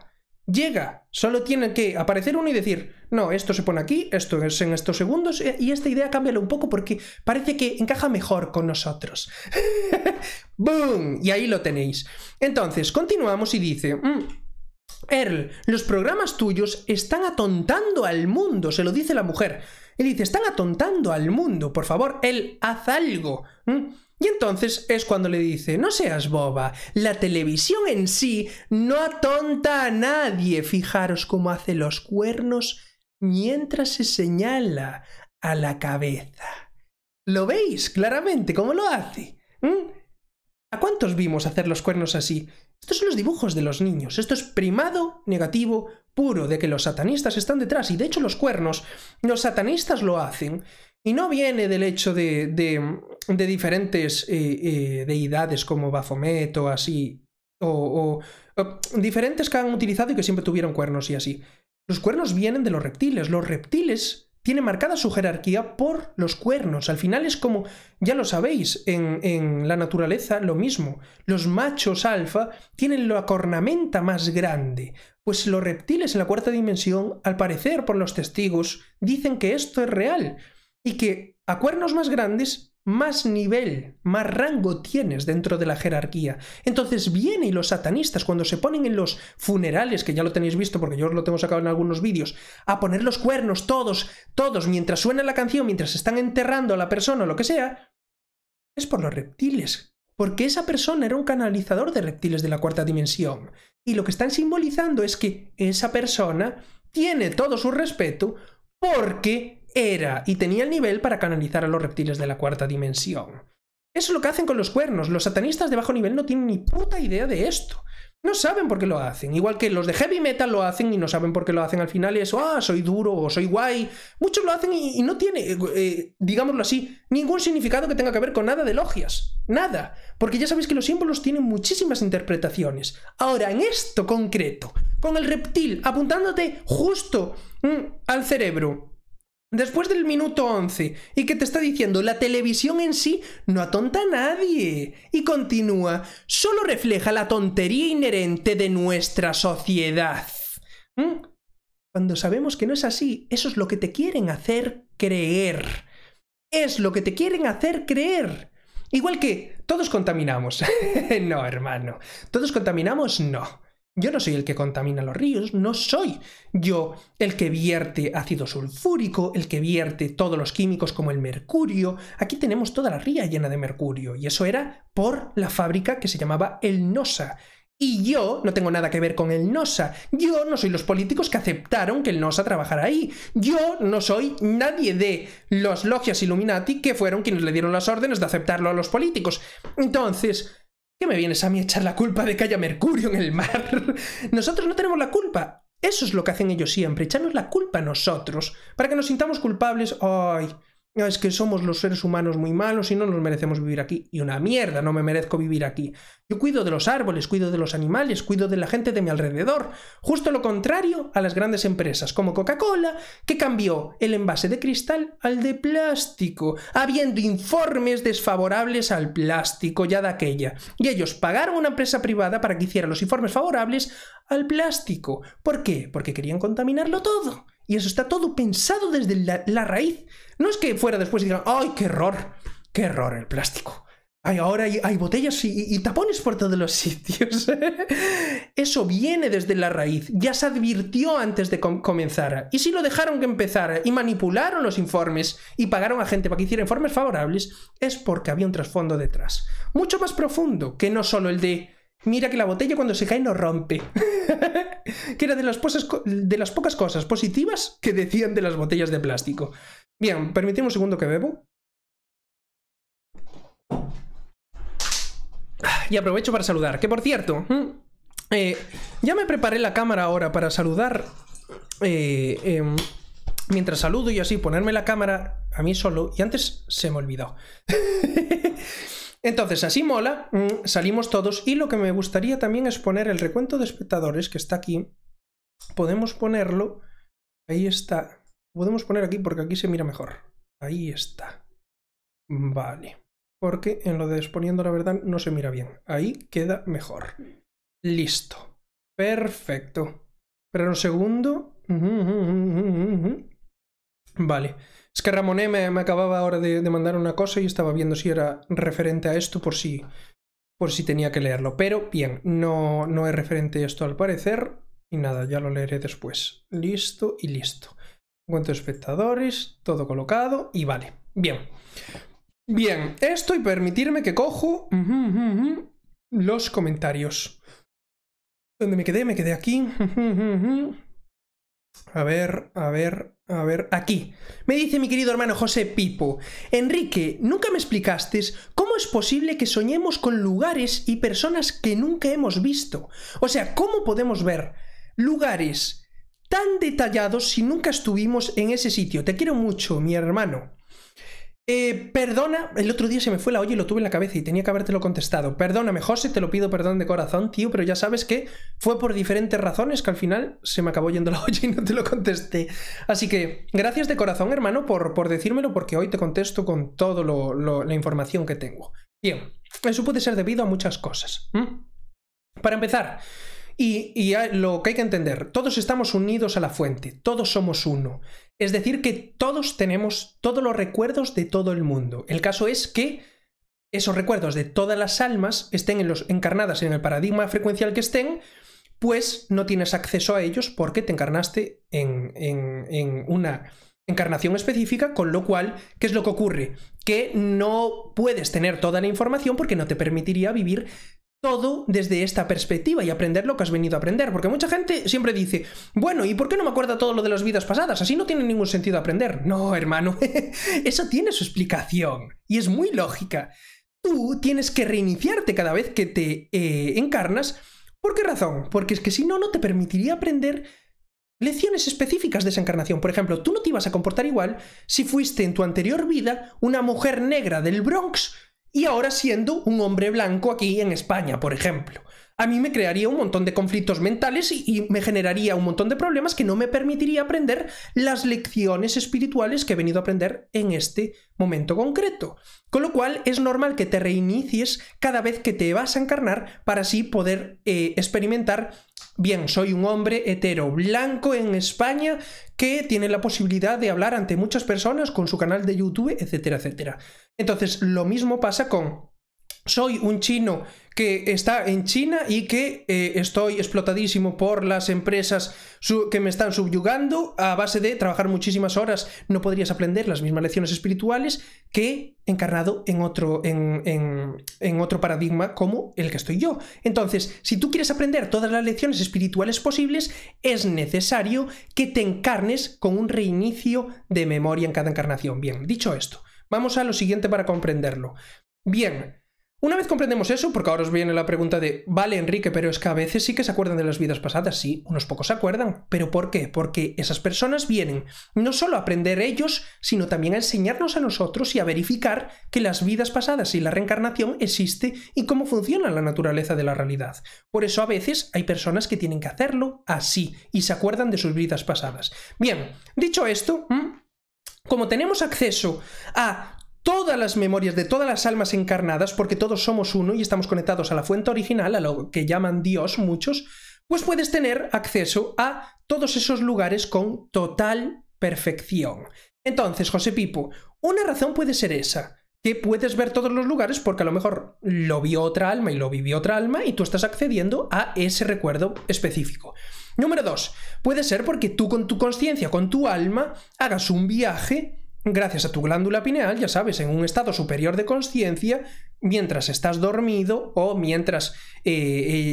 llega. Solo tiene que aparecer uno y decir, no, esto se pone aquí, esto es en estos segundos, eh, y esta idea cámbiala un poco porque parece que encaja mejor con nosotros. ¡Boom! Y ahí lo tenéis. Entonces, continuamos y dice... Mm, Earl, los programas tuyos están atontando al mundo, se lo dice la mujer. Él dice, están atontando al mundo, por favor, él haz algo. ¿Mm? Y entonces es cuando le dice, no seas boba, la televisión en sí no atonta a nadie. Fijaros cómo hace los cuernos mientras se señala a la cabeza. ¿Lo veis claramente cómo lo hace? ¿Mm? ¿A cuántos vimos hacer los cuernos así? Estos son los dibujos de los niños. Esto es primado negativo puro de que los satanistas están detrás. Y de hecho los cuernos, los satanistas lo hacen y no viene del hecho de, de, diferentes eh, eh, deidades como Bafometo, o así, o, diferentes que han utilizado y que siempre tuvieron cuernos y así. Los cuernos vienen de los reptiles. Los reptiles tienen marcada su jerarquía por los cuernos. Al final es como, ya lo sabéis, en, en la naturaleza lo mismo. Los machos alfa tienen la cornamenta más grande. Pues los reptiles en la cuarta dimensión, al parecer por los testigos, dicen que esto es real y que a cuernos más grandes, más nivel, más rango tienes dentro de la jerarquía. Entonces viene y los satanistas, cuando se ponen en los funerales, que ya lo tenéis visto porque yo os lo tengo sacado en algunos vídeos, a poner los cuernos todos, todos, mientras suena la canción, mientras están enterrando a la persona o lo que sea, es por los reptiles. Porque esa persona era un canalizador de reptiles de la cuarta dimensión. Y lo que están simbolizando es que esa persona tiene todo su respeto porque era y tenía el nivel para canalizar a los reptiles de la cuarta dimensión. Eso es lo que hacen con los cuernos. Los satanistas de bajo nivel no tienen ni puta idea de esto. No saben por qué lo hacen. Igual que los de heavy metal lo hacen y no saben por qué lo hacen al final. es, eso, ah, soy duro o soy guay. Muchos lo hacen y, no tiene, eh, eh, digámoslo así, ningún significado que tenga que ver con nada de logias. Nada. Porque ya sabéis que los símbolos tienen muchísimas interpretaciones. Ahora, en esto concreto, con el reptil apuntándote justo mm, al cerebro, después del minuto 11 y que te está diciendo la televisión en sí no atonta a nadie. Y continúa, solo refleja la tontería inherente de nuestra sociedad. ¿Mm? Cuando sabemos que no es así, eso es lo que te quieren hacer creer. Es lo que te quieren hacer creer. Igual que todos contaminamos. no, hermano. Todos contaminamos, no. Yo no soy el que contamina los ríos, no soy yo el que vierte ácido sulfúrico, el que vierte todos los químicos como el mercurio. Aquí tenemos toda la ría llena de mercurio y eso era por la fábrica que se llamaba El Nosa. Y yo no tengo nada que ver con el NOSA. Yo no soy los políticos que aceptaron que el NOSA trabajara ahí. Yo no soy nadie de los logias Illuminati que fueron quienes le dieron las órdenes de aceptarlo a los políticos. Entonces, ¿Qué me vienes a mí a echar la culpa de que haya mercurio en el mar? Nosotros no tenemos la culpa. Eso es lo que hacen ellos siempre, echarnos la culpa a nosotros, para que nos sintamos culpables. ¡Ay! es que somos los seres humanos muy malos y no nos merecemos vivir aquí. Y una mierda, no me merezco vivir aquí. Yo cuido de los árboles, cuido de los animales, cuido de la gente de mi alrededor. Justo lo contrario a las grandes empresas como Coca-Cola, que cambió el envase de cristal al de plástico, habiendo informes desfavorables al plástico ya de aquella. Y ellos pagaron a una empresa privada para que hiciera los informes favorables al plástico. ¿Por qué? Porque querían contaminarlo todo. Y eso está todo pensado desde la, raíz. No es que fuera después y digan, ¡ay, qué error! ¡Qué error el plástico! ahora hay, botellas y, tapones por todos los sitios. Eso viene desde la raíz. Ya se advirtió antes de comenzar. Y si lo dejaron que empezara y manipularon los informes y pagaron a gente para que hiciera informes favorables, es porque había un trasfondo detrás. Mucho más profundo que no solo el de Mira que la botella cuando se cae no rompe. que era de las, de las pocas cosas positivas que decían de las botellas de plástico. Bien, permitidme un segundo que bebo. Y aprovecho para saludar. Que por cierto, eh, ya me preparé la cámara ahora para saludar. Eh, em, mientras saludo y así, ponerme la cámara a mí solo. Y antes se me olvidó. Entonces, así mola, mm, salimos todos y lo que me gustaría también es poner el recuento de espectadores que está aquí. Podemos ponerlo, ahí está. Podemos poner aquí porque aquí se mira mejor. Ahí está. Vale. Porque en lo de exponiendo la verdad no se mira bien. Ahí queda mejor. Listo. Perfecto. Pero lo segundo. Vale. Es que Ramoné e me, acababa ahora de, mandar una cosa y estaba viendo si era referente a esto por si, por si tenía que leerlo. Pero bien, no, no es referente a esto al parecer. Y nada, ya lo leeré después. Listo y listo. cuento espectadores, todo colocado y vale. Bien. Bien, esto y permitirme que cojo los comentarios. Donde me quedé? Me quedé aquí. A ver, a ver, a ver. Aquí. Me dice mi querido hermano José Pipo. Enrique, nunca me explicaste cómo es posible que soñemos con lugares y personas que nunca hemos visto. O sea, ¿cómo podemos ver lugares tan detallados si nunca estuvimos en ese sitio? Te quiero mucho, mi hermano. Eh, perdona, el otro día se me fue la olla y lo tuve en la cabeza y tenía que habértelo contestado. Perdóname, José, te lo pido perdón de corazón, tío, pero ya sabes que fue por diferentes razones que al final se me acabó yendo la olla y no te lo contesté. Así que gracias de corazón, hermano, por, por decírmelo, porque hoy te contesto con toda la información que tengo. Bien, eso puede ser debido a muchas cosas. Para empezar, y, lo que hay que entender, todos estamos unidos a la fuente, todos somos uno. Es decir, que todos tenemos todos los recuerdos de todo el mundo. El caso es que esos recuerdos de todas las almas estén en los, encarnadas en el paradigma frecuencial que estén, pues no tienes acceso a ellos porque te encarnaste en, en una encarnación específica, con lo cual, ¿qué es lo que ocurre? Que no puedes tener toda la información porque no te permitiría vivir todo desde esta perspectiva y aprender lo que has venido a aprender. Porque mucha gente siempre dice, bueno, ¿y por qué no me acuerdo todo lo de las vidas pasadas? Así no tiene ningún sentido aprender. No, hermano, eso tiene su explicación y es muy lógica. Tú tienes que reiniciarte cada vez que te eh, encarnas. ¿Por qué razón? Porque es que si no, no te permitiría aprender lecciones específicas de esa encarnación. Por ejemplo, tú no te ibas a comportar igual si fuiste en tu anterior vida una mujer negra del Bronx y ahora siendo un hombre blanco aquí en España, por ejemplo. A mí me crearía un montón de conflictos mentales y, me generaría un montón de problemas que no me permitiría aprender las lecciones espirituales que he venido a aprender en este momento concreto. Con lo cual es normal que te reinicies cada vez que te vas a encarnar para así poder eh, experimentar, bien, soy un hombre hetero blanco en España que tiene la posibilidad de hablar ante muchas personas con su canal de YouTube, etcétera, etcétera. Entonces, lo mismo pasa con soy un chino que está en China y que eh, estoy explotadísimo por las empresas que me están subyugando a base de trabajar muchísimas horas. No podrías aprender las mismas lecciones espirituales que encarnado en otro, en otro paradigma como el que estoy yo. Entonces, si tú quieres aprender todas las lecciones espirituales posibles, es necesario que te encarnes con un reinicio de memoria en cada encarnación. Bien, dicho esto, Vamos a lo siguiente para comprenderlo. Bien, una vez comprendemos eso, porque ahora os viene la pregunta de, vale Enrique, pero es que a veces sí que se acuerdan de las vidas pasadas, sí, unos pocos se acuerdan, pero ¿por qué? Porque esas personas vienen no solo a aprender ellos, sino también a enseñarnos a nosotros y a verificar que las vidas pasadas y la reencarnación existe y cómo funciona la naturaleza de la realidad. Por eso a veces hay personas que tienen que hacerlo así y se acuerdan de sus vidas pasadas. Bien, dicho esto como tenemos acceso a todas las memorias de todas las almas encarnadas, porque todos somos uno y estamos conectados a la fuente original, a lo que llaman Dios muchos, pues puedes tener acceso a todos esos lugares con total perfección. Entonces, José Pipo, una razón puede ser esa, que puedes ver todos los lugares porque a lo mejor lo vio otra alma y lo vivió otra alma y tú estás accediendo a ese recuerdo específico. Número dos, Puede ser porque tú con tu conciencia, con tu alma, hagas un viaje gracias a tu glándula pineal, ya sabes, en un estado superior de conciencia, mientras estás dormido o mientras eh,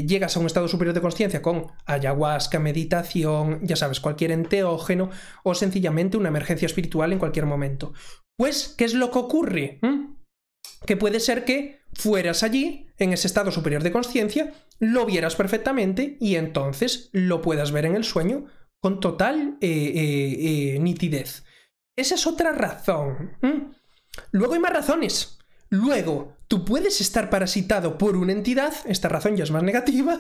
eh, llegas a un estado superior de conciencia con ayahuasca, meditación, ya sabes, cualquier enteógeno o sencillamente una emergencia espiritual en cualquier momento. Pues, ¿qué es lo que ocurre? ¿Mm? Que puede ser que fueras allí, en ese estado superior de conciencia, lo vieras perfectamente y entonces lo puedas ver en el sueño con total eh, eh, eh, nitidez. Esa es otra razón. Luego hay más razones. Luego, tú puedes estar parasitado por una entidad, esta razón ya es más negativa,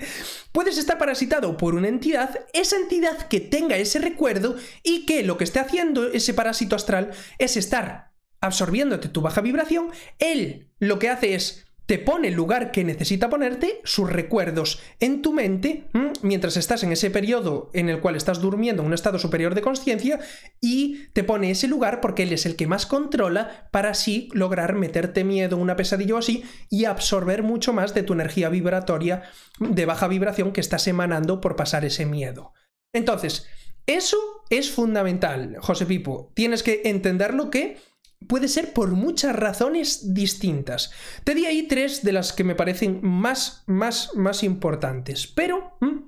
puedes estar parasitado por una entidad, esa entidad que tenga ese recuerdo y que lo que esté haciendo ese parásito astral es estar absorbiéndote tu baja vibración, él lo que hace es te pone el lugar que necesita ponerte, sus recuerdos en tu mente, mientras estás en ese periodo en el cual estás durmiendo en un estado superior de conciencia, y te pone ese lugar porque él es el que más controla para así lograr meterte miedo, una pesadilla o así, y absorber mucho más de tu energía vibratoria de baja vibración que estás emanando por pasar ese miedo. Entonces, eso es fundamental, José Pipo. Tienes que entender lo que puede ser por muchas razones distintas. Te di ahí tres de las que me parecen más, más, más importantes, pero mm,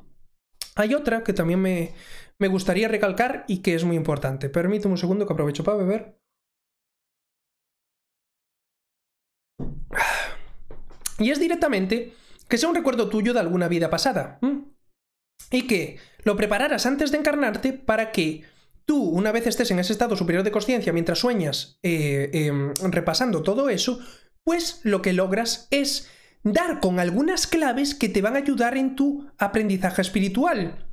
hay otra que también me, me gustaría recalcar y que es muy importante. Permíteme un segundo que aprovecho para beber. Y es directamente que sea un recuerdo tuyo de alguna vida pasada. Mm, y que lo prepararas antes de encarnarte para que tú, una vez estés en ese estado superior de conciencia mientras sueñas eh, em, repasando todo eso, pues lo que logras es dar con algunas claves que te van a ayudar en tu aprendizaje espiritual.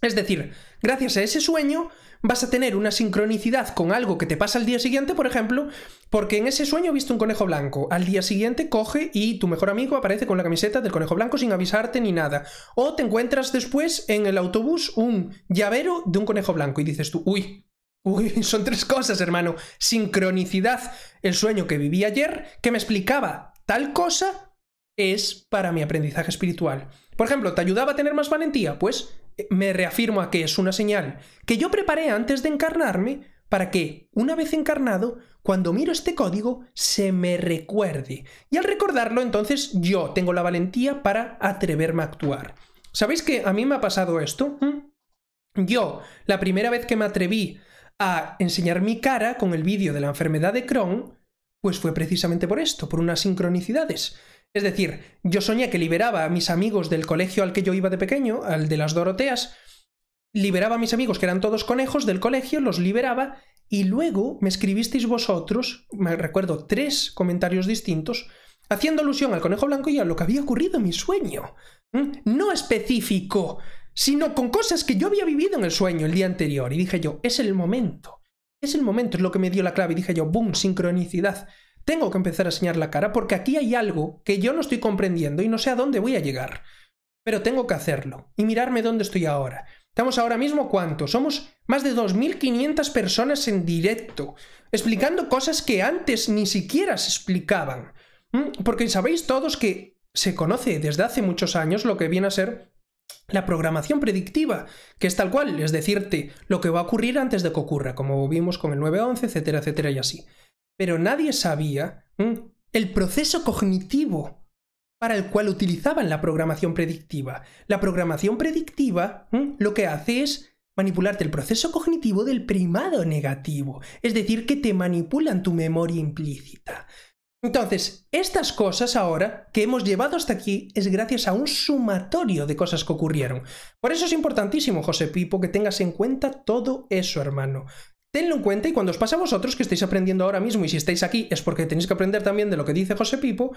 Es decir, gracias a ese sueño vas a tener una sincronicidad con algo que te pasa al día siguiente, por ejemplo, porque en ese sueño visto un conejo blanco. Al día siguiente coge y tu mejor amigo aparece con la camiseta del conejo blanco sin avisarte ni nada. O te encuentras después en el autobús un llavero de un conejo blanco y dices tú, uy, Uy, son tres cosas, hermano. Sincronicidad. El sueño que viví ayer, que me explicaba tal cosa, es para mi aprendizaje espiritual. Por ejemplo, ¿te ayudaba a tener más valentía? Pues me reafirmo a que es una señal que yo preparé antes de encarnarme para que, una vez encarnado, cuando miro este código, se me recuerde. Y al recordarlo, entonces yo tengo la valentía para atreverme a actuar. ¿Sabéis que a mí me ha pasado esto? ¿Mm? Yo, la primera vez que me atreví a enseñar mi cara con el vídeo de la enfermedad de Crohn, pues fue precisamente por esto, por unas sincronicidades. Es decir, yo soñé que liberaba a mis amigos del colegio al que yo iba de pequeño, al de las Doroteas, liberaba a mis amigos que eran todos conejos del colegio, los liberaba y luego me escribisteis vosotros, me recuerdo tres comentarios distintos, haciendo alusión al conejo blanco y a lo que había ocurrido en mi sueño. ¿Mm? No específico, sino con cosas que yo había vivido en el sueño el día anterior. Y dije yo, es el momento, es el momento, es lo que me dio la clave. Y dije yo, boom, sincronicidad. Tengo que empezar a enseñar la cara porque aquí hay algo que yo no estoy comprendiendo y no sé a dónde voy a llegar. Pero tengo que hacerlo y mirarme dónde estoy ahora. Estamos ahora mismo cuántos? Somos más de 2.500 personas en directo, explicando cosas que antes ni siquiera se explicaban. Mm, porque sabéis todos que se conoce desde hace muchos años lo que viene a ser la programación predictiva, que es tal cual, es decirte lo que va a ocurrir antes de que ocurra, como vimos con el 911, etcétera, etcétera y así pero nadie sabía el proceso cognitivo para el cual utilizaban la programación predictiva. La programación predictiva lo que hace es manipularte el proceso cognitivo del primado negativo, es decir, que te manipulan tu memoria implícita. Entonces, estas cosas ahora que hemos llevado hasta aquí es gracias a un sumatorio de cosas que ocurrieron. Por eso es importantísimo, José Pipo, que tengas en cuenta todo eso, hermano. Tenlo en cuenta y cuando os pasa a vosotros que estáis aprendiendo ahora mismo y si estáis aquí es porque tenéis que aprender también de lo que dice José Pipo,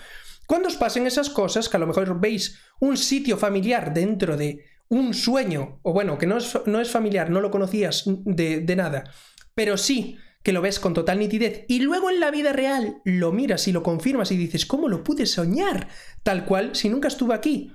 cuando os pasen esas cosas, que a lo mejor veis un sitio familiar dentro de un sueño, o bueno, que no es, no es familiar, no lo conocías de, de nada, pero sí que lo ves con total nitidez y luego en la vida real lo miras y lo confirmas y dices, ¿cómo lo pude soñar? Tal cual si nunca estuve aquí.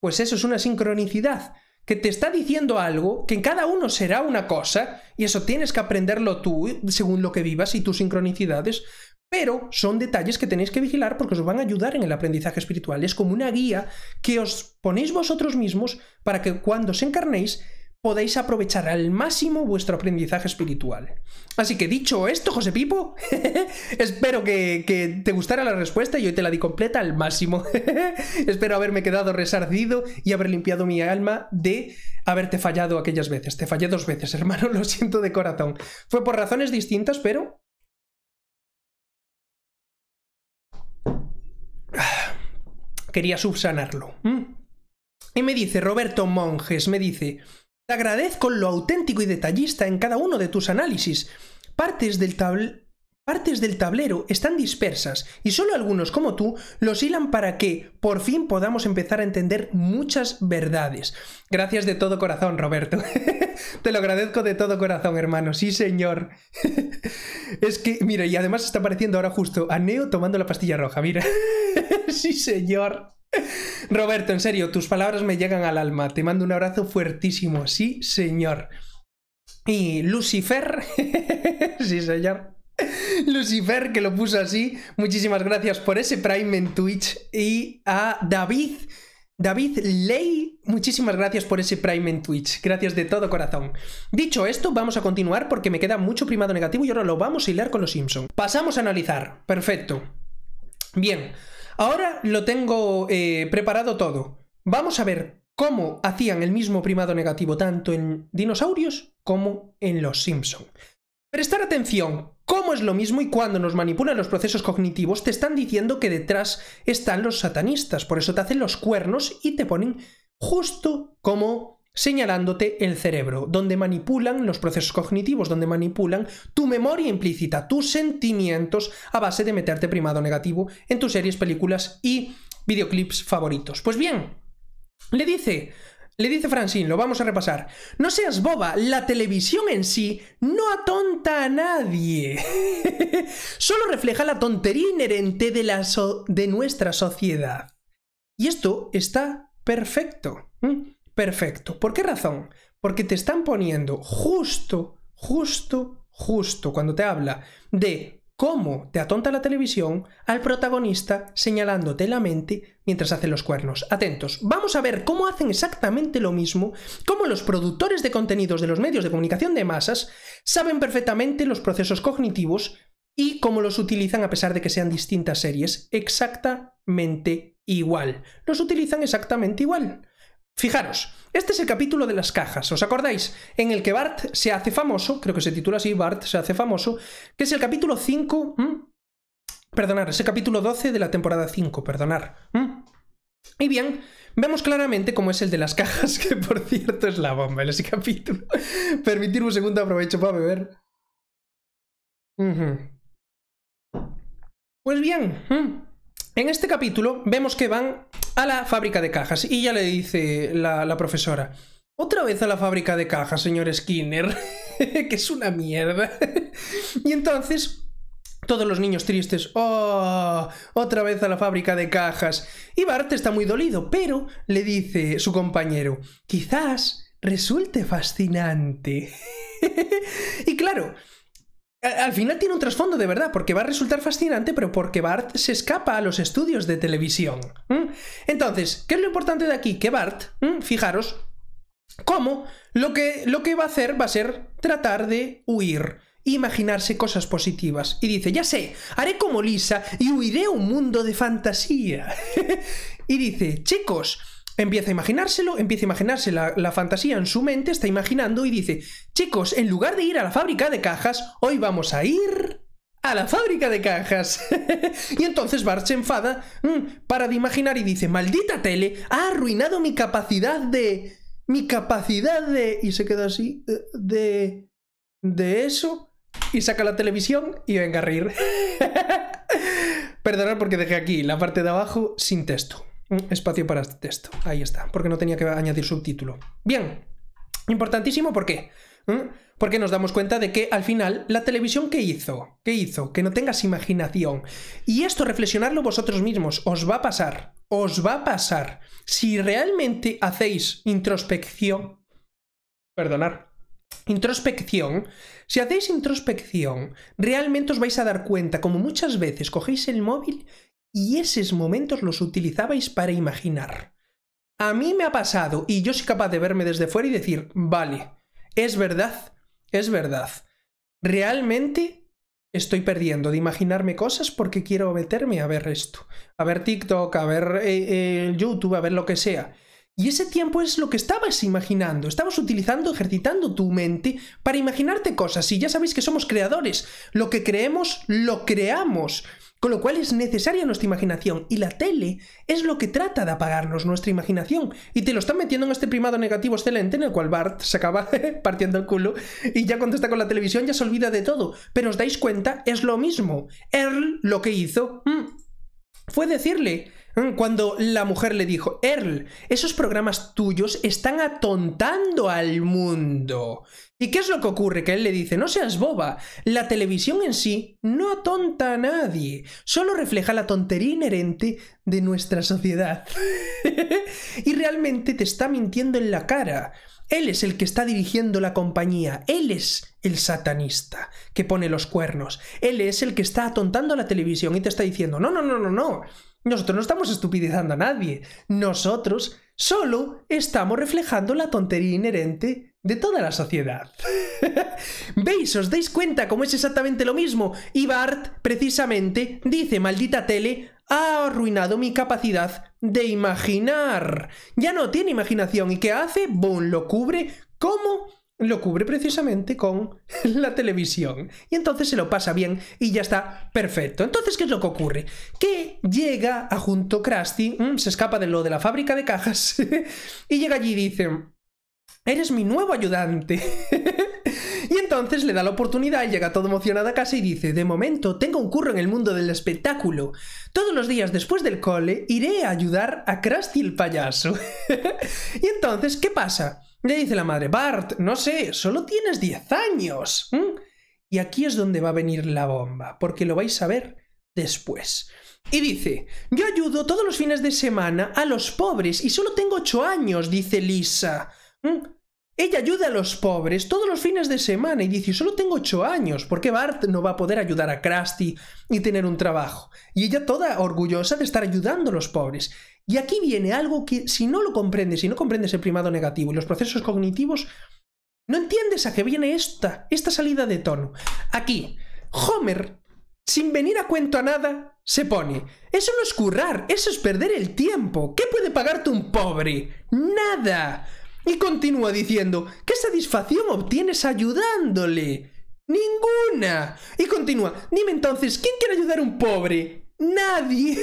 Pues eso es una sincronicidad que te está diciendo algo, que en cada uno será una cosa, y eso tienes que aprenderlo tú eh, según lo que vivas y tus sincronicidades, pero son detalles que tenéis que vigilar porque os van a ayudar en el aprendizaje espiritual. Es como una guía que os ponéis vosotros mismos para que cuando os encarnéis podéis aprovechar al máximo vuestro aprendizaje espiritual. Así que dicho esto, José Pipo, espero que, te gustara la respuesta y hoy te la di completa al máximo. espero haberme quedado resarcido y haber limpiado mi alma de haberte fallado aquellas veces. Te fallé dos veces, hermano, lo siento de corazón. Fue por razones distintas, pero... Quería subsanarlo. Y me dice Roberto Monjes, me dice, te agradezco lo auténtico y detallista en cada uno de tus análisis. Partes del, partes del tablero están dispersas y solo algunos como tú los hilan para que por fin podamos empezar a entender muchas verdades. Gracias de todo corazón, Roberto. Te lo agradezco de todo corazón, hermano. Sí, señor. es que, mira, y además está apareciendo ahora justo a Neo tomando la pastilla roja, mira. sí, señor. Roberto, en serio, tus palabras me llegan al alma. Te mando un abrazo fuertísimo. Sí, señor. Y Lucifer. sí, señor. Lucifer, que lo puso así. Muchísimas gracias por ese Prime en Twitch. Y a David. David Ley, muchísimas gracias por ese Prime en Twitch. Gracias de todo corazón. Dicho esto, vamos a continuar porque me queda mucho primado negativo y ahora lo vamos a hilar con los Simpsons Pasamos a analizar. Perfecto. Bien. Ahora lo tengo eh, preparado todo. Vamos a ver cómo hacían el mismo primado negativo tanto en dinosaurios como en los Simpson. Prestar atención, cómo es lo mismo y cuando nos manipulan los procesos cognitivos te están diciendo que detrás están los satanistas, por eso te hacen los cuernos y te ponen justo como señalándote el cerebro, donde manipulan los procesos cognitivos, donde manipulan tu memoria implícita, tus sentimientos a base de meterte primado negativo en tus series, películas y videoclips favoritos. Pues bien, le dice le dice Francine, lo vamos a repasar. No seas boba, la televisión en sí no atonta a nadie. Solo refleja la tontería inherente de, la de nuestra sociedad. Y esto está perfecto. Perfecto. ¿Por qué razón? Porque te están poniendo justo, justo, justo cuando te habla de cómo te atonta la televisión al protagonista señalándote la mente mientras hace los cuernos. Atentos, vamos a ver cómo hacen exactamente lo mismo, cómo los productores de contenidos de los medios de comunicación de masas saben perfectamente los procesos cognitivos y cómo los utilizan a pesar de que sean distintas series. Exactamente igual. Los utilizan exactamente igual. Fijaros, este es el capítulo de las cajas, ¿os acordáis? En el que Bart se hace famoso, creo que se titula así, Bart se hace famoso, que es el capítulo 5... Perdonar, es el capítulo 12 de la temporada 5, perdonar. Y bien, vemos claramente cómo es el de las cajas, que por cierto es la bomba en ese capítulo. permitir un segundo, aprovecho para beber. Pues bien, en este capítulo vemos que van a la fábrica de cajas y ya le dice la, profesora, otra vez a la fábrica de cajas, señor Skinner, que es una mierda. y entonces todos los niños tristes, ¡oh! Otra vez a la fábrica de cajas. Y Bart está muy dolido, pero le dice su compañero, quizás resulte fascinante. y claro, al final tiene un trasfondo de verdad, porque va a resultar fascinante, pero porque Bart se escapa a los estudios de televisión. Entonces, ¿qué es lo importante de aquí? Que Bart, fijaros, ¿cómo? Lo que, lo que va a hacer va a ser tratar de huir imaginarse cosas positivas. Y dice, ya sé, haré como Lisa y huiré a un mundo de fantasía. y dice, chicos, Empieza a imaginárselo, empieza a imaginarse la, fantasía en su mente, está imaginando y dice, chicos, en lugar de ir a la fábrica de cajas, hoy vamos a ir a la fábrica de cajas. y entonces Bart se enfada, mm, para de imaginar y dice, maldita tele, ha arruinado mi capacidad de... mi capacidad de... y se queda así, eh, de... de eso, y saca la televisión y venga a reír. Perdonad porque dejé aquí la parte de abajo sin texto espacio para este texto. Ahí está, porque no tenía que añadir subtítulo. Bien, importantísimo, ¿por qué? ¿Mm? Porque nos damos cuenta de que al final la televisión ¿qué hizo, ¿qué hizo, que no tengas imaginación. Y esto reflexionarlo vosotros mismos, os va a pasar, os va a pasar. Si realmente hacéis introspección, perdonar, introspección, si hacéis introspección, realmente os vais a dar cuenta como muchas veces cogéis el móvil y esos momentos los utilizabais para imaginar. A mí me ha pasado y yo soy capaz de verme desde fuera y decir, vale, es verdad, es verdad. Realmente estoy perdiendo de imaginarme cosas porque quiero meterme a ver esto, a ver TikTok, a ver eh, eh, YouTube, a ver lo que sea. Y ese tiempo es lo que estabas imaginando. Estabas utilizando, ejercitando tu mente para imaginarte cosas. Y ya sabéis que somos creadores. Lo que creemos, lo creamos. Con lo cual es necesaria nuestra imaginación. Y la tele es lo que trata de apagarnos nuestra imaginación. Y te lo están metiendo en este primado negativo excelente en el cual Bart se acaba partiendo el culo. Y ya cuando está con la televisión ya se olvida de todo. Pero os dais cuenta, es lo mismo. Earl lo que hizo mm, fue decirle Mm, cuando la mujer le dijo, Earl, esos programas tuyos están atontando al mundo. ¿Y qué es lo que ocurre? Que él le dice, no seas boba, la televisión en sí no atonta a nadie, solo refleja la tontería inherente de nuestra sociedad. y realmente te está mintiendo en la cara. Él es el que está dirigiendo la compañía, él es el satanista que pone los cuernos, él es el que está atontando a la televisión y te está diciendo, no, no, no, no, no. Nosotros no estamos estupidizando a nadie. Nosotros solo estamos reflejando la tontería inherente de toda la sociedad. ¿Veis? ¿Os dais cuenta cómo es exactamente lo mismo? Y Bart, precisamente, dice, maldita tele, ha arruinado mi capacidad de imaginar. Ya no tiene imaginación. ¿Y qué hace? Boom, lo cubre como lo cubre precisamente con la televisión. Y entonces se lo pasa bien y ya está perfecto. Entonces, ¿qué es lo que ocurre? Que llega a junto Krusty, mm, se escapa de lo de la fábrica de cajas, y llega allí y dice, eres mi nuevo ayudante. Y entonces le da la oportunidad, llega todo emocionado a casa y dice, de momento tengo un curro en el mundo del espectáculo. Todos los días después del cole iré a ayudar a Krusty el payaso. y entonces, ¿qué pasa? Le dice la madre, Bart, no sé, solo tienes 10 años. ¿Mm? Y aquí es donde va a venir la bomba, porque lo vais a ver después. Y dice, yo ayudo todos los fines de semana a los pobres y solo tengo 8 años, dice Lisa. ¿Mm? Ella ayuda a los pobres todos los fines de semana y dice, solo tengo 8 años, porque Bart no va a poder ayudar a Krusty y tener un trabajo? Y ella toda orgullosa de estar ayudando a los pobres. Y aquí viene algo que si no lo comprendes, si no comprendes el primado negativo y los procesos cognitivos, no entiendes a qué viene esta, esta salida de tono. Aquí, Homer, sin venir a cuento a nada, se pone, eso no es currar, eso es perder el tiempo. ¿Qué puede pagarte un pobre? Nada. Y continúa diciendo, ¿qué satisfacción obtienes ayudándole? Ninguna. Y continúa, dime entonces, ¿quién quiere ayudar a un pobre? Nadie.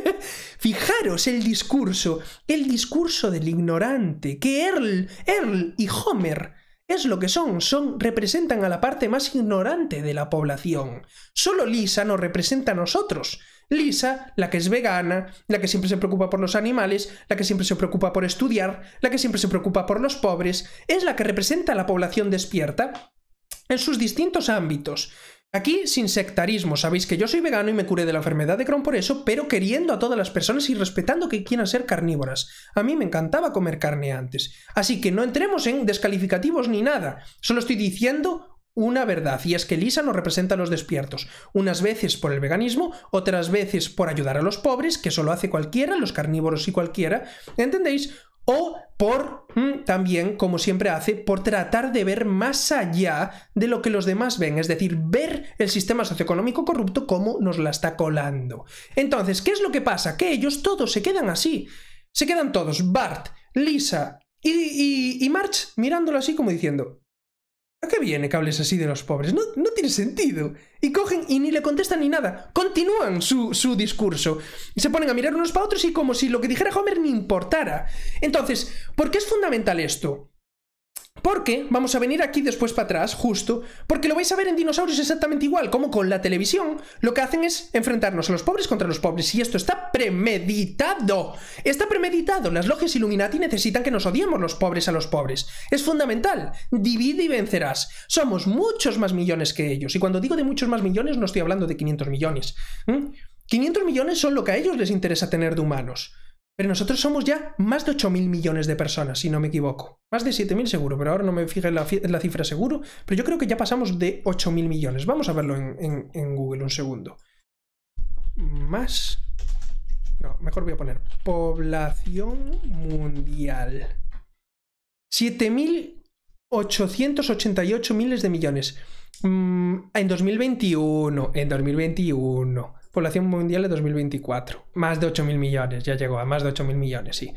Fijaros el discurso, el discurso del ignorante, que Earl, Earl y Homer es lo que son, son representan a la parte más ignorante de la población. Solo Lisa nos representa a nosotros. Lisa, la que es vegana, la que siempre se preocupa por los animales, la que siempre se preocupa por estudiar, la que siempre se preocupa por los pobres, es la que representa a la población despierta en sus distintos ámbitos. Aquí, sin sectarismo, sabéis que yo soy vegano y me curé de la enfermedad de Crohn por eso, pero queriendo a todas las personas y respetando que quieran ser carnívoras. A mí me encantaba comer carne antes. Así que no entremos en descalificativos ni nada. Solo estoy diciendo una verdad, y es que Lisa nos representa a los despiertos, unas veces por el veganismo, otras veces por ayudar a los pobres, que eso lo hace cualquiera, los carnívoros y cualquiera, ¿entendéis? O por, mm, también, como siempre hace, por tratar de ver más allá de lo que los demás ven, es decir, ver el sistema socioeconómico corrupto como nos la está colando. Entonces, ¿qué es lo que pasa? Que ellos todos se quedan así. Se quedan todos, Bart, Lisa y, y March mirándolo así como diciendo, ¿A qué viene que hables así de los pobres? No, tiene sentido. Y cogen y ni le contestan ni nada. Continúan su, su discurso. Y se ponen a mirar unos para otros y como si lo que dijera Homer ni importara. Entonces, ¿por qué es fundamental esto? Porque vamos a venir aquí después para atrás, justo, porque lo vais a ver en dinosaurios exactamente igual, como con la televisión, lo que hacen es enfrentarnos a los pobres contra los pobres, y esto está premeditado. Está premeditado, las logias Illuminati necesitan que nos odiemos los pobres a los pobres. Es fundamental, divide y vencerás. Somos muchos más millones que ellos, y cuando digo de muchos más millones no estoy hablando de 500 millones. 500 millones son lo que a ellos les interesa tener de humanos. Pero nosotros somos ya más de 8.000 millones de personas, si no me equivoco. Más de 7.000 seguro, pero ahora no me fijé en la, cifra seguro. Pero yo creo que ya pasamos de 8.000 millones. Vamos a verlo en, Google un segundo. Más... No, mejor voy a poner población mundial. 7.888 miles de millones. Mm, en 2021, en 2021 población mundial de 2024. Más de 8.000 millones, ya llegó a más de 8.000 millones, sí.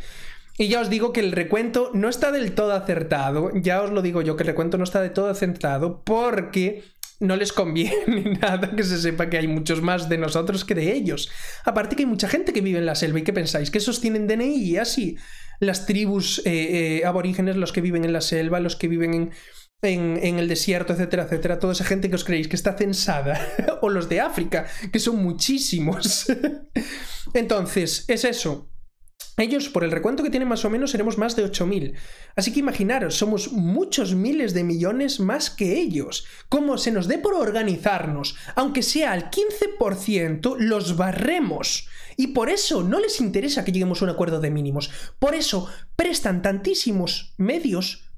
Y ya os digo que el recuento no está del todo acertado, ya os lo digo yo que el recuento no está del todo acertado porque no les conviene nada que se sepa que hay muchos más de nosotros que de ellos. Aparte que hay mucha gente que vive en la selva y que pensáis que esos tienen DNI y así. Las tribus eh, eh, aborígenes, los que viven en la selva, los que viven en en, el desierto, etcétera, etcétera, toda esa gente que os creéis que está censada, o los de África, que son muchísimos. Entonces, es eso. Ellos, por el recuento que tienen más o menos, seremos más de 8.000. Así que imaginaros, somos muchos miles de millones más que ellos. Como se nos dé por organizarnos, aunque sea al 15%, los barremos. Y por eso no les interesa que lleguemos a un acuerdo de mínimos. Por eso prestan tantísimos medios.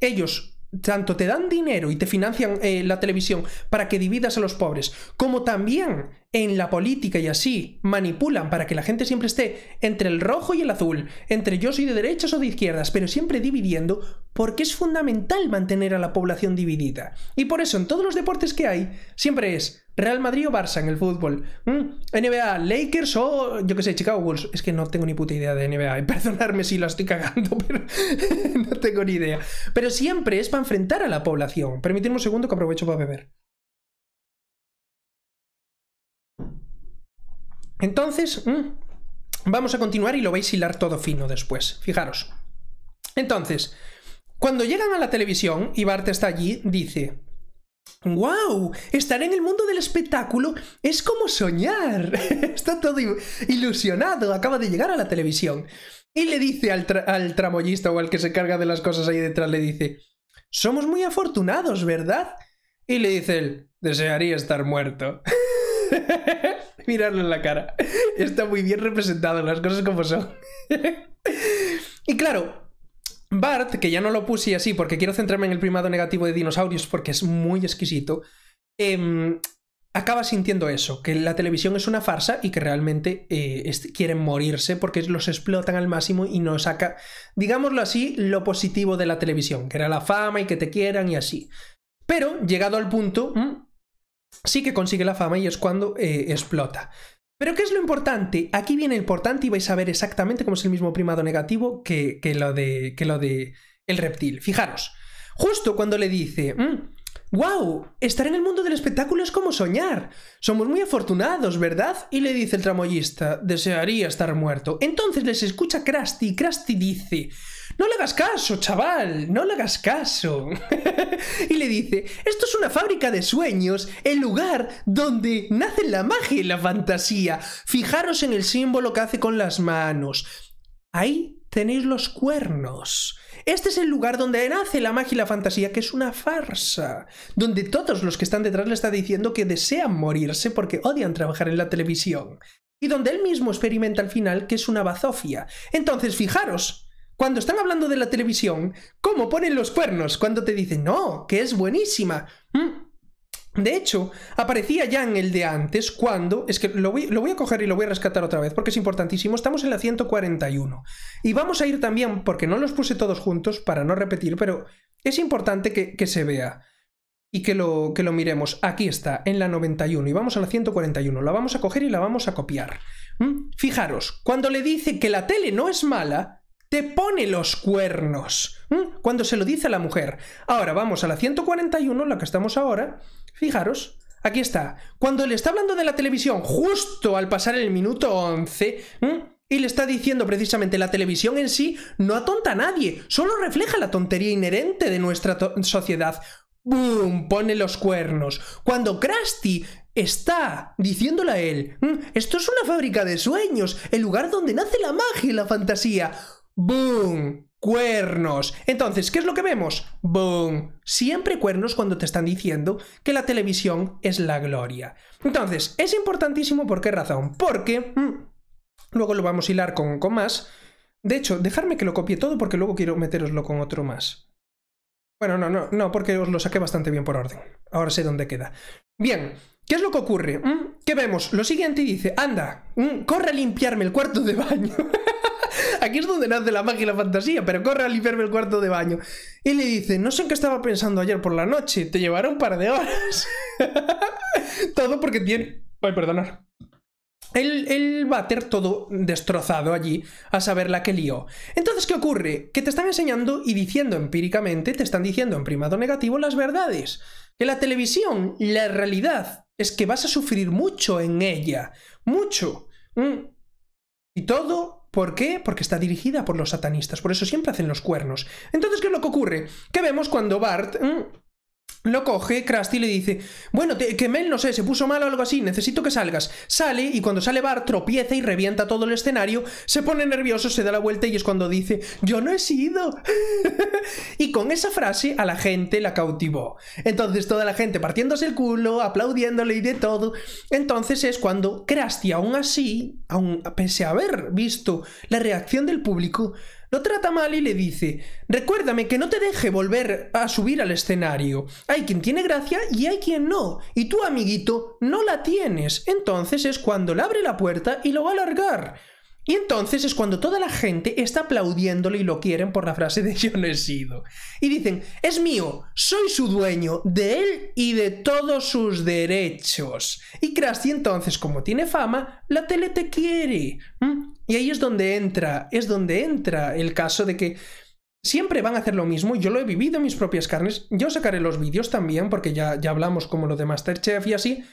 Ellos tanto te dan dinero y te financian eh, la televisión para que dividas a los pobres, como también en la política y así manipulan para que la gente siempre esté entre el rojo y el azul, entre yo soy de derechas o de izquierdas, pero siempre dividiendo, porque es fundamental mantener a la población dividida. Y por eso en todos los deportes que hay, siempre es Real Madrid o Barça en el fútbol. ¿Mm? NBA, Lakers o yo qué sé, Chicago Bulls. Es que no tengo ni puta idea de NBA. Perdonadme si lo estoy cagando, pero no tengo ni idea. Pero siempre es para enfrentar a la población. Permitidme un segundo que aprovecho para beber. Entonces, ¿mm? vamos a continuar y lo vais a hilar todo fino después. Fijaros. Entonces, cuando llegan a la televisión y Bart está allí, dice, ¡Wow! Estar en el mundo del espectáculo es como soñar. Está todo ilusionado, acaba de llegar a la televisión. Y le dice al, tramoyista o al que se carga de las cosas ahí detrás, le dice, somos muy afortunados, ¿verdad? Y le dice él, desearía estar muerto. Mirarlo en la cara. Está muy bien representado, las cosas como son. y claro, Bart, que ya no lo puse así porque quiero centrarme en el primado negativo de dinosaurios porque es muy exquisito, em, acaba sintiendo eso, que la televisión es una farsa y que realmente eh, quieren morirse porque los explotan al máximo y no saca, digámoslo así, lo positivo de la televisión, que era la fama y que te quieran y así. Pero llegado al punto, mm, sí que consigue la fama y es cuando eh, explota. Pero ¿qué es lo importante? Aquí viene el importante y vais a ver exactamente cómo es el mismo primado negativo que, lo, de, que lo de el reptil. Fijaros, justo cuando le dice, ¡Wow! Mm, estar en el mundo del espectáculo es como soñar. Somos muy afortunados, ¿verdad? Y le dice el tramoyista, desearía estar muerto. Entonces les escucha Krusty y Krusty dice, no le hagas caso, chaval, no le hagas caso. y le dice, esto es una fábrica de sueños, el lugar donde nace la magia y la fantasía. Fijaros en el símbolo que hace con las manos. Ahí tenéis los cuernos. Este es el lugar donde nace la magia y la fantasía, que es una farsa, donde todos los que están detrás le están diciendo que desean morirse porque odian trabajar en la televisión, y donde él mismo experimenta al final que es una bazofia. Entonces, fijaros, cuando están hablando de la televisión, cómo ponen los cuernos cuando te dicen, no, que es buenísima. Mm. De hecho, aparecía ya en el de antes cuando... Es que lo voy, a coger y lo voy a rescatar otra vez porque es importantísimo. Estamos en la 141. Y vamos a ir también, porque no los puse todos juntos para no repetir, pero es importante que, se vea y que lo, que lo miremos. Aquí está, en la 91, y vamos a la 141. La vamos a coger y la vamos a copiar. Mm. Fijaros, cuando le dice que la tele no es mala, te pone los cuernos cuando se lo dice a la mujer. Ahora vamos a la 141, la que estamos ahora. Fijaros, aquí está. Cuando le está hablando de la televisión justo al pasar el minuto 11, y le está diciendo precisamente la televisión en sí no atonta a nadie, solo refleja la tontería inherente de nuestra sociedad. ¡Bum! Pone los cuernos. Cuando Krusty está diciéndole a él, esto es una fábrica de sueños, el lugar donde nace la magia y la fantasía. Boom, cuernos. Entonces, ¿qué es lo que vemos? Boom, siempre cuernos cuando te están diciendo que la televisión es la gloria. Entonces, es importantísimo por qué razón? Porque, mm, luego lo vamos a hilar con, con más. De hecho, dejadme que lo copie todo porque luego quiero meteroslo con otro más. Bueno, no, no, no, porque os lo saqué bastante bien por orden. Ahora sé dónde queda. Bien, ¿Qué es lo que ocurre? Mm. Mm, ¿Qué vemos? Lo siguiente dice, anda, mm, corre a limpiarme el cuarto de baño. Aquí es donde nace la magia y la fantasía, pero corre a limpiarme el cuarto de baño. Y le dice, no sé en qué estaba pensando ayer por la noche, te llevará un par de horas. todo porque tiene... Ay, perdonar. va a tener todo destrozado allí, a saber la que lío. Entonces, ¿qué ocurre? Que te están enseñando y diciendo empíricamente, te están diciendo en primado negativo las verdades. Que la televisión, la realidad, es que vas a sufrir mucho en ella, mucho. Mm. Y todo, ¿por qué? Porque está dirigida por los satanistas, por eso siempre hacen los cuernos. Entonces, ¿qué es lo que ocurre? ¿Qué vemos cuando Bart... Mm, lo coge Krusty le dice, bueno, que Mel, no sé, se puso mal o algo así, necesito que salgas. Sale y cuando sale Bart tropieza y revienta todo el escenario, se pone nervioso, se da la vuelta y es cuando dice, yo no he sido. y con esa frase a la gente la cautivó. Entonces toda la gente partiéndose el culo, aplaudiéndole y de todo. Entonces es cuando Krusty aún así, aún pese a haber visto la reacción del público, lo trata mal y le dice, recuérdame que no te deje volver a subir al escenario. Hay quien tiene gracia y hay quien no. Y tú, amiguito, no la tienes. Entonces es cuando le abre la puerta y lo va a largar. Y entonces es cuando toda la gente está aplaudiéndole y lo quieren por la frase de yo no he sido. Y dicen, es mío, soy su dueño, de él y de todos sus derechos. Y Krusty entonces, como tiene fama, la tele te quiere. Y ahí es donde entra, es donde entra el caso de que siempre van a hacer lo mismo, yo lo he vivido en mis propias carnes, yo sacaré los vídeos también, porque ya, ya hablamos como lo de Masterchef y así,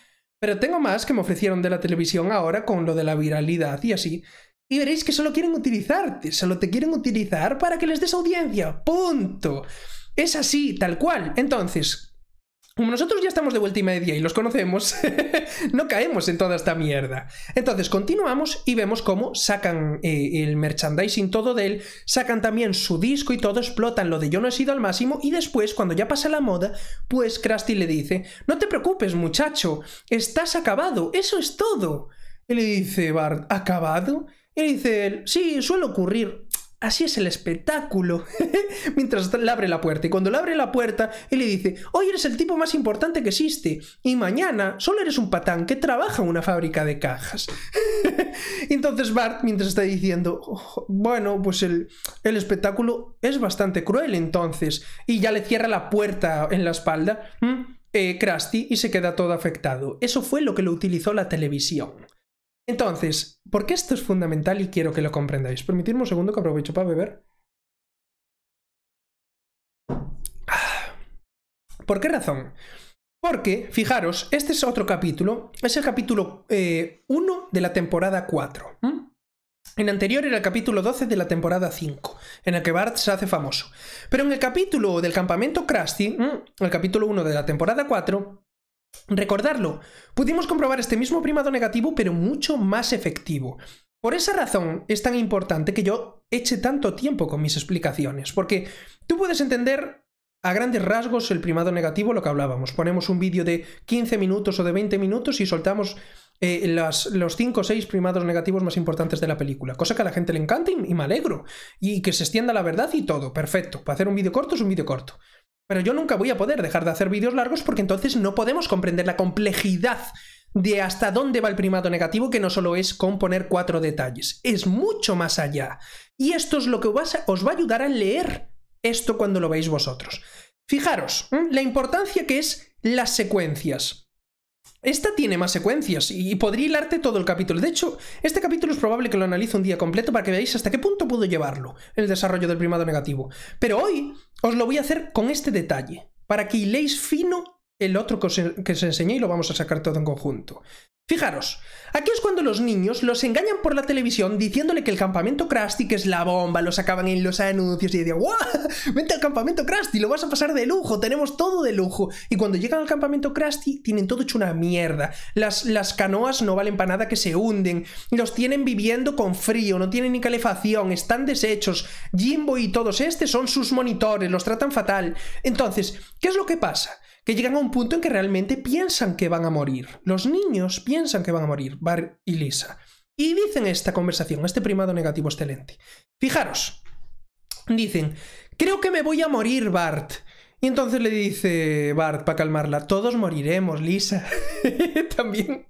pero tengo más que me ofrecieron de la televisión ahora con lo de la viralidad y así. Y veréis que solo quieren utilizarte, solo te quieren utilizar para que les des audiencia. Punto. Es así, tal cual. Entonces, como nosotros ya estamos de vuelta y media y los conocemos, no caemos en toda esta mierda. Entonces continuamos y vemos cómo sacan eh, el merchandising todo de él, sacan también su disco y todo, explotan lo de yo no he sido al máximo y después, cuando ya pasa la moda, pues Krusty le dice, no te preocupes muchacho, estás acabado, eso es todo. Y le dice Bart, ¿acabado? Y dice él, sí, suele ocurrir. Así es el espectáculo. Mientras le abre la puerta. Y cuando le abre la puerta, él le dice, hoy eres el tipo más importante que existe. Y mañana solo eres un patán que trabaja en una fábrica de cajas. Entonces Bart, mientras está diciendo, bueno, pues el, espectáculo es bastante cruel entonces. Y ya le cierra la puerta en la espalda. Eh, Krusty y se queda todo afectado. Eso fue lo que lo utilizó la televisión. Entonces, ¿por qué esto es fundamental y quiero que lo comprendáis? Permitidme un segundo que aprovecho para beber. Ah. ¿Por qué razón? Porque, fijaros, este es otro capítulo, es el capítulo 1 eh, de la temporada 4. En anterior era el capítulo 12 de la temporada 5, en el que Bart se hace famoso. Pero en el capítulo del campamento Krusty, el capítulo 1 de la temporada 4, Recordarlo, pudimos comprobar este mismo primado negativo pero mucho más efectivo. Por esa razón es tan importante que yo eche tanto tiempo con mis explicaciones, porque tú puedes entender a grandes rasgos el primado negativo, lo que hablábamos. Ponemos un vídeo de 15 minutos o de 20 minutos y soltamos eh, los 5 o 6 primados negativos más importantes de la película, cosa que a la gente le encanta y me alegro, y que se extienda la verdad y todo, perfecto. Para hacer un vídeo corto es un vídeo corto. Pero yo nunca voy a poder dejar de hacer vídeos largos porque entonces no podemos comprender la complejidad de hasta dónde va el primado negativo, que no solo es componer cuatro detalles, es mucho más allá. Y esto es lo que os va a ayudar a leer esto cuando lo veis vosotros. Fijaros, la importancia que es las secuencias. Esta tiene más secuencias y podría hilarte todo el capítulo. De hecho, este capítulo es probable que lo analice un día completo para que veáis hasta qué punto puedo llevarlo, el desarrollo del primado negativo. Pero hoy os lo voy a hacer con este detalle, para que hiléis fino el otro que que os enseñé y lo vamos a sacar todo en conjunto. Fijaros, aquí es cuando los niños los engañan por la televisión diciéndole que el campamento Krusty que es la bomba, los sacaban en los anuncios y decían, ¡guau! Vente al campamento Krusty, lo vas a pasar de lujo, tenemos todo de lujo. Y cuando llegan al campamento Krusty tienen todo hecho una mierda. Las, las canoas no valen para nada que se hunden, los tienen viviendo con frío, no tienen ni calefacción, están deshechos. Jimbo y todos estos son sus monitores, los tratan fatal. Entonces, ¿qué es lo que pasa? que llegan a un punto en que realmente piensan que van a morir. Los niños piensan que van a morir, Bart y Lisa. Y dicen esta conversación, este primado negativo excelente. Fijaros, dicen, creo que me voy a morir, Bart. Y entonces le dice Bart para calmarla, todos moriremos, Lisa. También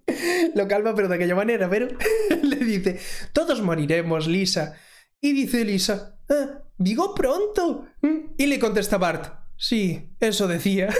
lo calma, pero de aquella manera, pero le dice, todos moriremos, Lisa. Y dice Lisa, ah, digo pronto. Y le contesta Bart, sí, eso decía.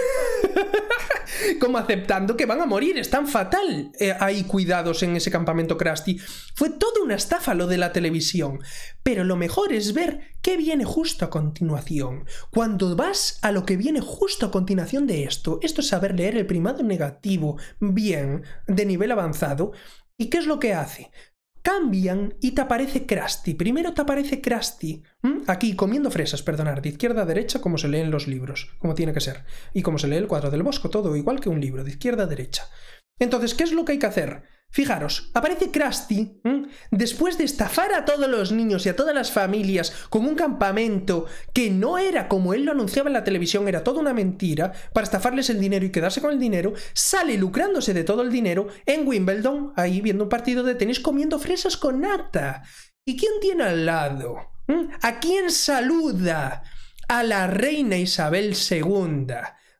como aceptando que van a morir, es tan fatal. Eh, hay cuidados en ese campamento Krusty. Fue todo una estafa lo de la televisión. Pero lo mejor es ver qué viene justo a continuación. Cuando vas a lo que viene justo a continuación de esto, esto es saber leer el primado negativo bien, de nivel avanzado. ¿Y qué es lo que hace? cambian y te aparece Krusty. Primero te aparece Krusty, aquí comiendo fresas, perdonar, de izquierda a derecha, como se lee en los libros, como tiene que ser. Y como se lee el cuadro del bosco, todo igual que un libro, de izquierda a derecha. Entonces, ¿qué es lo que hay que hacer? Fijaros, aparece Krusty después de estafar a todos los niños y a todas las familias con un campamento que no era como él lo anunciaba en la televisión, era toda una mentira, para estafarles el dinero y quedarse con el dinero, sale lucrándose de todo el dinero en Wimbledon, ahí viendo un partido de tenis comiendo fresas con nata. ¿Y quién tiene al lado? ¿A quién saluda? A la reina Isabel II.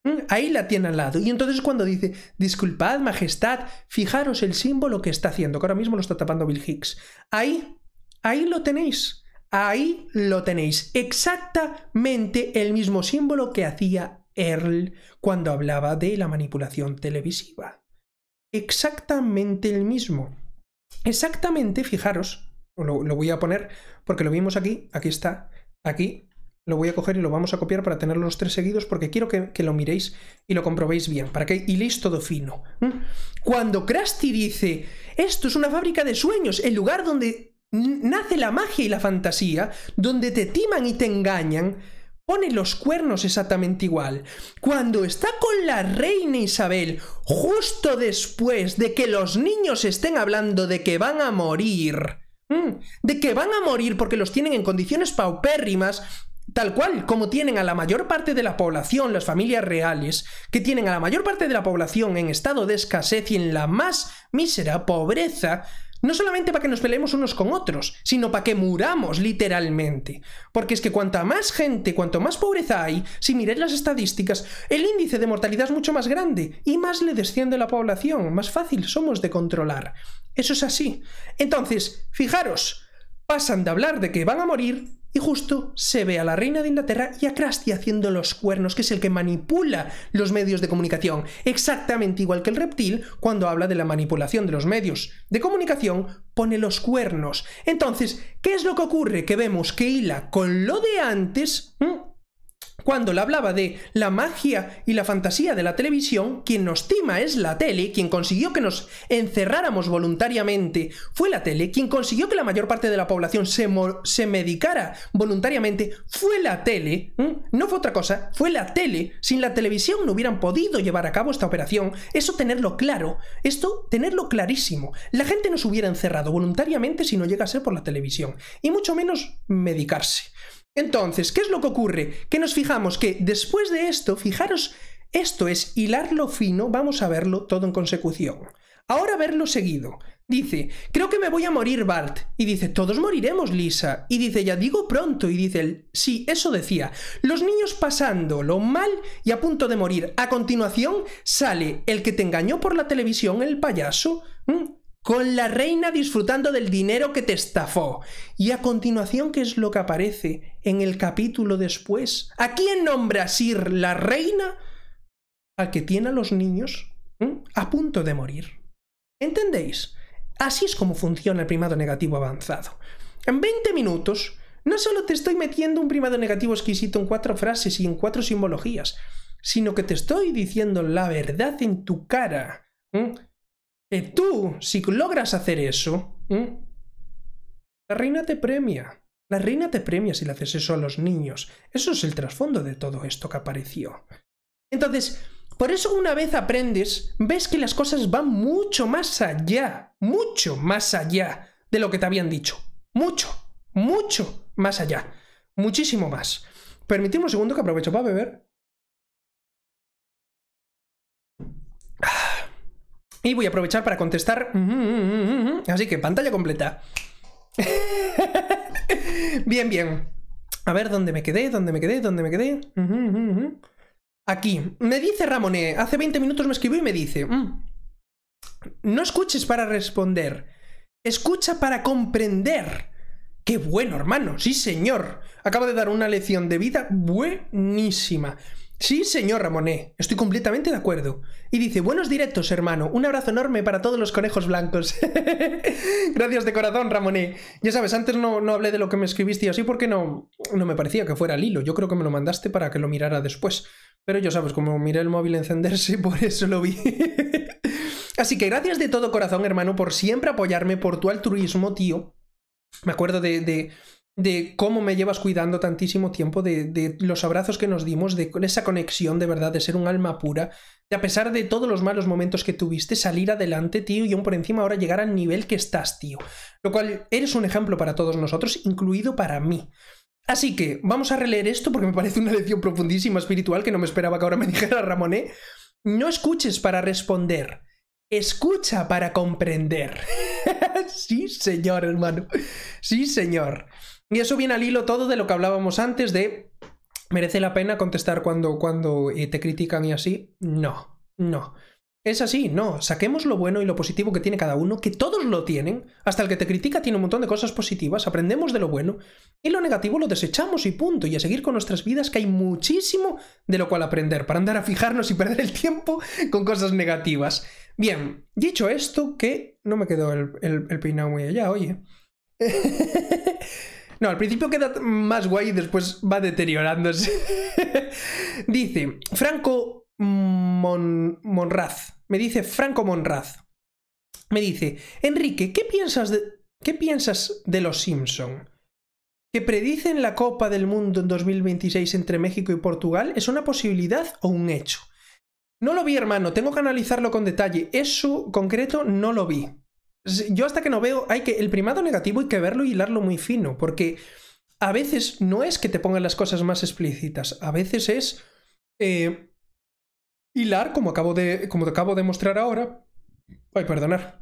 Mm, ahí la tiene al lado. Y entonces cuando dice, disculpad, majestad, fijaros el símbolo que está haciendo, que ahora mismo lo está tapando Bill Hicks. Ahí, ahí lo tenéis. Ahí lo tenéis. Exactamente el mismo símbolo que hacía Earl cuando hablaba de la manipulación televisiva. Exactamente el mismo. Exactamente, fijaros, lo, lo voy a poner porque lo vimos aquí, aquí está, aquí lo voy a coger y lo vamos a copiar para tener los tres seguidos porque quiero que, lo miréis y lo comprobéis bien, para que hiléis todo fino. ¿Mm? Cuando Krusty dice, esto es una fábrica de sueños, el lugar donde nace la magia y la fantasía, donde te timan y te engañan, pone los cuernos exactamente igual. Cuando está con la reina Isabel, justo después de que los niños estén hablando de que van a morir, ¿Mm? de que van a morir porque los tienen en condiciones paupérrimas, Tal cual, como tienen a la mayor parte de la población, las familias reales, que tienen a la mayor parte de la población en estado de escasez y en la más mísera pobreza, no solamente para que nos peleemos unos con otros, sino para que muramos literalmente. Porque es que cuanta más gente, cuanto más pobreza hay, si miréis las estadísticas, el índice de mortalidad es mucho más grande y más le desciende la población, más fácil somos de controlar. Eso es así. Entonces, fijaros, pasan de hablar de que van a morir y justo se ve a la reina de Inglaterra y a Krusty haciendo los cuernos, que es el que manipula los medios de comunicación, exactamente igual que el reptil cuando habla de la manipulación de los medios de comunicación, pone los cuernos. Entonces, ¿qué es lo que ocurre? Que vemos que hila con lo de antes, cuando le hablaba de la magia y la fantasía de la televisión, quien nos tima es la tele, quien consiguió que nos encerráramos voluntariamente fue la tele, quien consiguió que la mayor parte de la población se, se medicara voluntariamente fue la tele, no fue otra cosa, fue la tele, sin la televisión no hubieran podido llevar a cabo esta operación, eso tenerlo claro, esto tenerlo clarísimo, la gente nos hubiera encerrado voluntariamente si no llega a ser por la televisión, y mucho menos medicarse. Entonces, ¿qué es lo que ocurre? Que nos fijamos que después de esto, fijaros, esto es hilarlo fino, vamos a verlo todo en consecución. Ahora verlo seguido. Dice, creo que me voy a morir, Bart. Y dice, todos moriremos, Lisa. Y dice, ya digo pronto. Y dice, sí, eso decía. Los niños pasando, lo mal y a punto de morir. A continuación sale el que te engañó por la televisión, el payaso con la reina disfrutando del dinero que te estafó. Y a continuación, ¿qué es lo que aparece en el capítulo después? ¿A quién nombras ir la reina? Al que tiene a los niños a punto de morir. ¿Entendéis? Así es como funciona el primado negativo avanzado. En 20 minutos, no solo te estoy metiendo un primado negativo exquisito en cuatro frases y en cuatro simbologías, sino que te estoy diciendo la verdad en tu cara. Que tú, si logras hacer eso, la reina te premia. La reina te premia si le haces eso a los niños. Eso es el trasfondo de todo esto que apareció. Entonces, por eso una vez aprendes, ves que las cosas van mucho más allá, mucho más allá de lo que te habían dicho. Mucho, mucho más allá. Muchísimo más. Permíteme un segundo que aprovecho para beber. Y voy a aprovechar para contestar. Mm, mm, mm, Así que pantalla completa. bien, bien. A ver, ¿dónde me quedé? ¿Dónde me quedé? ¿Dónde me quedé? Aquí. Me dice Ramone, hace 20 minutos me escribió y me dice, no escuches para responder, escucha para comprender. Qué bueno, hermano, sí señor. Acaba de dar una lección de vida buenísima. Sí, señor Ramoné, estoy completamente de acuerdo. Y dice, buenos directos, hermano. Un abrazo enorme para todos los conejos blancos. Gracias de corazón, Ramoné. Ya sabes, antes no, no, hablé de lo que me escribiste y así porque no, no me parecía que fuera Lilo. Yo creo que me lo mandaste para que lo mirara después. Pero ya sabes, como miré el móvil encenderse, por eso lo vi. así que gracias de todo corazón, hermano, por siempre apoyarme, por tu altruismo, tío. Me acuerdo de, de cómo me llevas cuidando tantísimo tiempo, de, los abrazos que nos dimos, de esa conexión de verdad, de ser un alma pura, de a pesar de todos los malos momentos que tuviste, salir adelante, tío, y aún por encima ahora llegar al nivel que estás, tío. Lo cual eres un ejemplo para todos nosotros, incluido para mí. Así que vamos a releer esto porque me parece una lección profundísima espiritual que no me esperaba que ahora me dijera Ramoné. No escuches para responder, escucha para comprender. sí, señor, hermano. Sí, señor. Y eso viene al hilo todo de lo que hablábamos antes de ¿merece la pena contestar cuando, cuando eh, te critican y así? No, no. Es así, no. Saquemos lo bueno y lo positivo que tiene cada uno, que todos lo tienen. Hasta el que te critica tiene un montón de cosas positivas, aprendemos de lo bueno. Y lo negativo lo desechamos y punto. Y a seguir con nuestras vidas, que hay muchísimo de lo cual aprender, para andar a fijarnos y perder el tiempo con cosas negativas. Bien, dicho esto, que no me quedó el, el, peinado muy allá, oye. No, al principio queda más guay y después va deteriorándose. dice Franco Monraz. Me dice Franco Monraz. Me dice, Enrique, ¿qué piensas de, qué piensas de los Simpson? ¿Que predicen la Copa del Mundo en 2026 entre México y Portugal? ¿Es una posibilidad o un hecho? No lo vi, hermano, tengo que analizarlo con detalle. Eso concreto no lo vi. Yo hasta que no veo, hay que el primado negativo hay que verlo y hilarlo muy fino, porque a veces no es que te pongan las cosas más explícitas, a veces es eh, hilar, como acabo, de, como te acabo de mostrar ahora, ay, perdonar,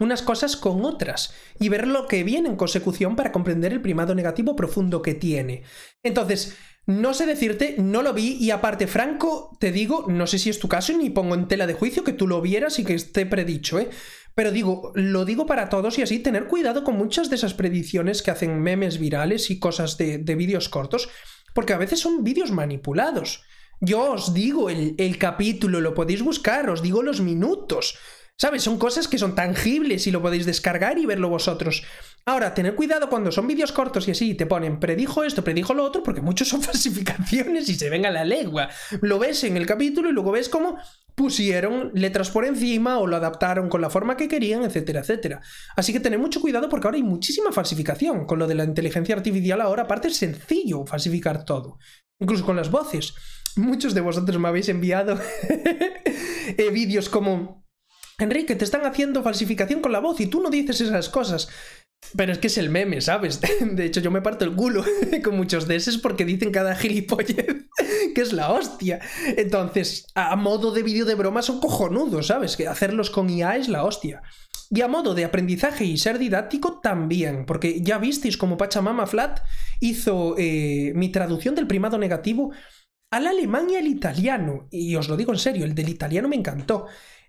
unas cosas con otras y ver lo que viene en consecución para comprender el primado negativo profundo que tiene. Entonces, no sé decirte, no lo vi y aparte, Franco, te digo, no sé si es tu caso y ni pongo en tela de juicio que tú lo vieras y que esté predicho, ¿eh? Pero digo, lo digo para todos y así, tener cuidado con muchas de esas predicciones que hacen memes virales y cosas de, vídeos cortos, porque a veces son vídeos manipulados. Yo os digo el, capítulo, lo podéis buscar, os digo los minutos. ¿Sabes? Son cosas que son tangibles y lo podéis descargar y verlo vosotros. Ahora, tener cuidado cuando son vídeos cortos y así te ponen predijo esto, predijo lo otro, porque muchos son falsificaciones y se ven a la legua. Lo ves en el capítulo y luego ves cómo pusieron letras por encima o lo adaptaron con la forma que querían, etcétera, etcétera. Así que tener mucho cuidado porque ahora hay muchísima falsificación. Con lo de la inteligencia artificial ahora aparte es sencillo falsificar todo, incluso con las voces. Muchos de vosotros me habéis enviado eh, vídeos como... Enrique, te están haciendo falsificación con la voz y tú no dices esas cosas. Pero es que es el meme, ¿sabes? De hecho, yo me parto el culo con muchos de esos porque dicen cada gilipolle que es la hostia. Entonces, a modo de vídeo de broma son cojonudos, ¿sabes? Que hacerlos con IA es la hostia. Y a modo de aprendizaje y ser didáctico también, porque ya visteis como Pachamama Flat hizo eh, mi traducción del primado negativo al alemán y al italiano. Y os lo digo en serio, el del italiano me encantó.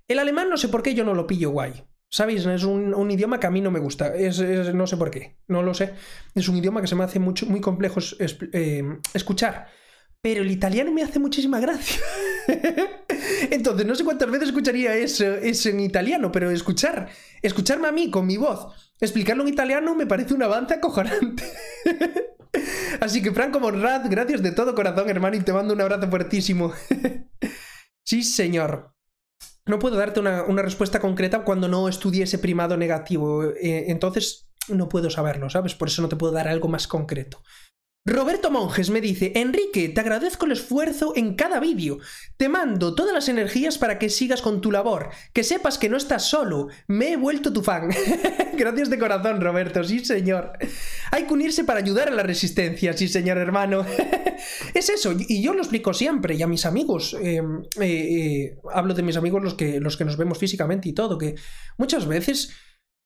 El alemán no sé por qué yo no lo pillo guay. ¿Sabéis? Es un, idioma que a mí no me gusta. no sé por qué. No lo sé. Es un idioma que se me hace mucho, muy complejo eh, escuchar. Pero el italiano me hace muchísima gracia. Entonces, no sé cuántas veces escucharía eso, en italiano, pero escuchar, escucharme a mí con mi voz, explicarlo en italiano me parece un avance acojonante. Así que, Franco Monrad, gracias de todo corazón, hermano, y te mando un abrazo fuertísimo. sí, señor no puedo darte una, respuesta concreta cuando no estudié ese primado negativo. Eh, entonces no puedo saberlo, ¿sabes? Por eso no te puedo dar algo más concreto. Roberto Monjes me dice, Enrique, te agradezco el esfuerzo en cada vídeo. Te mando todas las energías para que sigas con tu labor. Que sepas que no estás solo. Me he vuelto tu fan. Gracias de corazón, Roberto. Sí, señor. Hay que unirse para ayudar a la resistencia. Sí, señor hermano. es eso. Y yo lo explico siempre. Y a mis amigos. Eh, eh, eh, hablo de mis amigos los que, los que nos vemos físicamente y todo. Que muchas veces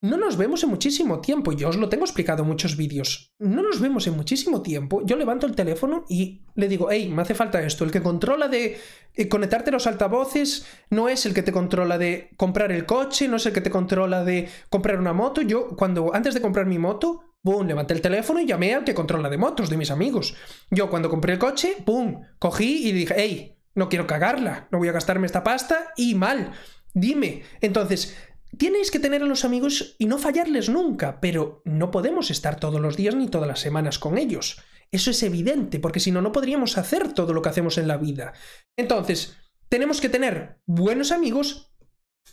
no nos vemos en muchísimo tiempo, yo os lo tengo explicado en muchos vídeos. No nos vemos en muchísimo tiempo. Yo levanto el teléfono y le digo, hey, me hace falta esto. El que controla de eh, conectarte los altavoces no es el que te controla de comprar el coche, no es el que te controla de comprar una moto. Yo, cuando antes de comprar mi moto, boom, Levanté el teléfono y llamé al que controla de motos, de mis amigos. Yo cuando compré el coche, boom, Cogí y dije, hey, no quiero cagarla, no voy a gastarme esta pasta y mal. Dime. Entonces, Tienes que tener a los amigos y no fallarles nunca, pero no podemos estar todos los días ni todas las semanas con ellos. Eso es evidente, porque si no, no podríamos hacer todo lo que hacemos en la vida. Entonces, tenemos que tener buenos amigos,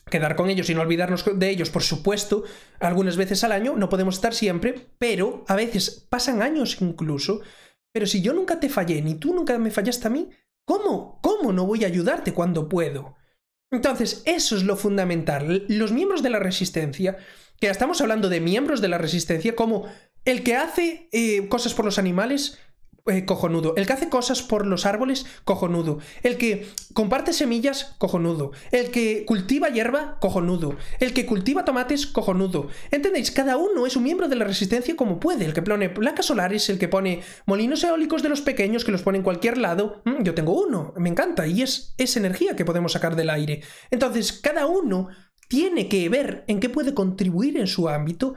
quedar con ellos y no olvidarnos de ellos, por supuesto, algunas veces al año, no podemos estar siempre, pero a veces pasan años incluso. Pero si yo nunca te fallé, ni tú nunca me fallaste a mí, ¿cómo? ¿Cómo no voy a ayudarte cuando puedo? Entonces, eso es lo fundamental. Los miembros de la resistencia, que estamos hablando de miembros de la resistencia como el que hace eh, cosas por los animales, eh, cojonudo. El que hace cosas por los árboles, cojonudo. El que comparte semillas, cojonudo. El que cultiva hierba, cojonudo. El que cultiva tomates, cojonudo. ¿Entendéis? Cada uno es un miembro de la resistencia como puede. El que pone placas solares, el que pone molinos eólicos de los pequeños que los pone en cualquier lado. Mm, yo tengo uno, me encanta. Y es, esa energía que podemos sacar del aire. Entonces, cada uno tiene que ver en qué puede contribuir en su ámbito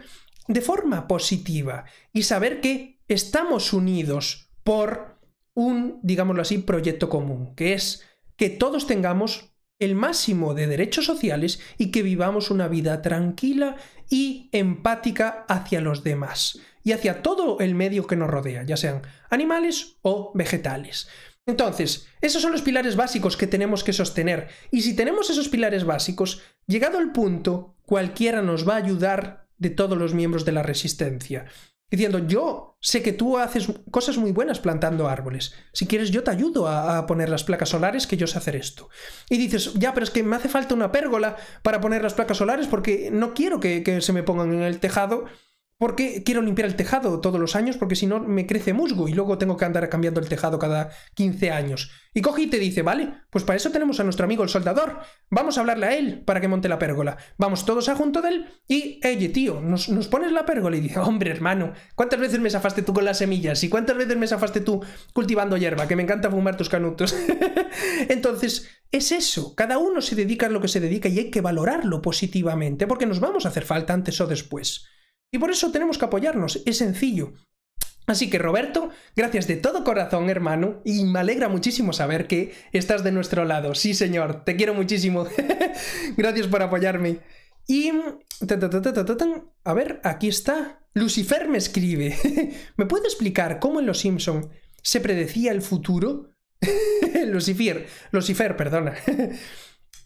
de forma positiva y saber que estamos unidos por un, digámoslo así, proyecto común, que es que todos tengamos el máximo de derechos sociales y que vivamos una vida tranquila y empática hacia los demás y hacia todo el medio que nos rodea, ya sean animales o vegetales. Entonces, esos son los pilares básicos que tenemos que sostener y si tenemos esos pilares básicos, llegado el punto, cualquiera nos va a ayudar de todos los miembros de la resistencia diciendo, yo sé que tú haces cosas muy buenas plantando árboles. Si quieres, yo te ayudo a, poner las placas solares, que yo sé hacer esto. Y dices, ya, pero es que me hace falta una pérgola para poner las placas solares porque no quiero que se me pongan en el tejado porque quiero limpiar el tejado todos los años porque si no me crece musgo y luego tengo que andar cambiando el tejado cada 15 años. Y coge y te dice, vale, pues para eso tenemos a nuestro amigo el soldador, vamos a hablarle a él para que monte la pérgola. Vamos todos a junto de él y, oye tío, nos, nos pones la pérgola y dice, hombre hermano, ¿cuántas veces me zafaste tú con las semillas? ¿Y cuántas veces me zafaste tú cultivando hierba? Que me encanta fumar tus canutos. Entonces, es eso, cada uno se dedica a lo que se dedica y hay que valorarlo positivamente porque nos vamos a hacer falta antes o después. Y por eso tenemos que apoyarnos, es sencillo. Así que Roberto, gracias de todo corazón hermano y me alegra muchísimo saber que estás de nuestro lado. Sí señor, te quiero muchísimo. gracias por apoyarme. Y... A ver, aquí está. Lucifer me escribe. ¿Me puede explicar cómo en Los Simpson se predecía el futuro? Lucifer, Lucifer, perdona.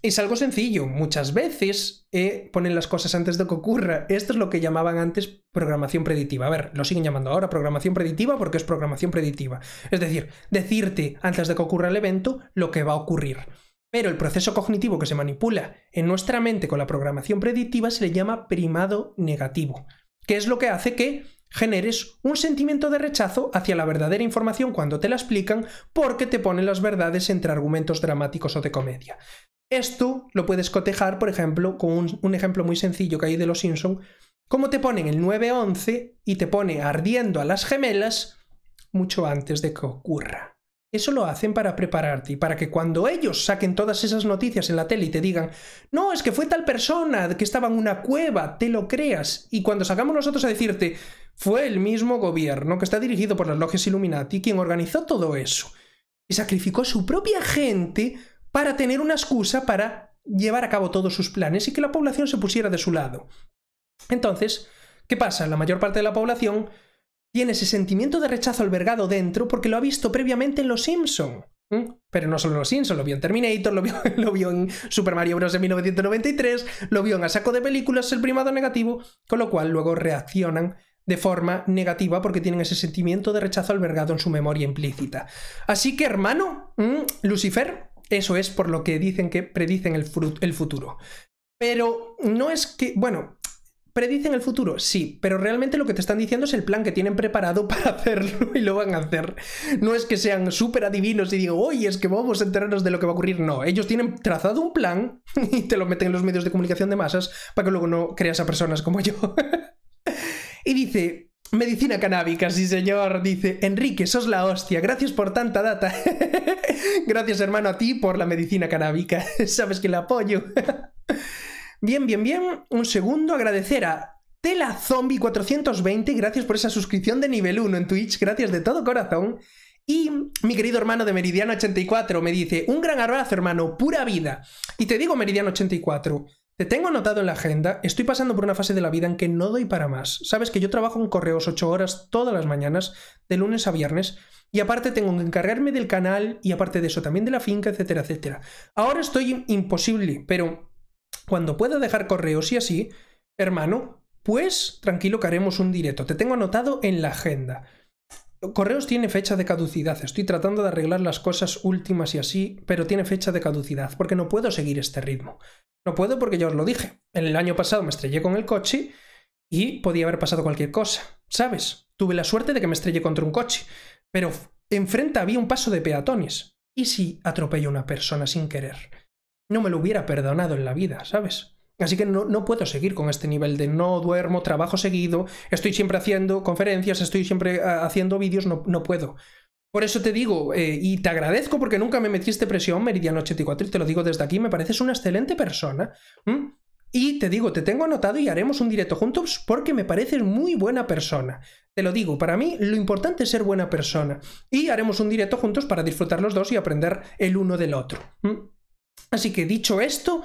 Es algo sencillo, muchas veces eh, ponen las cosas antes de que ocurra. Esto es lo que llamaban antes programación predictiva. A ver, lo siguen llamando ahora programación predictiva porque es programación predictiva. Es decir, decirte antes de que ocurra el evento lo que va a ocurrir. Pero el proceso cognitivo que se manipula en nuestra mente con la programación predictiva se le llama primado negativo, que es lo que hace que generes un sentimiento de rechazo hacia la verdadera información cuando te la explican porque te ponen las verdades entre argumentos dramáticos o de comedia. Esto lo puedes cotejar, por ejemplo, con un, ejemplo muy sencillo que hay de los Simpson, como te ponen el 9-11 y te pone ardiendo a las gemelas mucho antes de que ocurra. Eso lo hacen para prepararte y para que cuando ellos saquen todas esas noticias en la tele y te digan, no, es que fue tal persona que estaba en una cueva, te lo creas. Y cuando sacamos nosotros a decirte, fue el mismo gobierno que está dirigido por las logias Illuminati quien organizó todo eso y sacrificó a su propia gente para tener una excusa para llevar a cabo todos sus planes y que la población se pusiera de su lado. Entonces, ¿qué pasa? La mayor parte de la población tiene ese sentimiento de rechazo albergado dentro porque lo ha visto previamente en Los Simpson. Pero no solo en Los Simpson, lo vio en Terminator, lo vio, en Super Mario Bros. de 1993, lo vio en A Saco de Películas, el primado negativo, con lo cual luego reaccionan de forma negativa porque tienen ese sentimiento de rechazo albergado en su memoria implícita. Así que, hermano, Lucifer, este, eso es por lo que dicen que predicen el, futuro. Pero no es que, bueno, predicen el futuro, sí, pero realmente lo que te están diciendo es el plan que tienen preparado para hacerlo y lo van a hacer. No es que sean súper adivinos y digo, oye, es que vamos a enterarnos de lo que va a ocurrir. No, ellos tienen trazado un plan y te lo meten en los medios de comunicación de masas para que luego no creas a personas como yo. y dice, Medicina canábica, sí señor, dice Enrique, sos la hostia, gracias por tanta data. gracias hermano a ti por la medicina canábica, sabes que la apoyo. bien, bien, bien, un segundo, agradecer a Tela Zombie 420, gracias por esa suscripción de nivel 1 en Twitch, gracias de todo corazón. Y mi querido hermano de Meridiano 84 me dice, un gran abrazo hermano, pura vida. Y te digo Meridiano 84, te tengo anotado en la agenda, estoy pasando por una fase de la vida en que no doy para más. Sabes que yo trabajo en correos 8 horas todas las mañanas, de lunes a viernes, y aparte tengo que encargarme del canal y aparte de eso también de la finca, etcétera, etcétera. Ahora estoy imposible, pero cuando pueda dejar correos y así, hermano, pues tranquilo que haremos un directo. Te tengo anotado en la agenda. Correos tiene fecha de caducidad. Estoy tratando de arreglar las cosas últimas y así, pero tiene fecha de caducidad, porque no puedo seguir este ritmo. No puedo porque ya os lo dije. en El año pasado me estrellé con el coche y podía haber pasado cualquier cosa, ¿sabes? Tuve la suerte de que me estrellé contra un coche, pero enfrente había un paso de peatones. ¿Y si atropello a una persona sin querer? No me lo hubiera perdonado en la vida, ¿sabes? Así que no, puedo seguir con este nivel de no duermo, trabajo seguido, estoy siempre haciendo conferencias, estoy siempre eh, haciendo vídeos, no, no puedo. Por eso te digo, eh, y te agradezco porque nunca me metiste presión, Meridiano84, y te lo digo desde aquí, me pareces una excelente persona. Y te digo, te tengo anotado y haremos un directo juntos porque me pareces muy buena persona. Te lo digo, para mí lo importante es ser buena persona. Y haremos un directo juntos para disfrutar los dos y aprender el uno del otro. Así que dicho esto,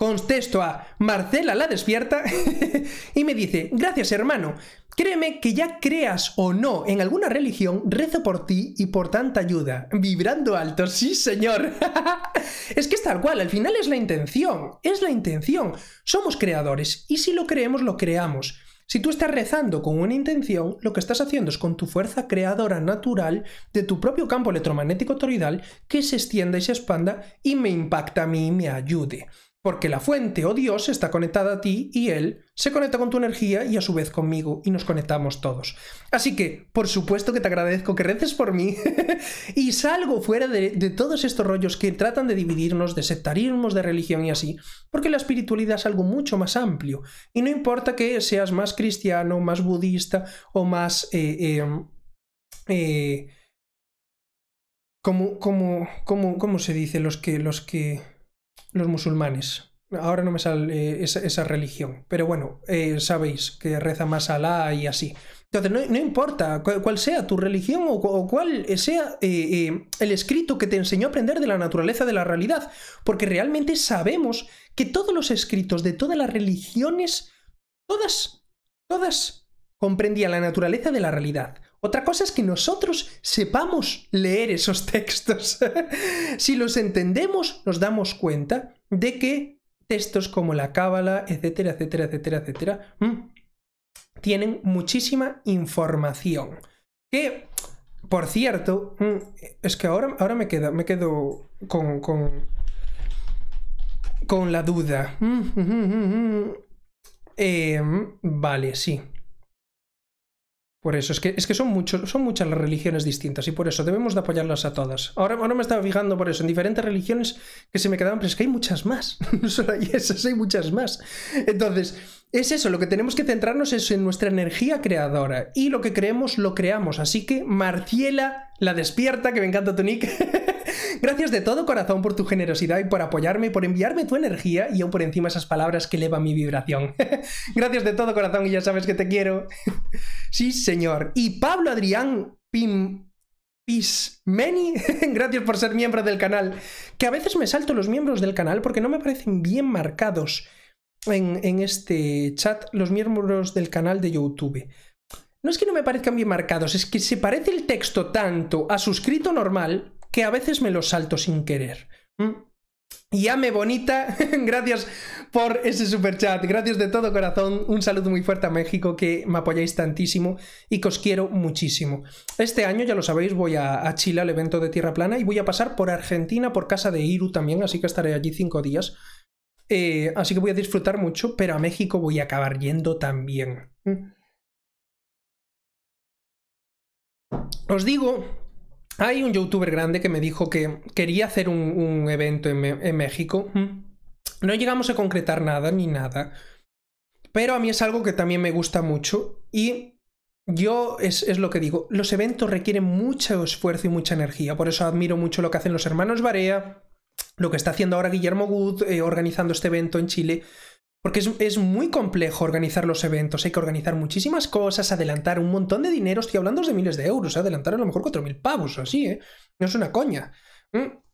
Contesto a Marcela la despierta y me dice, gracias hermano, créeme que ya creas o no en alguna religión, rezo por ti y por tanta ayuda, vibrando alto, sí señor. es que es tal cual, al final es la intención, es la intención. Somos creadores y si lo creemos, lo creamos. Si tú estás rezando con una intención, lo que estás haciendo es con tu fuerza creadora natural de tu propio campo electromagnético toroidal que se extienda y se expanda y me impacta a mí y me ayude porque la fuente o oh Dios está conectada a ti y Él se conecta con tu energía y a su vez conmigo y nos conectamos todos. Así que, por supuesto que te agradezco que reces por mí y salgo fuera de, todos estos rollos que tratan de dividirnos, de sectarismos, de religión y así, porque la espiritualidad es algo mucho más amplio y no importa que seas más cristiano, más budista o más... Eh, eh, eh, como, ¿Cómo se dice? Los que, los que los musulmanes. Ahora no me sale eh, esa, religión, pero bueno, eh, sabéis que reza más Alá y así. Entonces, no, importa cuál sea tu religión o, cuál sea eh, el escrito que te enseñó a aprender de la naturaleza de la realidad, porque realmente sabemos que todos los escritos de todas las religiones, todas, todas comprendían la naturaleza de la realidad. Otra cosa es que nosotros sepamos leer esos textos. si los entendemos, nos damos cuenta de que textos como la Cábala, etcétera, etcétera, etcétera, etcétera, mm, tienen muchísima información. Que, por cierto, mm, es que ahora, ahora me, quedo, me quedo con, con, con la duda. Mm, eh, vale, sí. Por eso, es que, es que son, muchos son muchas las religiones distintas y por eso debemos de apoyarlas a todas. Ahora, ahora me estaba fijando por eso, en diferentes religiones que se me quedaban, pero es que hay muchas más. No solo hay esas, hay muchas más. Entonces, es eso, lo que tenemos que centrarnos es en nuestra energía creadora y lo que creemos lo creamos. Así que Marciela, la despierta, que me encanta tu nick. Gracias de todo corazón por tu generosidad y por apoyarme, por enviarme tu energía y aún por encima esas palabras que elevan mi vibración. Gracias de todo corazón y ya sabes que te quiero. sí, señor. Y Pablo Adrián Pim Many, gracias por ser miembro del canal. Que a veces me salto los miembros del canal porque no me parecen bien marcados en, este chat los miembros del canal de YouTube. No es que no me parezcan bien marcados, es que se parece el texto tanto a suscrito normal que a veces me lo salto sin querer. ¿Mm? Y ame bonita, gracias por ese super chat, gracias de todo corazón, un saludo muy fuerte a México que me apoyáis tantísimo y que os quiero muchísimo. Este año, ya lo sabéis, voy a, a, Chile al evento de Tierra Plana y voy a pasar por Argentina, por casa de Iru también, así que estaré allí cinco días. Eh, así que voy a disfrutar mucho, pero a México voy a acabar yendo también. Mm. Os digo, hay un youtuber grande que me dijo que quería hacer un, evento en, México. Mm. No llegamos a concretar nada ni nada. Pero a mí es algo que también me gusta mucho y yo es, es, lo que digo, los eventos requieren mucho esfuerzo y mucha energía, por eso admiro mucho lo que hacen los hermanos Barea, lo que está haciendo ahora Guillermo Good eh, organizando este evento en Chile, porque es, muy complejo organizar los eventos, hay que organizar muchísimas cosas, adelantar un montón de dinero, estoy hablando de miles de euros, eh, adelantar a lo mejor 4.000 pavos o así, ¿eh? No es una coña.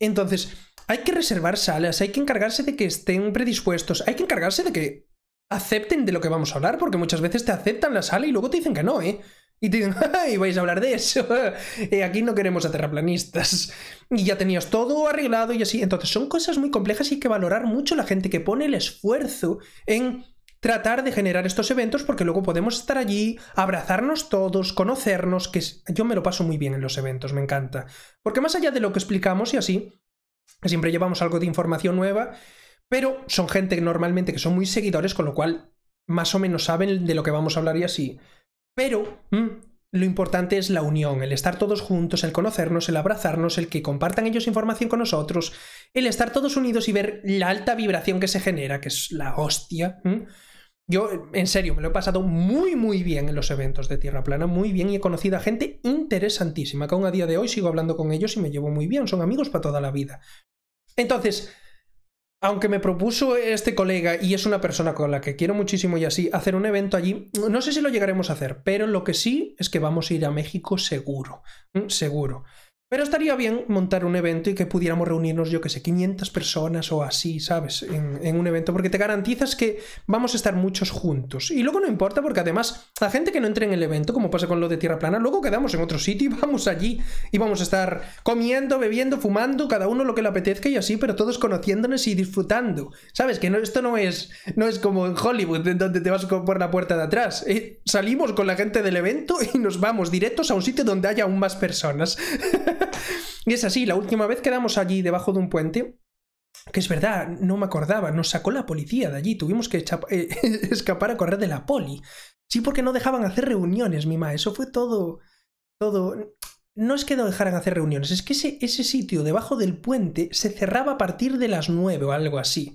Entonces, hay que reservar salas, hay que encargarse de que estén predispuestos, hay que encargarse de que acepten de lo que vamos a hablar, porque muchas veces te aceptan la sala y luego te dicen que no, ¿eh? Y te dicen, ¡ay! Vais a hablar de eso. Eh, aquí no queremos a terraplanistas. Y ya tenías todo arreglado y así. Entonces son cosas muy complejas y hay que valorar mucho la gente que pone el esfuerzo en tratar de generar estos eventos porque luego podemos estar allí, abrazarnos todos, conocernos, que yo me lo paso muy bien en los eventos, me encanta. Porque más allá de lo que explicamos y así, siempre llevamos algo de información nueva, pero son gente normalmente que son muy seguidores, con lo cual más o menos saben de lo que vamos a hablar y así. Pero mm. lo importante es la unión, el estar todos juntos, el conocernos, el abrazarnos, el que compartan ellos información con nosotros, el estar todos unidos y ver la alta vibración que se genera, que es la hostia. Yo, en serio, me lo he pasado muy, muy bien en los eventos de Tierra Plana, muy bien y he conocido a gente interesantísima, que aún a día de hoy sigo hablando con ellos y me llevo muy bien, son amigos para toda la vida. Entonces, aunque me propuso este colega y es una persona con la que quiero muchísimo y así, hacer un evento allí, no sé si lo llegaremos a hacer, pero lo que sí es que vamos a ir a México seguro, seguro. Pero estaría bien montar un evento y que pudiéramos reunirnos, yo que sé, 500 personas o así, ¿sabes? En, un evento, porque te garantizas que vamos a estar muchos juntos. Y luego no importa, porque además, la gente que no entre en el evento, como pasa con lo de Tierra Plana, luego quedamos en otro sitio y vamos allí y vamos a estar comiendo, bebiendo, fumando, cada uno lo que le apetezca y así, pero todos conociéndonos y disfrutando. ¿Sabes? Que esto no es, no es como en Hollywood, donde te vas por la puerta de atrás. Eh, salimos con la gente del evento y nos vamos directos a un sitio donde haya aún más personas. y es así, la última vez quedamos allí debajo de un puente que es verdad, no me acordaba, nos sacó la policía de allí, tuvimos que eh, escapar a correr de la poli. Sí, porque no dejaban hacer reuniones, mi ma, eso fue todo, todo... No es que no dejaran hacer reuniones, es que ese, ese sitio debajo del puente se cerraba a partir de las 9 o algo así.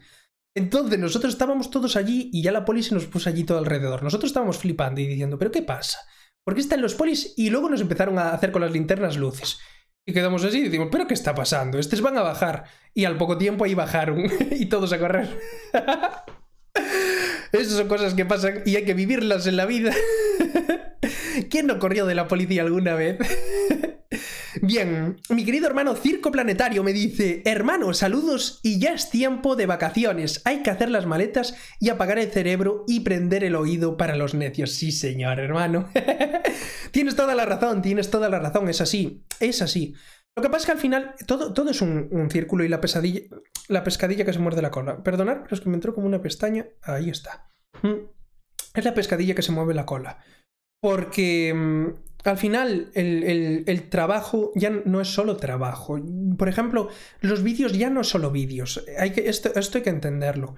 Entonces nosotros estábamos todos allí y ya la poli se nos puso allí todo alrededor. Nosotros estábamos flipando y diciendo, ¿pero qué pasa? ¿Por qué están los polis? Y luego nos empezaron a hacer con las linternas luces. Y quedamos así y decimos, ¿pero qué está pasando? Estos van a bajar. Y al poco tiempo ahí bajaron y todos a correr. Esas son cosas que pasan y hay que vivirlas en la vida. ¿Quién no corrió de la policía alguna vez? Bien, mi querido hermano Circo Planetario me dice, hermano, saludos y ya es tiempo de vacaciones. Hay que hacer las maletas y apagar el cerebro y prender el oído para los necios. Sí, señor, hermano. tienes toda la razón, tienes toda la razón, es así, es así. Lo que pasa es que al final todo, todo es un, círculo y la pesadilla, la pescadilla que se muerde la cola. Perdonad, pero es que me entró como una pestaña. Ahí está. Mm. Es la pescadilla que se mueve la cola. Porque mm, al final el, el, trabajo ya no es solo trabajo. Por ejemplo, los vídeos ya no son solo vídeos. Hay que, esto, esto hay que entenderlo.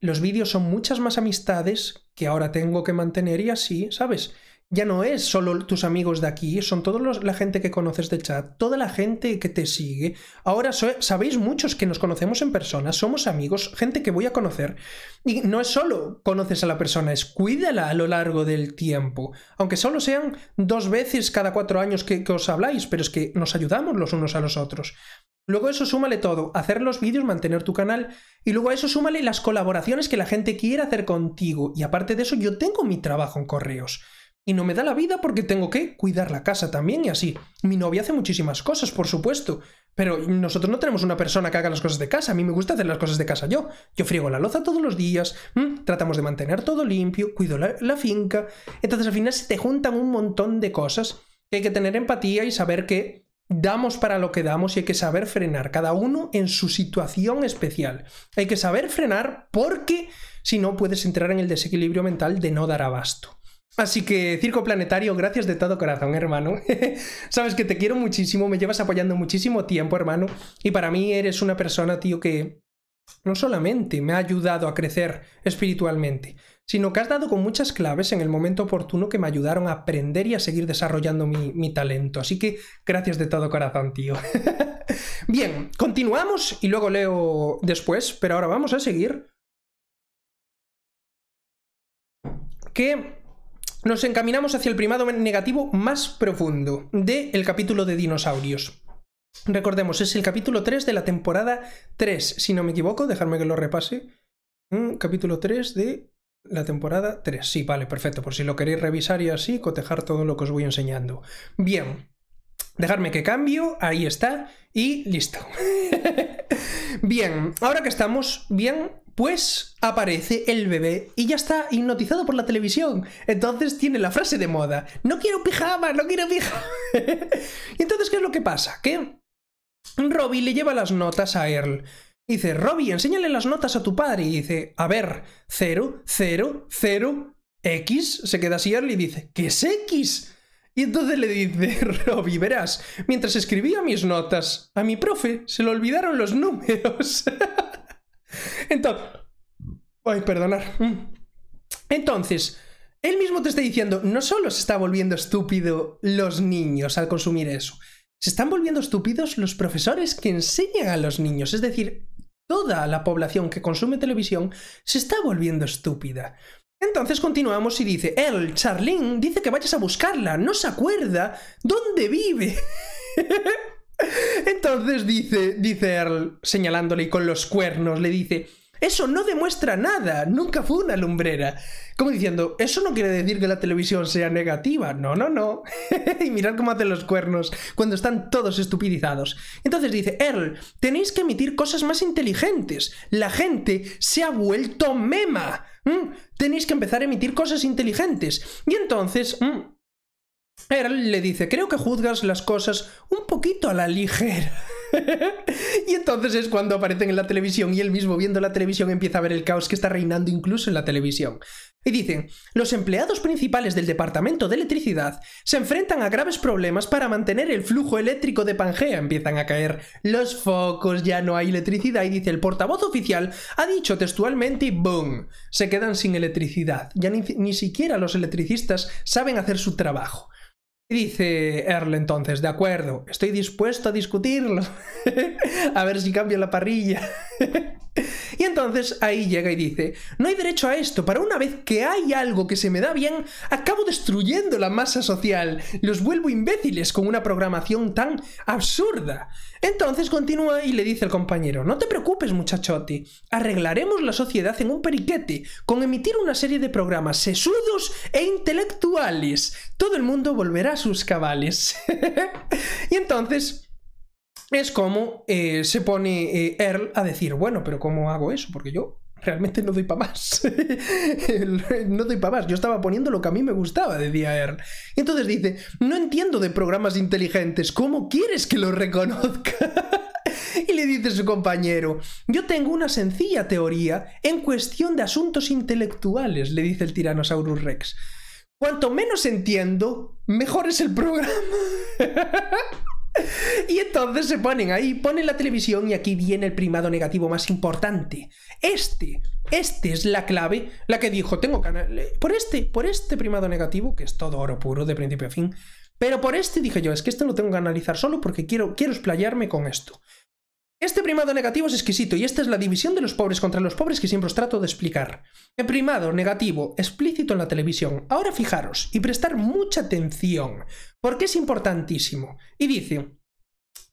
Los vídeos son muchas más amistades que ahora tengo que mantener y así, ¿sabes? ya no es solo tus amigos de aquí, son toda la gente que conoces de chat, toda la gente que te sigue. Ahora sabéis muchos que nos conocemos en persona, somos amigos, gente que voy a conocer. Y no es solo conoces a la persona, es cuídala a lo largo del tiempo. Aunque solo sean dos veces cada cuatro años que, os habláis, pero es que nos ayudamos los unos a los otros. Luego eso súmale todo, hacer los vídeos, mantener tu canal y luego a eso súmale las colaboraciones que la gente quiere hacer contigo. Y aparte de eso yo tengo mi trabajo en correos y no me da la vida porque tengo que cuidar la casa también y así. Mi novia hace muchísimas cosas, por supuesto, pero nosotros no tenemos una persona que haga las cosas de casa. A mí me gusta hacer las cosas de casa yo. Yo friego la loza todos los días, mm, tratamos de mantener todo limpio, cuido la, la, finca. Entonces al final se te juntan un montón de cosas que hay que tener empatía y saber que damos para lo que damos y hay que saber frenar, cada uno en su situación especial. Hay que saber frenar porque si no puedes entrar en el desequilibrio mental de no dar abasto. Así que, Circo Planetario, gracias de todo corazón, hermano. Sabes que te quiero muchísimo, me llevas apoyando muchísimo tiempo, hermano. Y para mí eres una persona, tío, que no solamente me ha ayudado a crecer espiritualmente, sino que has dado con muchas claves en el momento oportuno que me ayudaron a aprender y a seguir desarrollando mi, talento. Así que gracias de todo corazón, tío. Bien, continuamos y luego leo después, pero ahora vamos a seguir. ¿Qué? nos encaminamos hacia el primado negativo más profundo del el capítulo de dinosaurios. Recordemos, es el capítulo 3 de la temporada 3, si no me equivoco, dejadme que lo repase. capítulo 3 de la temporada 3. Sí, vale, perfecto, por si lo queréis revisar y así cotejar todo lo que os voy enseñando. Bien, Dejarme que cambio, ahí está, y listo. bien, ahora que estamos bien pues aparece el bebé y ya está hipnotizado por la televisión. Entonces tiene la frase de moda, no quiero pijama, no quiero pijama. y entonces, ¿qué es lo que pasa? Que Robbie le lleva las notas a Earl. dice, Robbie, enséñale las notas a tu padre. Y dice, a ver, 0, 0, 0, X. Se queda así Earl y dice, ¿qué es X? Y entonces le dice, Robbie, verás, mientras escribía mis notas, a mi profe se le olvidaron los números. Entonces, a perdonar. Mm. Entonces, él mismo te está diciendo, no solo se está volviendo estúpido los niños al consumir eso, se están volviendo estúpidos los profesores que enseñan a los niños, es decir, toda la población que consume televisión se está volviendo estúpida. Entonces continuamos y dice, el Charlene, dice que vayas a buscarla, no se acuerda, ¿dónde vive? Entonces dice, dice Earl, señalándole y con los cuernos, le dice, eso no demuestra nada, nunca fue una lumbrera. Como diciendo, eso no quiere decir que la televisión sea negativa, no, no, no. y mirad cómo hacen los cuernos cuando están todos estupidizados. Entonces dice, Earl, tenéis que emitir cosas más inteligentes. La gente se ha vuelto mema. Tenéis que empezar a emitir cosas inteligentes. Y entonces... Earl le dice, creo que juzgas las cosas un poquito a la ligera. y entonces es cuando aparecen en la televisión y él mismo viendo la televisión empieza a ver el caos que está reinando incluso en la televisión. Y dicen, los empleados principales del Departamento de Electricidad se enfrentan a graves problemas para mantener el flujo eléctrico de Pangea. Empiezan a caer los focos, ya no hay electricidad y dice, el portavoz oficial ha dicho textualmente, ¡boom! Se quedan sin electricidad. Ya ni, ni siquiera los electricistas saben hacer su trabajo. Dice Earl entonces, de acuerdo, estoy dispuesto a discutirlo. a ver si cambio la parrilla. Y entonces ahí llega y dice, no hay derecho a esto, para una vez que hay algo que se me da bien, acabo destruyendo la masa social, los vuelvo imbéciles con una programación tan absurda. Entonces continúa y le dice al compañero, no te preocupes muchachote, arreglaremos la sociedad en un periquete, con emitir una serie de programas sesudos e intelectuales. Todo el mundo volverá a sus cabales. y entonces es como eh, se pone eh, Earl a decir, bueno, pero ¿cómo hago eso? Porque yo realmente no doy para más. no doy para más. Yo estaba poniendo lo que a mí me gustaba, decía Earl. Y entonces dice, no entiendo de programas inteligentes, ¿cómo quieres que lo reconozca? Y le dice su compañero, yo tengo una sencilla teoría en cuestión de asuntos intelectuales, le dice el tiranosaurus Rex. Cuanto menos entiendo, mejor es el programa. Y entonces se ponen ahí, ponen la televisión y aquí viene el primado negativo más importante. Este, este es la clave, la que dijo, tengo canal... Por este, por este primado negativo, que es todo oro puro de principio a fin, pero por este dije yo, es que este lo tengo que analizar solo porque quiero, quiero explayarme con esto. Este primado negativo es exquisito y esta es la división de los pobres contra los pobres que siempre os trato de explicar. El primado negativo explícito en la televisión. Ahora fijaros y prestar mucha atención, porque es importantísimo. Y dice,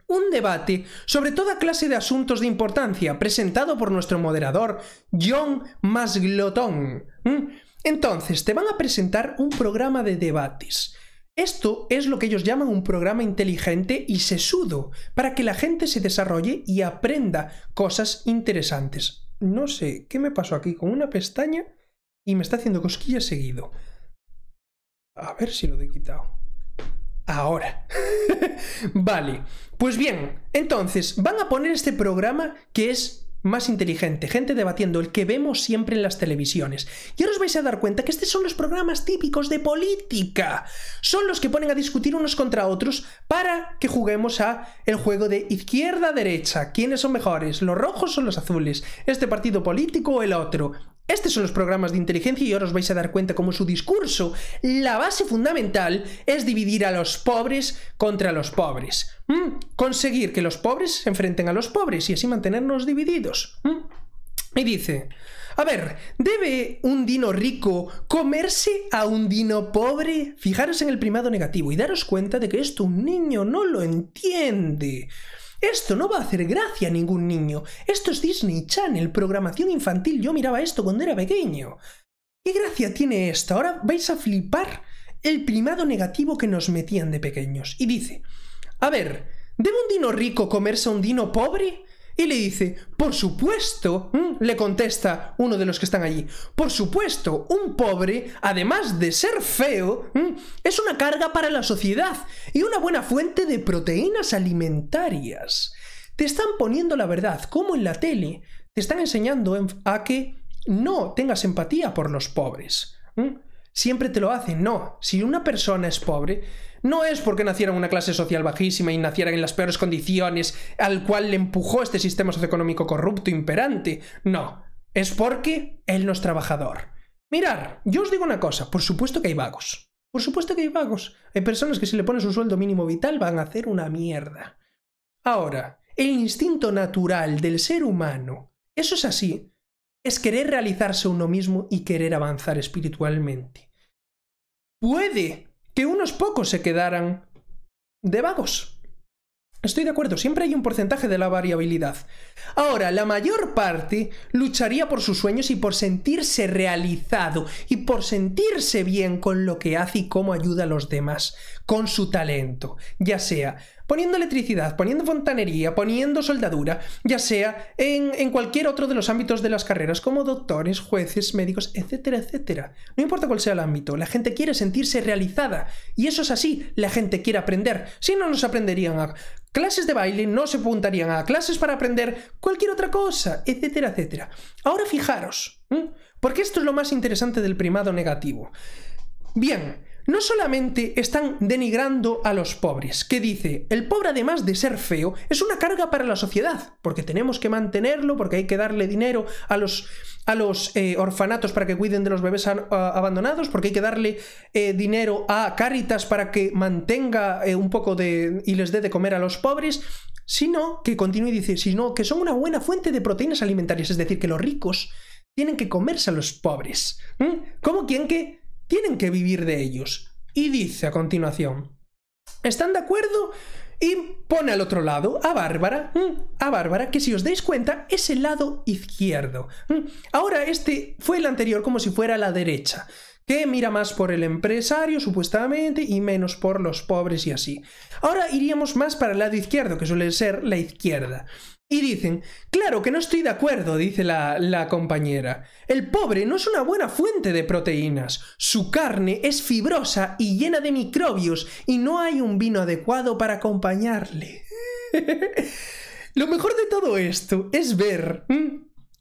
un debate sobre toda clase de asuntos de importancia presentado por nuestro moderador John Masglotón. ¿Mm? Entonces, te van a presentar un programa de debates esto es lo que ellos llaman un programa inteligente y sesudo, para que la gente se desarrolle y aprenda cosas interesantes. No sé, ¿qué me pasó aquí con una pestaña? Y me está haciendo cosquillas seguido. A ver si lo he quitado. Ahora. vale. Pues bien, entonces, van a poner este programa que es más inteligente, gente debatiendo, el que vemos siempre en las televisiones. Y ahora os vais a dar cuenta que estos son los programas típicos de política. Son los que ponen a discutir unos contra otros para que juguemos a el juego de izquierda-derecha. ¿Quiénes son mejores? ¿Los rojos o los azules? ¿Este partido político o el otro? Estos son los programas de inteligencia y ahora os vais a dar cuenta cómo su discurso, la base fundamental, es dividir a los pobres contra los pobres. Mm, conseguir que los pobres se enfrenten a los pobres y así mantenernos divididos. Mm. Y dice, a ver, ¿debe un dino rico comerse a un dino pobre? Fijaros en el primado negativo y daros cuenta de que esto un niño no lo entiende. Esto no va a hacer gracia a ningún niño. Esto es Disney Channel, programación infantil. Yo miraba esto cuando era pequeño. ¿Qué gracia tiene esto? Ahora vais a flipar el primado negativo que nos metían de pequeños. Y dice, a ver, ¿debe un dino rico comerse a un dino pobre? Y le dice, por supuesto, le contesta uno de los que están allí, por supuesto, un pobre, además de ser feo, es una carga para la sociedad y una buena fuente de proteínas alimentarias. Te están poniendo la verdad, como en la tele, te están enseñando a que no tengas empatía por los pobres. Siempre te lo hacen, no, si una persona es pobre, no es porque nacieran en una clase social bajísima y nacieran en las peores condiciones al cual le empujó este sistema socioeconómico corrupto imperante. No, es porque él no es trabajador. Mirad, yo os digo una cosa, por supuesto que hay vagos. Por supuesto que hay vagos. Hay personas que si le pones un sueldo mínimo vital van a hacer una mierda. Ahora, el instinto natural del ser humano, eso es así, es querer realizarse uno mismo y querer avanzar espiritualmente. Puede que unos pocos se quedaran de vagos. Estoy de acuerdo, siempre hay un porcentaje de la variabilidad. Ahora, la mayor parte lucharía por sus sueños y por sentirse realizado y por sentirse bien con lo que hace y cómo ayuda a los demás, con su talento, ya sea poniendo electricidad, poniendo fontanería, poniendo soldadura, ya sea en, cualquier otro de los ámbitos de las carreras, como doctores, jueces, médicos, etcétera, etcétera. No importa cuál sea el ámbito, la gente quiere sentirse realizada. Y eso es así, la gente quiere aprender. Si no, nos aprenderían a clases de baile, no se apuntarían a clases para aprender cualquier otra cosa, etcétera, etcétera. Ahora fijaros, porque esto es lo más interesante del primado negativo. Bien, no solamente están denigrando a los pobres, que dice, el pobre además de ser feo, es una carga para la sociedad, porque tenemos que mantenerlo, porque hay que darle dinero a los, a los eh, orfanatos para que cuiden de los bebés abandonados, porque hay que darle eh, dinero a Cáritas para que mantenga eh, un poco de y les dé de comer a los pobres, sino que continúe y dice, sino que son una buena fuente de proteínas alimentarias, es decir, que los ricos tienen que comerse a los pobres. ¿Cómo quien que tienen que vivir de ellos. Y dice a continuación, ¿están de acuerdo? Y pone al otro lado a Bárbara, a Bárbara, que si os dais cuenta es el lado izquierdo. Ahora este fue el anterior como si fuera la derecha, que mira más por el empresario supuestamente y menos por los pobres y así. Ahora iríamos más para el lado izquierdo, que suele ser la izquierda. Y dicen, claro que no estoy de acuerdo, dice la, compañera. El pobre no es una buena fuente de proteínas. Su carne es fibrosa y llena de microbios y no hay un vino adecuado para acompañarle. Lo mejor de todo esto es ver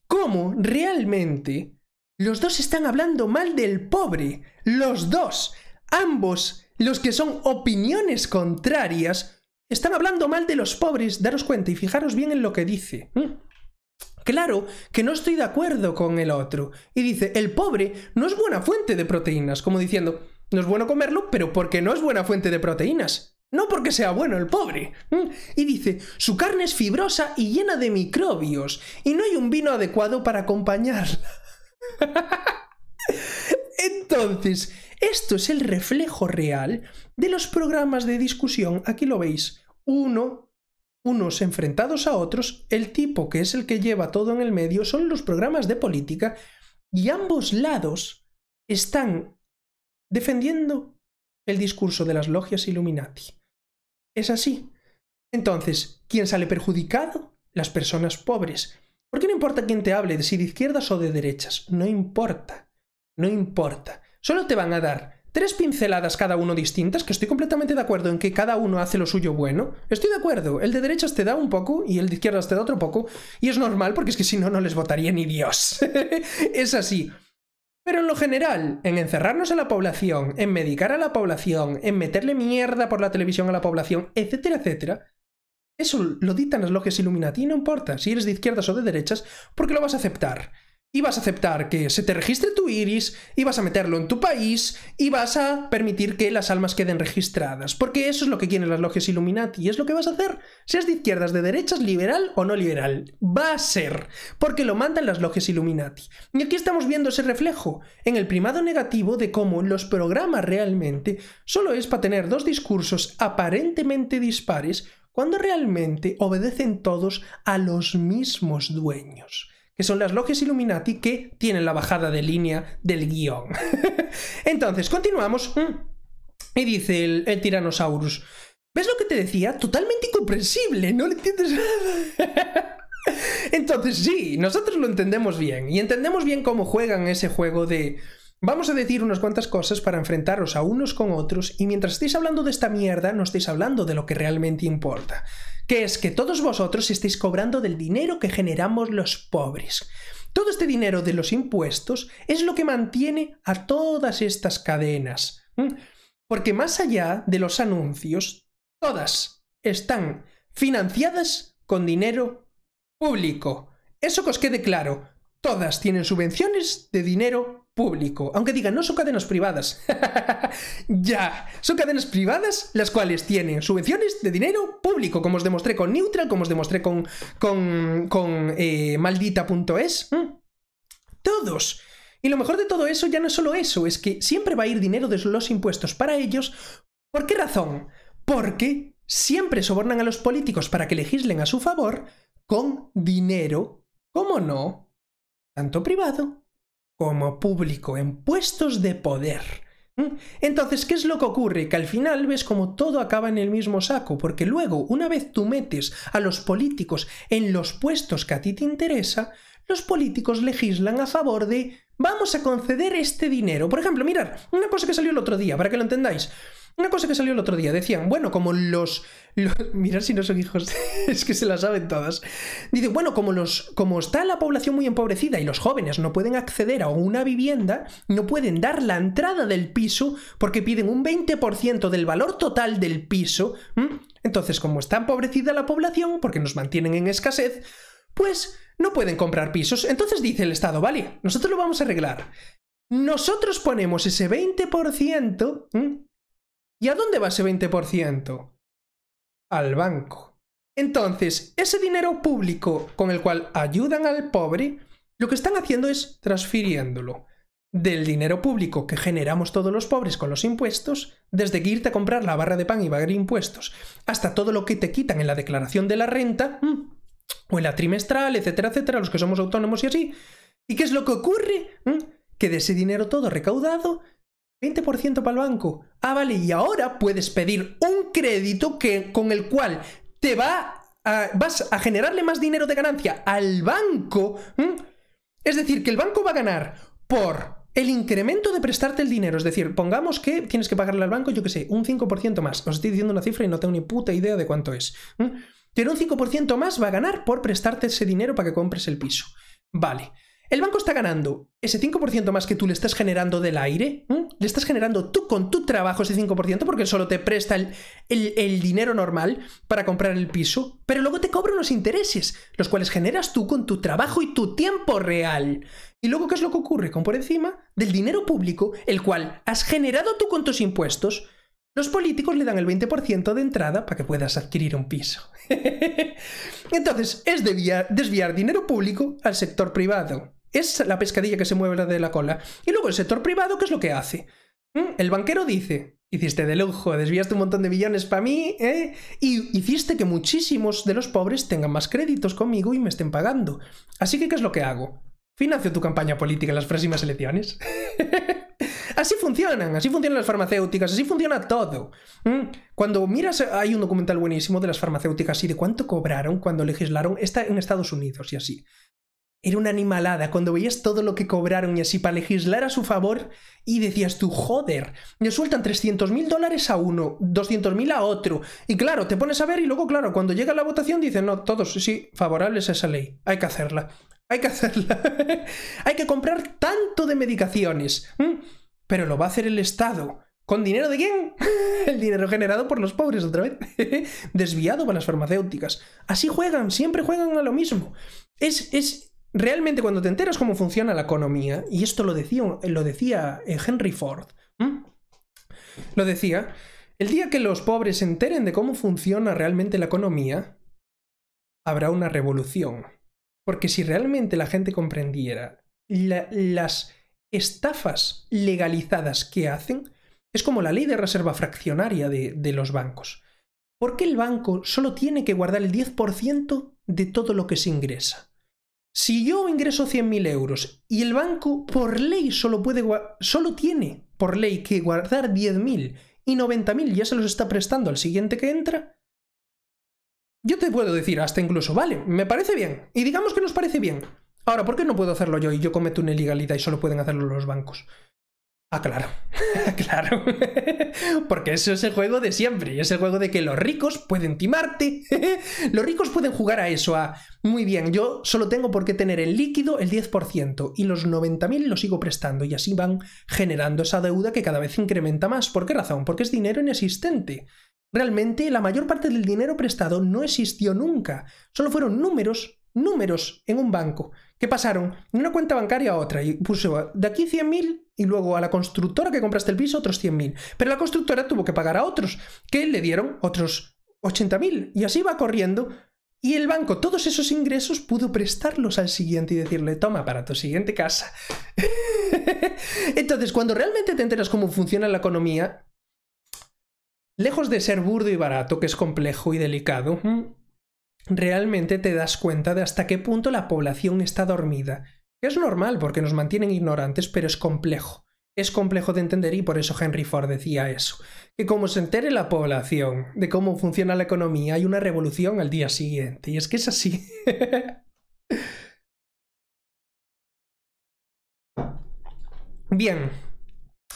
cómo realmente los dos están hablando mal del pobre. Los dos, ambos, los que son opiniones contrarias, están hablando mal de los pobres, daros cuenta y fijaros bien en lo que dice. ¿Mm? Claro que no estoy de acuerdo con el otro. Y dice, el pobre no es buena fuente de proteínas, como diciendo, no es bueno comerlo, pero porque no es buena fuente de proteínas. No porque sea bueno el pobre. ¿Mm? Y dice, su carne es fibrosa y llena de microbios, y no hay un vino adecuado para acompañar. Entonces, esto es el reflejo real de los programas de discusión, aquí lo veis, uno, unos enfrentados a otros, el tipo que es el que lleva todo en el medio son los programas de política y ambos lados están defendiendo el discurso de las logias Illuminati. Es así. Entonces, ¿quién sale perjudicado? Las personas pobres. Porque no importa quién te hable, de si de izquierdas o de derechas, no importa, no importa. Solo te van a dar tres pinceladas cada uno distintas, que estoy completamente de acuerdo en que cada uno hace lo suyo bueno. Estoy de acuerdo, el de derechas te da un poco y el de izquierdas te da otro poco, y es normal porque es que si no, no les votaría ni Dios. es así. Pero en lo general, en encerrarnos en la población, en medicar a la población, en meterle mierda por la televisión a la población, etcétera, etcétera, eso lo dictan las que Illuminati y no importa si eres de izquierdas o de derechas, porque lo vas a aceptar y vas a aceptar que se te registre tu iris, y vas a meterlo en tu país, y vas a permitir que las almas queden registradas. Porque eso es lo que quieren las logias Illuminati, y es lo que vas a hacer. Seas de izquierdas, de derechas, liberal o no liberal. Va a ser, porque lo mandan las logias Illuminati. Y aquí estamos viendo ese reflejo en el primado negativo de cómo los programas realmente solo es para tener dos discursos aparentemente dispares cuando realmente obedecen todos a los mismos dueños que son las logias Illuminati que tienen la bajada de línea del guión. Entonces, continuamos. Mm, y dice el, Tiranosaurus. Tyrannosaurus. ¿Ves lo que te decía? Totalmente incomprensible, no entiendes nada. Entonces sí, nosotros lo entendemos bien y entendemos bien cómo juegan ese juego de Vamos a decir unas cuantas cosas para enfrentaros a unos con otros y mientras estéis hablando de esta mierda no estáis hablando de lo que realmente importa, que es que todos vosotros estáis cobrando del dinero que generamos los pobres. Todo este dinero de los impuestos es lo que mantiene a todas estas cadenas. Porque más allá de los anuncios, todas están financiadas con dinero público. Eso que os quede claro, todas tienen subvenciones de dinero público. Aunque digan, no son cadenas privadas. ya, son cadenas privadas las cuales tienen subvenciones de dinero público, como os demostré con Neutral, como os demostré con, con, con eh, maldita.es. Todos. Y lo mejor de todo eso ya no es solo eso, es que siempre va a ir dinero de los impuestos para ellos. ¿Por qué razón? Porque siempre sobornan a los políticos para que legislen a su favor con dinero, como no? Tanto privado como público, en puestos de poder. ¿Mm? Entonces, ¿qué es lo que ocurre? Que al final ves como todo acaba en el mismo saco, porque luego, una vez tú metes a los políticos en los puestos que a ti te interesa, los políticos legislan a favor de vamos a conceder este dinero. Por ejemplo, mirar, una cosa que salió el otro día, para que lo entendáis. Una cosa que salió el otro día, decían, bueno, como los... si no son hijos, es que se las saben todas. Dice, bueno, como, los, como está la población muy empobrecida y los jóvenes no pueden acceder a una vivienda, no pueden dar la entrada del piso porque piden un 20% del valor total del piso. Entonces, como está empobrecida la población, porque nos mantienen en escasez, pues no pueden comprar pisos. Entonces dice el Estado, vale, nosotros lo vamos a arreglar. Nosotros ponemos ese 20%, ¿Y a dónde va ese 20%? Al banco. Entonces, ese dinero público con el cual ayudan al pobre, lo que están haciendo es transfiriéndolo del dinero público que generamos todos los pobres con los impuestos, desde que irte a comprar la barra de pan y pagar impuestos, hasta todo lo que te quitan en la declaración de la renta, mm, o en la trimestral, etcétera, etcétera, los que somos autónomos y así. ¿Y qué es lo que ocurre? Mm, que de ese dinero todo recaudado 20% para el banco. Ah, vale, y ahora puedes pedir un crédito que, con el cual te va vas a generarle más dinero de ganancia al banco. Es decir, que el banco va a ganar por el incremento de prestarte el dinero. Es decir, pongamos que tienes que pagarle al banco, yo qué sé, un 5% más. Os estoy diciendo una cifra y no tengo ni puta idea de cuánto es. Pero un 5% más va a ganar por prestarte ese dinero para que compres el piso. Vale. El banco está ganando ese 5% más que tú le estás generando del aire, le estás generando tú con tu trabajo ese 5% porque solo te presta el, dinero normal para comprar el piso, pero luego te cobra unos intereses, los cuales generas tú con tu trabajo y tu tiempo real. Y luego, ¿qué es lo que ocurre? Con por encima del dinero público, el cual has generado tú con tus impuestos, los políticos le dan el 20% de entrada para que puedas adquirir un piso. Entonces, es desviar dinero público al sector privado. Es la pescadilla que se mueve la de la cola. Y luego el sector privado, ¿qué es lo que hace? ¿Mm? El banquero dice, hiciste de lujo, desviaste un montón de billones para mí, ¿eh? Y hiciste que muchísimos de los pobres tengan más créditos conmigo y me estén pagando. Así que, ¿qué es lo que hago? Financio tu campaña política en las próximas elecciones. así funcionan, así funcionan las farmacéuticas, así funciona todo. ¿Mm? Cuando miras, hay un documental buenísimo de las farmacéuticas y de cuánto cobraron cuando legislaron, está en Estados Unidos y así era una animalada, cuando veías todo lo que cobraron y así para legislar a su favor y decías tú, joder, me sueltan 300 mil dólares a uno, 200 mil a otro. Y claro, te pones a ver y luego, claro, cuando llega la votación dicen, no, todos sí, favorables a esa ley, hay que hacerla, hay que hacerla, hay que comprar tanto de medicaciones. Pero lo va a hacer el Estado. ¿Con dinero de quién? El dinero generado por los pobres otra vez. Desviado para las farmacéuticas. Así juegan, siempre juegan a lo mismo. Es, es, realmente cuando te enteras cómo funciona la economía, y esto lo decía, lo decía eh, Henry Ford, lo decía, el día que los pobres se enteren de cómo funciona realmente la economía, habrá una revolución. Porque si realmente la gente comprendiera las estafas legalizadas que hacen, es como la ley de reserva fraccionaria de, de los bancos. Porque qué el banco solo tiene que guardar el 10% de todo lo que se ingresa? Si yo ingreso 100.000 euros y el banco por ley solo, puede, solo tiene por ley que guardar 10.000 y 90.000 ya se los está prestando al siguiente que entra, yo te puedo decir hasta incluso, vale, me parece bien, y digamos que nos parece bien. Ahora, ¿por qué no puedo hacerlo yo y yo cometo una ilegalidad y solo pueden hacerlo los bancos? Ah, claro, claro. Porque eso es el juego de siempre. Es el juego de que los ricos pueden timarte. los ricos pueden jugar a eso. A, muy bien, yo solo tengo por qué tener el líquido el 10% y los 90.000 lo sigo prestando. Y así van generando esa deuda que cada vez incrementa más. ¿Por qué razón? Porque es dinero inexistente. Realmente la mayor parte del dinero prestado no existió nunca. Solo fueron números números en un banco que pasaron de una cuenta bancaria a otra y puso de aquí 100.000 y luego a la constructora que compraste el piso otros 100.000. Pero la constructora tuvo que pagar a otros que le dieron otros 80.000 y así va corriendo. Y el banco todos esos ingresos pudo prestarlos al siguiente y decirle, toma, para tu siguiente casa. Entonces, cuando realmente te enteras cómo funciona la economía, lejos de ser burdo y barato, que es complejo y delicado, realmente te das cuenta de hasta qué punto la población está dormida. Es normal porque nos mantienen ignorantes, pero es complejo. Es complejo de entender y por eso Henry Ford decía eso. Que como se entere la población de cómo funciona la economía, hay una revolución al día siguiente. Y es que es así. Bien.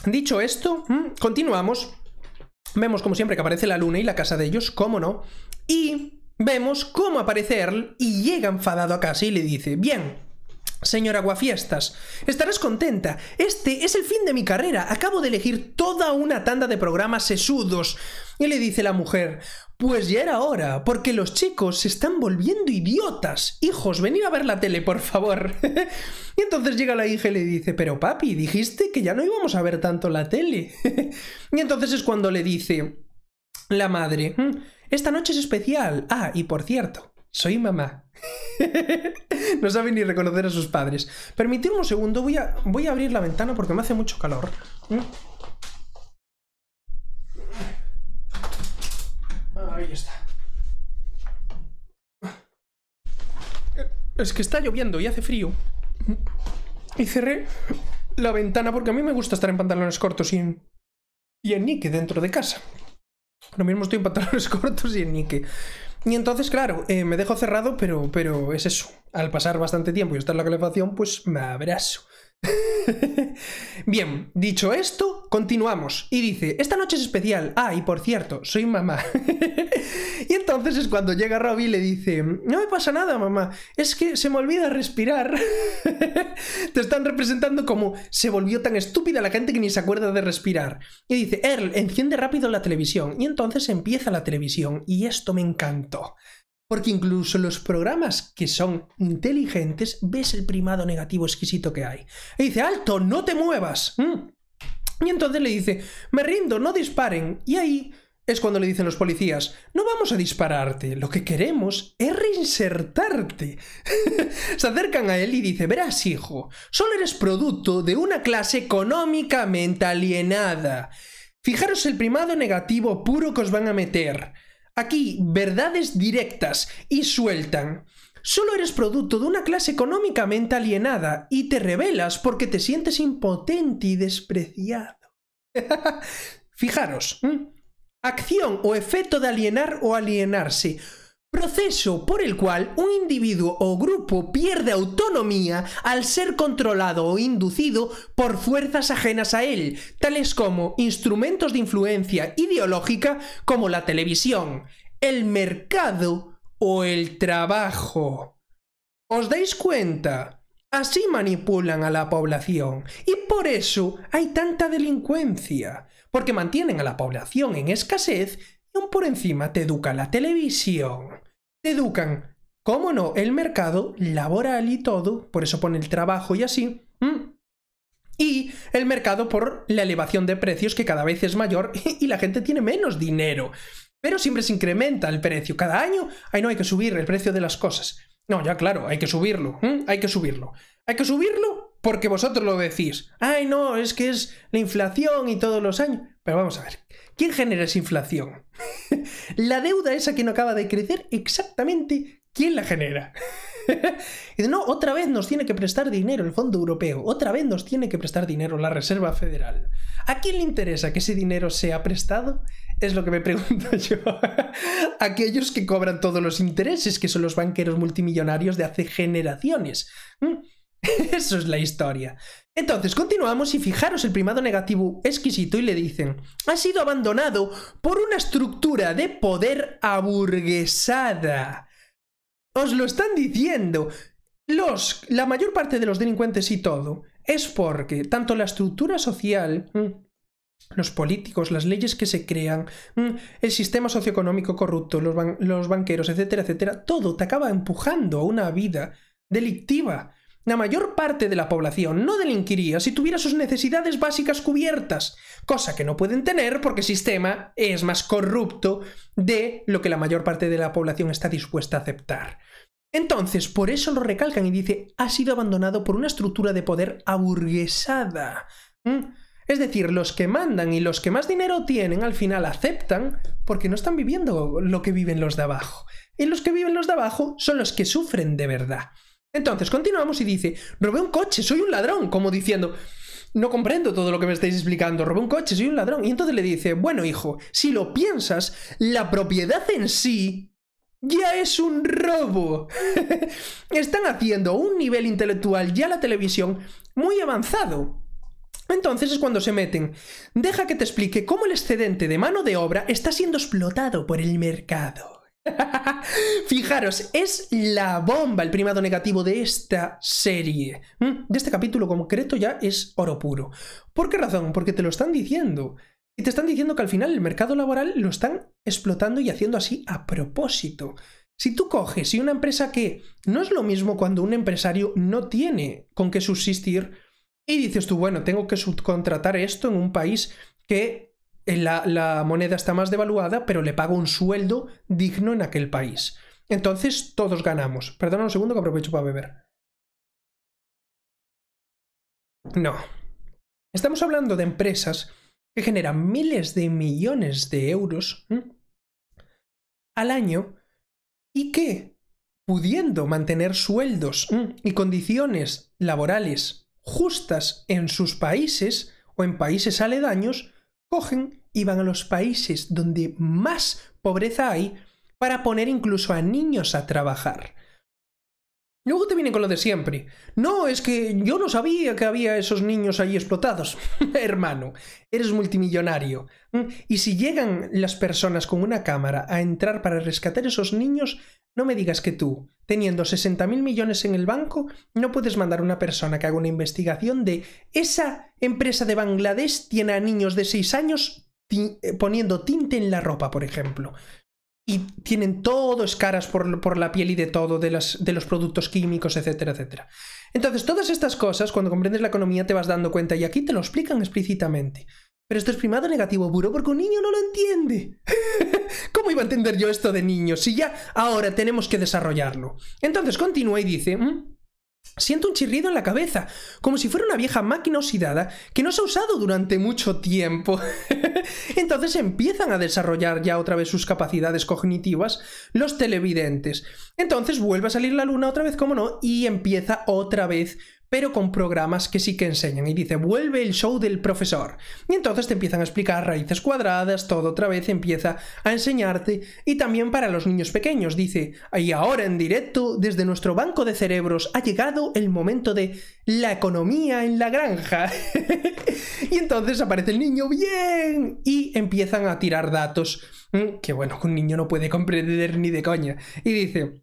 Dicho esto, mm, continuamos. Vemos como siempre que aparece la luna y la casa de ellos, cómo no. Y vemos cómo aparece Earl y llega enfadado a casa y le dice, bien, Señora Guafiestas, estarás contenta. Este es el fin de mi carrera. Acabo de elegir toda una tanda de programas sesudos. Y le dice la mujer, pues ya era hora, porque los chicos se están volviendo idiotas. Hijos, venid a ver la tele, por favor. y entonces llega la hija y le dice, pero papi, dijiste que ya no íbamos a ver tanto la tele. y entonces es cuando le dice la madre, mm, esta noche es especial. Ah, y por cierto, soy mamá. no sabe ni reconocer a sus padres. Permitidme un segundo, voy a, voy a abrir la ventana porque me hace mucho calor. Mm. Ah, ahí está. Es que está lloviendo y hace frío. Y cerré la ventana porque a mí me gusta estar en pantalones cortos y en, y en Nike dentro de casa. Lo mismo estoy en pantalones cortos y en Nike. Y entonces, claro, eh, me dejo cerrado, pero, pero es eso. Al pasar bastante tiempo y estar en la calefacción, pues me abrazo. Bien, dicho esto, continuamos. Y dice, esta noche es especial. Ah, y por cierto, soy mamá. y entonces es cuando llega Robbie y le dice, no me pasa nada, mamá. Es que se me olvida respirar. Te están representando como se volvió tan estúpida la gente que ni se acuerda de respirar. Y dice, Earl, enciende rápido la televisión. Y entonces empieza la televisión. Y esto me encantó. Porque incluso los programas que son inteligentes, ves el primado negativo exquisito que hay. Y dice, alto, no te muevas. Mm. Y entonces le dice, me rindo, no disparen. Y ahí es cuando le dicen los policías, no vamos a dispararte, lo que queremos es reinsertarte. Se acercan a él y dice, verás hijo, solo eres producto de una clase económicamente alienada. Fijaros el primado negativo puro que os van a meter. Aquí, verdades directas y sueltan. Solo eres producto de una clase económicamente alienada y te rebelas porque te sientes impotente y despreciado. Fijaros, acción o efecto de alienar o alienarse. Proceso por el cual un individuo o grupo pierde autonomía al ser controlado o inducido por fuerzas ajenas a él, tales como instrumentos de influencia ideológica como la televisión, el mercado o el trabajo. ¿Os dais cuenta? Así manipulan a la población y por eso hay tanta delincuencia, porque mantienen a la población en escasez por encima te educa la televisión, te educan, cómo no, el mercado laboral y todo, por eso pone el trabajo y así, y el mercado por la elevación de precios que cada vez es mayor y la gente tiene menos dinero. Pero siempre se incrementa el precio. Cada año, ay no, hay que subir el precio de las cosas. No, ya claro, hay que subirlo, hay que subirlo. Hay que subirlo porque vosotros lo decís. Ay no, es que es la inflación y todos los años. Pero vamos a ver, ¿Quién genera esa inflación? la deuda esa que no acaba de crecer, exactamente ¿quién la genera? y no, otra vez nos tiene que prestar dinero el Fondo Europeo, otra vez nos tiene que prestar dinero la Reserva Federal. ¿A quién le interesa que ese dinero sea prestado? Es lo que me pregunto yo. Aquellos que cobran todos los intereses, que son los banqueros multimillonarios de hace generaciones. Mm, Eso es la historia. Entonces, continuamos y fijaros el primado negativo exquisito y le dicen, ha sido abandonado por una estructura de poder aburguesada. Os lo están diciendo. Los, la mayor parte de los delincuentes y todo es porque tanto la estructura social, mm, los políticos, las leyes que se crean, mm, el sistema socioeconómico corrupto, los, los banqueros, etcétera, etcétera, todo te acaba empujando a una vida delictiva. La mayor parte de la población no delinquiría si tuviera sus necesidades básicas cubiertas, cosa que no pueden tener porque el sistema es más corrupto de lo que la mayor parte de la población está dispuesta a aceptar. Entonces, por eso lo recalcan y dice, ha sido abandonado por una estructura de poder aburguesada. ¿Mm? Es decir, los que mandan y los que más dinero tienen al final aceptan porque no están viviendo lo que viven los de abajo. Y los que viven los de abajo son los que sufren de verdad. Entonces continuamos y dice, robé un coche, soy un ladrón, como diciendo, no comprendo todo lo que me estáis explicando, robé un coche, soy un ladrón. Y entonces le dice, bueno hijo, si lo piensas, la propiedad en sí ya es un robo. Están haciendo un nivel intelectual ya la televisión muy avanzado. Entonces es cuando se meten. Deja que te explique cómo el excedente de mano de obra está siendo explotado por el mercado. Fijaros, es la bomba el primado negativo de esta serie. De este capítulo concreto ya es oro puro. ¿Por qué razón? Porque te lo están diciendo. Y te están diciendo que al final el mercado laboral lo están explotando y haciendo así a propósito. Si tú coges y una empresa que no es lo mismo cuando un empresario no tiene con qué subsistir y dices tú, bueno, tengo que subcontratar esto en un país que eh, la, moneda está más devaluada, pero le pago un sueldo digno en aquel país. Entonces todos ganamos. Perdona un segundo que aprovecho para beber. No. Estamos hablando de empresas que generan miles de millones de euros al año y que, pudiendo mantener sueldos y condiciones laborales justas en sus países o en países aledaños, cogen y van a los países donde más pobreza hay para poner incluso a niños a trabajar. Luego te viene con lo de siempre. No, es que yo no sabía que había esos niños ahí explotados. Hermano, eres multimillonario. ¿Mm? Y si llegan las personas con una cámara a entrar para rescatar esos niños, no me digas que tú, teniendo 60 mil millones en el banco, no puedes mandar a una persona que haga una investigación de esa empresa de Bangladesh tiene a niños de 6 años eh, poniendo tinte en la ropa, por ejemplo y tienen todo, caras por, la piel y de todo, de, las, de los productos químicos, etcétera, etcétera. Entonces, todas estas cosas, cuando comprendes la economía, te vas dando cuenta y aquí te lo explican explícitamente. Pero esto es primado negativo puro porque un niño no lo entiende. ¿Cómo iba a entender yo esto de niño si ya ahora tenemos que desarrollarlo? Entonces continúa y dice... Mm, Siento un chirrido en la cabeza, como si fuera una vieja máquina oxidada que no se ha usado durante mucho tiempo. Entonces empiezan a desarrollar ya otra vez sus capacidades cognitivas los televidentes. Entonces vuelve a salir la luna otra vez, como no, y empieza otra vez pero con programas que sí que enseñan. Y dice, vuelve el show del profesor. Y entonces te empiezan a explicar raíces cuadradas, todo otra vez empieza a enseñarte. Y también para los niños pequeños, dice, y ahora en directo, desde nuestro banco de cerebros, ha llegado el momento de la economía en la granja. y entonces aparece el niño, bien, y empiezan a tirar datos mm, que bueno, un niño no puede comprender ni de coña. Y dice,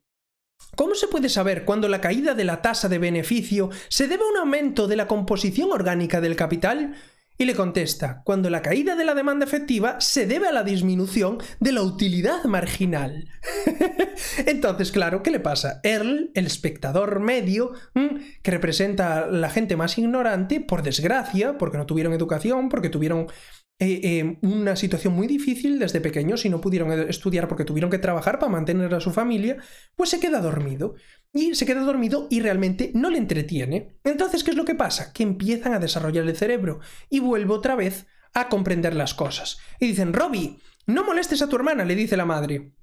¿Cómo se puede saber cuando la caída de la tasa de beneficio se debe a un aumento de la composición orgánica del capital? Y le contesta, cuando la caída de la demanda efectiva se debe a la disminución de la utilidad marginal. Entonces, claro, ¿qué le pasa? Earl, el espectador medio, mm, que representa a la gente más ignorante, por desgracia, porque no tuvieron educación, porque tuvieron eh, em, una situación muy difícil desde pequeños y no pudieron estudiar porque tuvieron que trabajar para mantener a su familia, pues se queda dormido. Y se queda dormido y realmente no le entretiene. Entonces, ¿qué es lo que pasa? Que empiezan a desarrollar el cerebro y vuelvo otra vez a comprender las cosas. Y dicen, Robbie, no molestes a tu hermana, le dice la madre.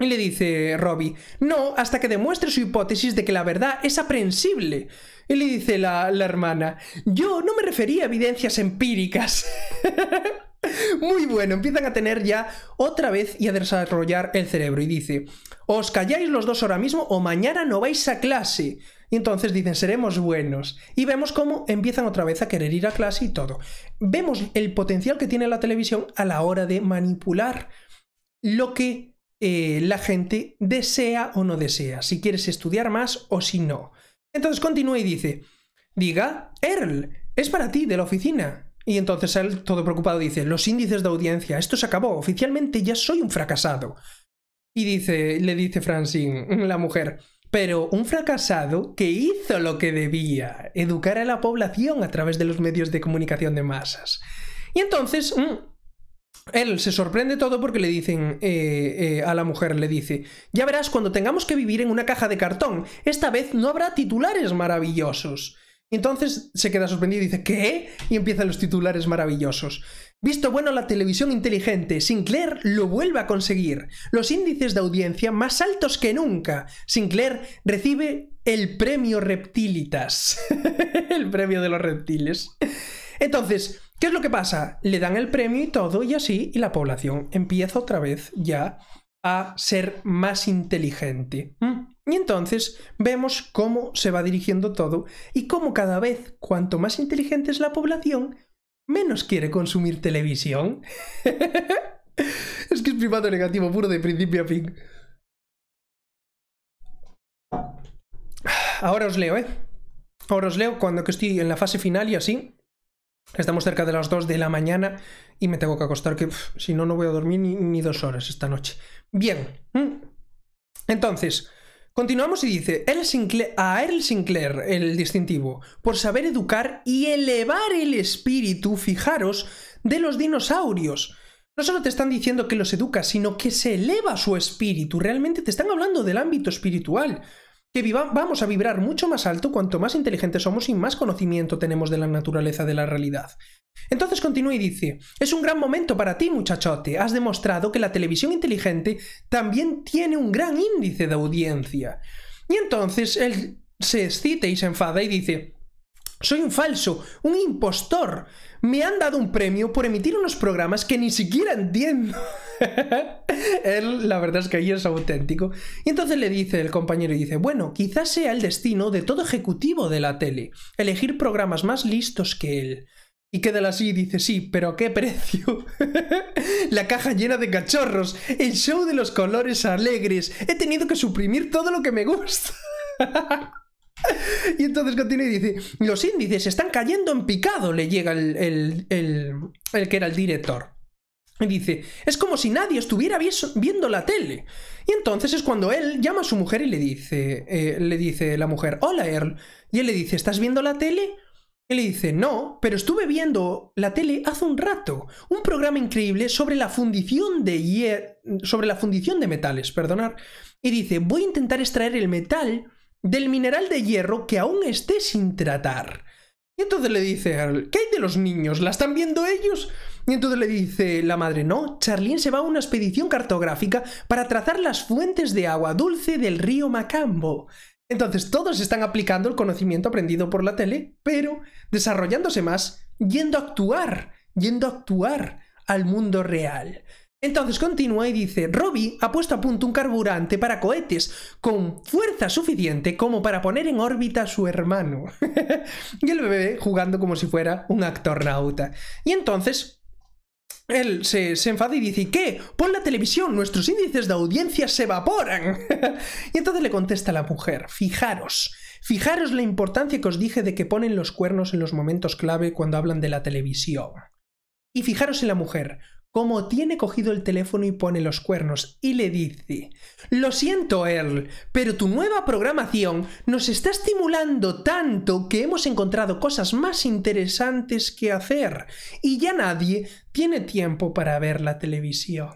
Y le dice Robbie, no, hasta que demuestre su hipótesis de que la verdad es aprensible. Y le dice la, la hermana, yo no me refería a evidencias empíricas. Muy bueno, empiezan a tener ya otra vez y a desarrollar el cerebro. Y dice, os calláis los dos ahora mismo o mañana no vais a clase. Y entonces dicen, seremos buenos. Y vemos cómo empiezan otra vez a querer ir a clase y todo. Vemos el potencial que tiene la televisión a la hora de manipular lo que eh, la gente desea o no desea, si quieres estudiar más o si no. Entonces continúa y dice, diga, Earl, es para ti de la oficina. Y entonces él, todo preocupado, dice, los índices de audiencia, esto se acabó, oficialmente ya soy un fracasado. Y dice, le dice Francine, la mujer, pero un fracasado que hizo lo que debía, educar a la población a través de los medios de comunicación de masas. Y entonces, mm, él se sorprende todo porque le dicen eh, eh, a la mujer, le dice, ya verás cuando tengamos que vivir en una caja de cartón, esta vez no habrá titulares maravillosos. entonces se queda sorprendido y dice, ¿qué? Y empiezan los titulares maravillosos. Visto bueno la televisión inteligente, Sinclair lo vuelve a conseguir. Los índices de audiencia más altos que nunca. Sinclair recibe el premio Reptilitas. el premio de los reptiles. Entonces, ¿Qué es lo que pasa? Le dan el premio y todo y así, y la población empieza otra vez ya a ser más inteligente. Mm. Y entonces vemos cómo se va dirigiendo todo y cómo cada vez, cuanto más inteligente es la población, menos quiere consumir televisión. es que es privado negativo puro de principio a fin. Ahora os leo, ¿eh? Ahora os leo cuando estoy en la fase final y así. Estamos cerca de las 2 de la mañana y me tengo que acostar, que si no, no voy a dormir ni, dos horas esta noche. Bien. Entonces, continuamos y dice, a Earl Sinclair, el distintivo, por saber educar y elevar el espíritu, fijaros, de los dinosaurios. No solo te están diciendo que los educa, sino que se eleva su espíritu. Realmente te están hablando del ámbito espiritual que vamos a vibrar mucho más alto cuanto más inteligentes somos y más conocimiento tenemos de la naturaleza de la realidad. Entonces continúa y dice, es un gran momento para ti muchachote, has demostrado que la televisión inteligente también tiene un gran índice de audiencia. Y entonces él se excita y se enfada y dice, soy un falso, un impostor me han dado un premio por emitir unos programas que ni siquiera entiendo. Él, la verdad es que ahí es auténtico. Y entonces le dice el compañero y dice, bueno, quizás sea el destino de todo ejecutivo de la tele, elegir programas más listos que él. Y queda así y dice, sí, pero ¿a qué precio? la caja llena de cachorros, el show de los colores alegres, he tenido que suprimir todo lo que me gusta. Y entonces continúa y dice, los índices están cayendo en picado, le llega el, que era el director. Y dice, es como si nadie estuviera viendo la tele. Y entonces es cuando él llama a su mujer y le dice, eh, le dice la mujer, hola Earl. Y él le dice, ¿estás viendo la tele? Y le dice, no, pero estuve viendo la tele hace un rato. Un programa increíble sobre la fundición de sobre la fundición de metales, perdonar. Y dice, voy a intentar extraer el metal del mineral de hierro que aún esté sin tratar. Y entonces le dice ¿qué hay de los niños? ¿La están viendo ellos? Y entonces le dice la madre, no, Charlene se va a una expedición cartográfica para trazar las fuentes de agua dulce del río Macambo. Entonces todos están aplicando el conocimiento aprendido por la tele, pero desarrollándose más, yendo a actuar, yendo a actuar al mundo real. Entonces continúa y dice, Robbie ha puesto a punto un carburante para cohetes con fuerza suficiente como para poner en órbita a su hermano. y el bebé jugando como si fuera un actor nauta. Y entonces él se, enfada y dice, qué? Pon la televisión, nuestros índices de audiencia se evaporan. y entonces le contesta la mujer, fijaros, fijaros la importancia que os dije de que ponen los cuernos en los momentos clave cuando hablan de la televisión. Y fijaros en la mujer, como tiene cogido el teléfono y pone los cuernos y le dice, Lo siento Earl, pero tu nueva programación nos está estimulando tanto que hemos encontrado cosas más interesantes que hacer y ya nadie tiene tiempo para ver la televisión.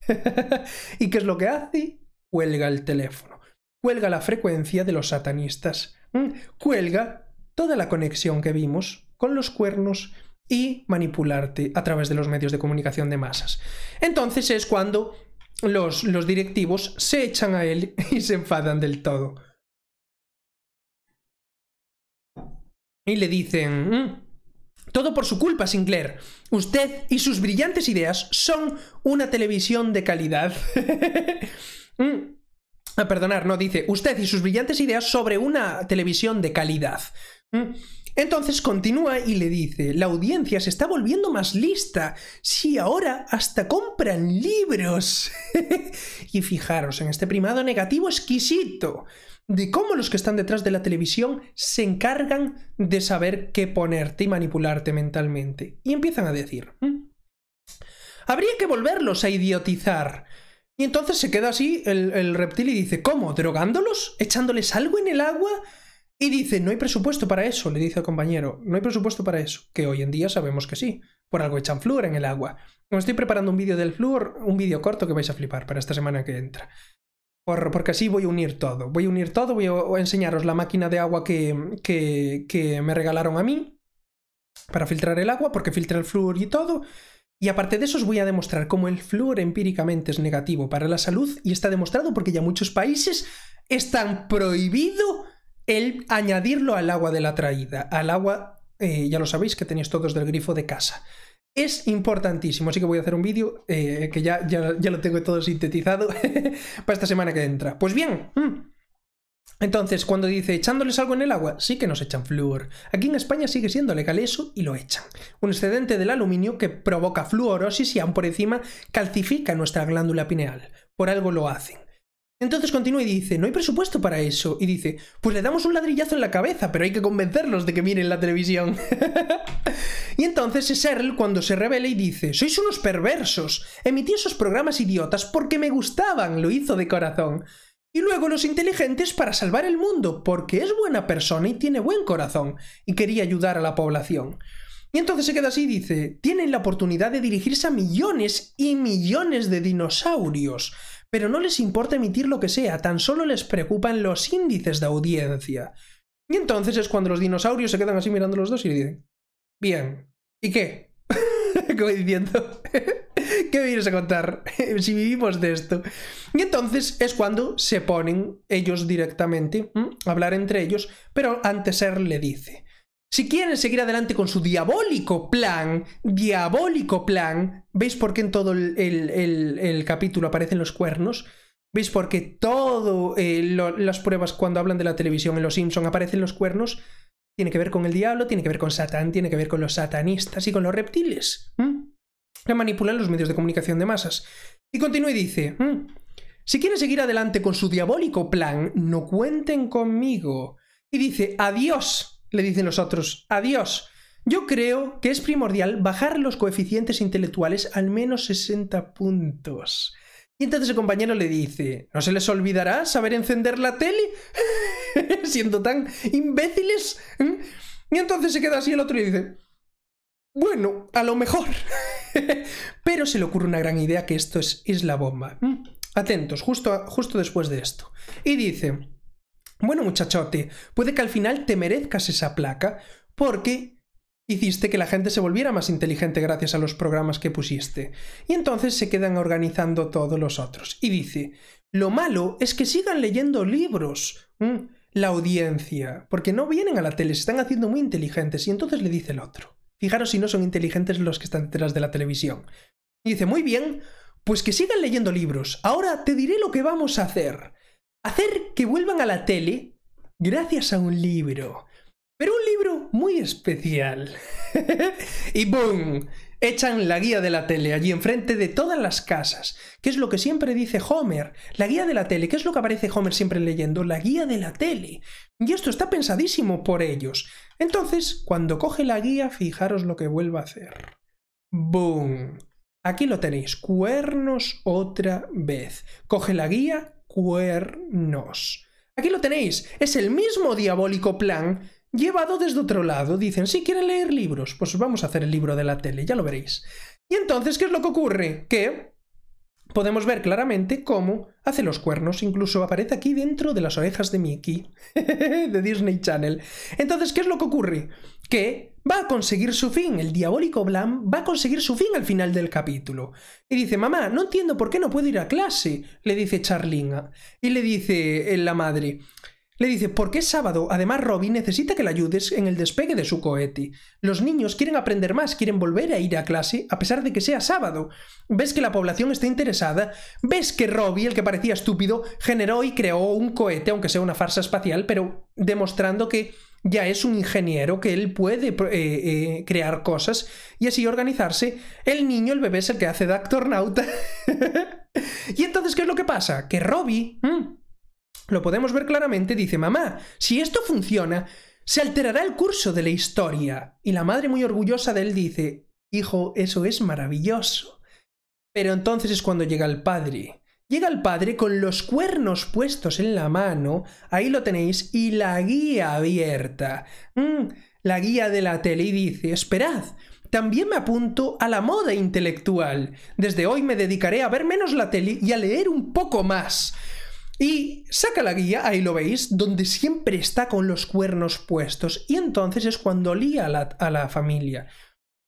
¿Y qué es lo que hace? Cuelga el teléfono, cuelga la frecuencia de los satanistas, cuelga toda la conexión que vimos con los cuernos y manipularte a través de los medios de comunicación de masas. Entonces es cuando los, los directivos se echan a él y se enfadan del todo. Y le dicen, mm, todo por su culpa, Sinclair. Usted y sus brillantes ideas son una televisión de calidad. A mm. ah, perdonar, no, dice, usted y sus brillantes ideas sobre una televisión de calidad. Mm. Entonces continúa y le dice, la audiencia se está volviendo más lista, si ahora hasta compran libros. y fijaros en este primado negativo exquisito de cómo los que están detrás de la televisión se encargan de saber qué ponerte y manipularte mentalmente. Y empiezan a decir, mm, habría que volverlos a idiotizar. Y entonces se queda así el reptil y dice, ¿cómo? ¿Drogándolos? ¿Echándoles algo en el agua? Y dice, no hay presupuesto para eso, le dice al compañero, no hay presupuesto para eso, que hoy en día sabemos que sí, por algo echan flúor en el agua. Me estoy preparando un vídeo del flúor, un vídeo corto que vais a flipar para esta semana que entra. Por, porque así voy a unir todo, voy a unir todo, voy a enseñaros la máquina de agua que, que, que me regalaron a mí para filtrar el agua, porque filtra el flúor y todo. Y aparte de eso os voy a demostrar cómo el flúor empíricamente es negativo para la salud y está demostrado porque ya muchos países están prohibido el añadirlo al agua de la traída, al agua, eh, ya lo sabéis que tenéis todos del grifo de casa. Es importantísimo, así que voy a hacer un vídeo eh, que ya, ya, lo tengo todo sintetizado para esta semana que entra. Pues bien, mm. Entonces, cuando dice echándoles algo en el agua, sí que nos echan flúor. Aquí en España sigue siendo legal eso y lo echan. Un excedente del aluminio que provoca fluorosis y aún por encima calcifica nuestra glándula pineal. Por algo lo hacen. Entonces continúa y dice, no hay presupuesto para eso. Y dice, pues le damos un ladrillazo en la cabeza, pero hay que convencerlos de que miren la televisión. y entonces es Earl cuando se revela y dice, sois unos perversos. Emití esos programas idiotas porque me gustaban, lo hizo de corazón. Y luego los inteligentes para salvar el mundo, porque es buena persona y tiene buen corazón, y quería ayudar a la población. Y entonces se queda así y dice, tienen la oportunidad de dirigirse a millones y millones de dinosaurios pero no les importa emitir lo que sea, tan solo les preocupan los índices de audiencia. Y entonces es cuando los dinosaurios se quedan así mirando los dos y dicen, bien, ¿y qué? voy diciendo, ¿qué me vienes a contar si vivimos de esto? Y entonces es cuando se ponen ellos directamente a hablar entre ellos, pero antes él le dice, si quieren seguir adelante con su diabólico plan, diabólico plan, ¿veis por qué en todo el, capítulo aparecen los cuernos? ¿Veis por qué todas eh, las pruebas cuando hablan de la televisión en Los Simpson aparecen los cuernos? Tiene que ver con el diablo, tiene que ver con Satán, tiene que ver con los satanistas y con los reptiles. ¿Mm? manipulan los medios de comunicación de masas. Y continúa y dice, si quieren seguir adelante con su diabólico plan, no cuenten conmigo. Y dice, adiós, le dicen los otros, adiós. Yo creo que es primordial bajar los coeficientes intelectuales al menos 60 puntos. Y entonces el compañero le dice, ¿no se les olvidará saber encender la tele? Siendo tan imbéciles. Y entonces se queda así el otro y dice, bueno, a lo mejor. Pero se le ocurre una gran idea que esto es, la bomba. Atentos, justo, justo después de esto. Y dice, bueno, muchachote, puede que al final te merezcas esa placa porque hiciste que la gente se volviera más inteligente gracias a los programas que pusiste. Y entonces se quedan organizando todos los otros. Y dice, lo malo es que sigan leyendo libros. Mm, la audiencia, porque no vienen a la tele, se están haciendo muy inteligentes. Y entonces le dice el otro, fijaros si no son inteligentes los que están detrás de la televisión. Y dice, muy bien, pues que sigan leyendo libros. Ahora te diré lo que vamos a hacer hacer que vuelvan a la tele gracias a un libro. Pero un libro muy especial. y ¡boom! Echan la guía de la tele allí enfrente de todas las casas, que es lo que siempre dice Homer. La guía de la tele, ¿qué es lo que aparece Homer siempre leyendo? La guía de la tele. Y esto está pensadísimo por ellos. Entonces, cuando coge la guía, fijaros lo que vuelve a hacer. ¡Boom! Aquí lo tenéis, cuernos otra vez. Coge la guía cuernos. Aquí lo tenéis, es el mismo diabólico plan llevado desde otro lado. Dicen, si quieren leer libros, pues vamos a hacer el libro de la tele, ya lo veréis. Y entonces, ¿qué es lo que ocurre? Que podemos ver claramente cómo hace los cuernos, incluso aparece aquí dentro de las orejas de Mickey, de Disney Channel. Entonces, ¿qué es lo que ocurre? Que va a conseguir su fin, el diabólico Blam va a conseguir su fin al final del capítulo. Y dice, mamá, no entiendo por qué no puedo ir a clase, le dice Charlina. Y le dice eh, la madre, le dice, ¿por qué sábado? Además, Robbie necesita que la ayudes en el despegue de su cohete. Los niños quieren aprender más, quieren volver a ir a clase, a pesar de que sea sábado. Ves que la población está interesada, ves que Robbie, el que parecía estúpido, generó y creó un cohete, aunque sea una farsa espacial, pero demostrando que ya es un ingeniero que él puede eh, eh, crear cosas y así organizarse. El niño, el bebé, es el que hace doctor nauta y entonces, ¿qué es lo que pasa? Que Robbie, lo podemos ver claramente, dice, mamá, si esto funciona, se alterará el curso de la historia. Y la madre muy orgullosa de él dice, hijo, eso es maravilloso. Pero entonces es cuando llega el padre Llega el padre con los cuernos puestos en la mano, ahí lo tenéis, y la guía abierta. Mm, la guía de la tele y dice, esperad, también me apunto a la moda intelectual. Desde hoy me dedicaré a ver menos la tele y a leer un poco más. Y saca la guía, ahí lo veis, donde siempre está con los cuernos puestos. Y entonces es cuando lía a la familia.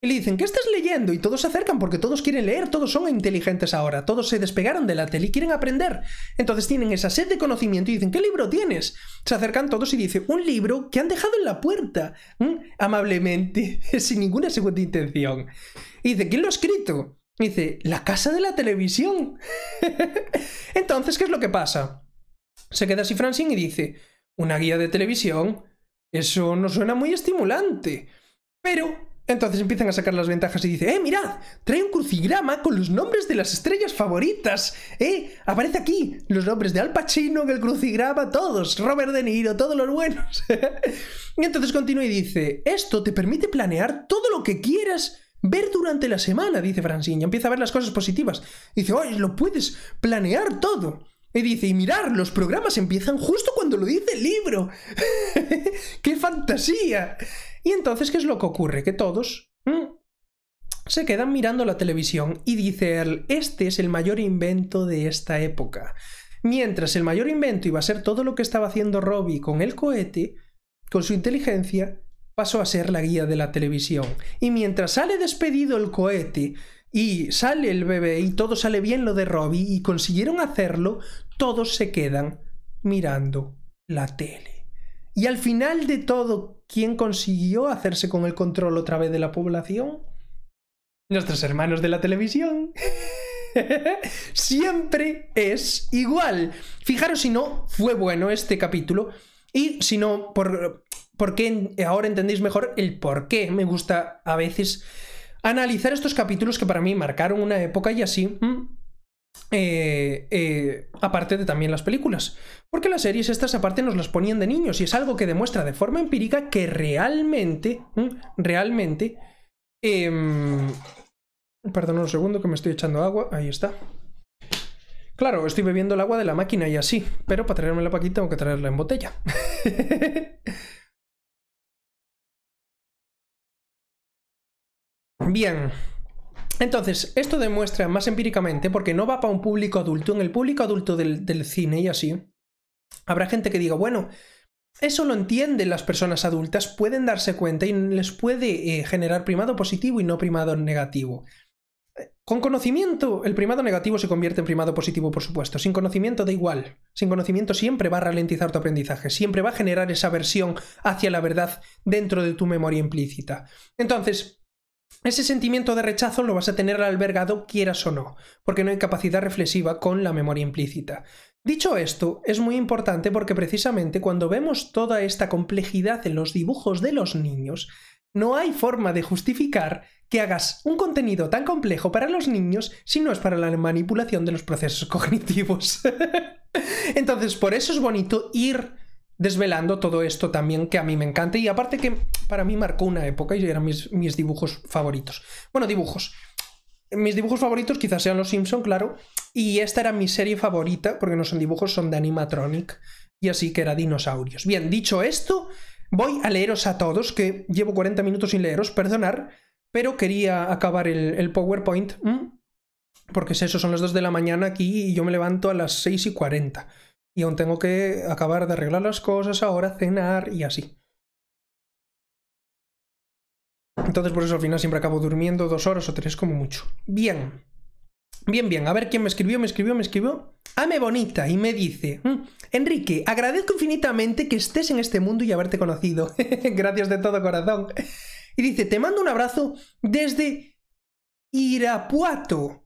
Y le dicen, ¿qué estás leyendo? Y todos se acercan porque todos quieren leer, todos son inteligentes ahora, todos se despegaron de la tele y quieren aprender. Entonces tienen esa sed de conocimiento y dicen, ¿qué libro tienes? Se acercan todos y dice... un libro que han dejado en la puerta, amablemente, sin ninguna segunda intención. Y dice, ¿quién lo ha escrito? dice, la casa de la televisión. Entonces, ¿qué es lo que pasa? Se queda así Francine y dice, una guía de televisión, eso no suena muy estimulante. Pero entonces empiezan a sacar las ventajas y dice, ¡eh, mirad! Trae un crucigrama con los nombres de las estrellas favoritas. ¡Eh! Aparece aquí los nombres de Al Pacino en el crucigrama, todos, Robert De Niro, todos los buenos. y entonces continúa y dice, esto te permite planear todo lo que quieras ver durante la semana, dice Francine. empieza a ver las cosas positivas. dice, oye, lo puedes planear todo! Y dice, y mirar, los programas empiezan justo cuando lo dice el libro. ¡Qué fantasía! Y entonces, ¿qué es lo que ocurre? Que todos se quedan mirando la televisión y dicen, este es el mayor invento de esta época. Mientras el mayor invento iba a ser todo lo que estaba haciendo Robbie con el cohete, con su inteligencia, pasó a ser la guía de la televisión. Y mientras sale despedido el cohete y sale el bebé y todo sale bien lo de Robbie y consiguieron hacerlo, todos se quedan mirando la tele. Y al final de todo, ¿quién consiguió hacerse con el control otra vez de la población? Nuestros hermanos de la televisión. Siempre es igual. Fijaros si no fue bueno este capítulo y si no, por, qué ahora entendéis mejor el por qué me gusta a veces analizar estos capítulos que para mí marcaron una época y así. Mm, eh, eh, aparte de también las películas. Porque las series estas aparte nos las ponían de niños y es algo que demuestra de forma empírica que realmente, mm, realmente... Eh, perdón un segundo que me estoy echando agua, ahí está. Claro, estoy bebiendo el agua de la máquina y así, pero para traerme la paquita tengo que traerla en botella. Bien. Entonces, esto demuestra más empíricamente, porque no va para un público adulto, en el público adulto del, cine y así, habrá gente que diga, bueno, eso lo entienden las personas adultas, pueden darse cuenta y les puede eh, generar primado positivo y no primado negativo. Con conocimiento, el primado negativo se convierte en primado positivo, por supuesto. Sin conocimiento da igual. Sin conocimiento siempre va a ralentizar tu aprendizaje, siempre va a generar esa aversión hacia la verdad dentro de tu memoria implícita. Entonces, ese sentimiento de rechazo lo vas a tener albergado quieras o no, porque no hay capacidad reflexiva con la memoria implícita. Dicho esto, es muy importante porque precisamente cuando vemos toda esta complejidad en los dibujos de los niños, no hay forma de justificar que hagas un contenido tan complejo para los niños si no es para la manipulación de los procesos cognitivos. Entonces, por eso es bonito ir desvelando todo esto también que a mí me encanta y aparte que para mí marcó una época y eran mis, mis dibujos favoritos. Bueno, dibujos. Mis dibujos favoritos quizás sean Los Simpson, claro, y esta era mi serie favorita porque no son dibujos, son de animatronic y así que era dinosaurios. Bien, dicho esto, voy a leeros a todos que llevo 40 minutos sin leeros, perdonar, pero quería acabar el, PowerPoint porque es eso, son las 2 de la mañana aquí y yo me levanto a las 6 y 40 y aún tengo que acabar de arreglar las cosas, ahora cenar y así. Entonces por eso al final siempre acabo durmiendo dos horas o tres como mucho. Bien. Bien, bien. A ver quién me escribió, me escribió, me escribió. Ame Bonita y me dice, mm, Enrique, agradezco infinitamente que estés en este mundo y haberte conocido. Gracias de todo corazón. Y dice, te mando un abrazo desde Irapuato,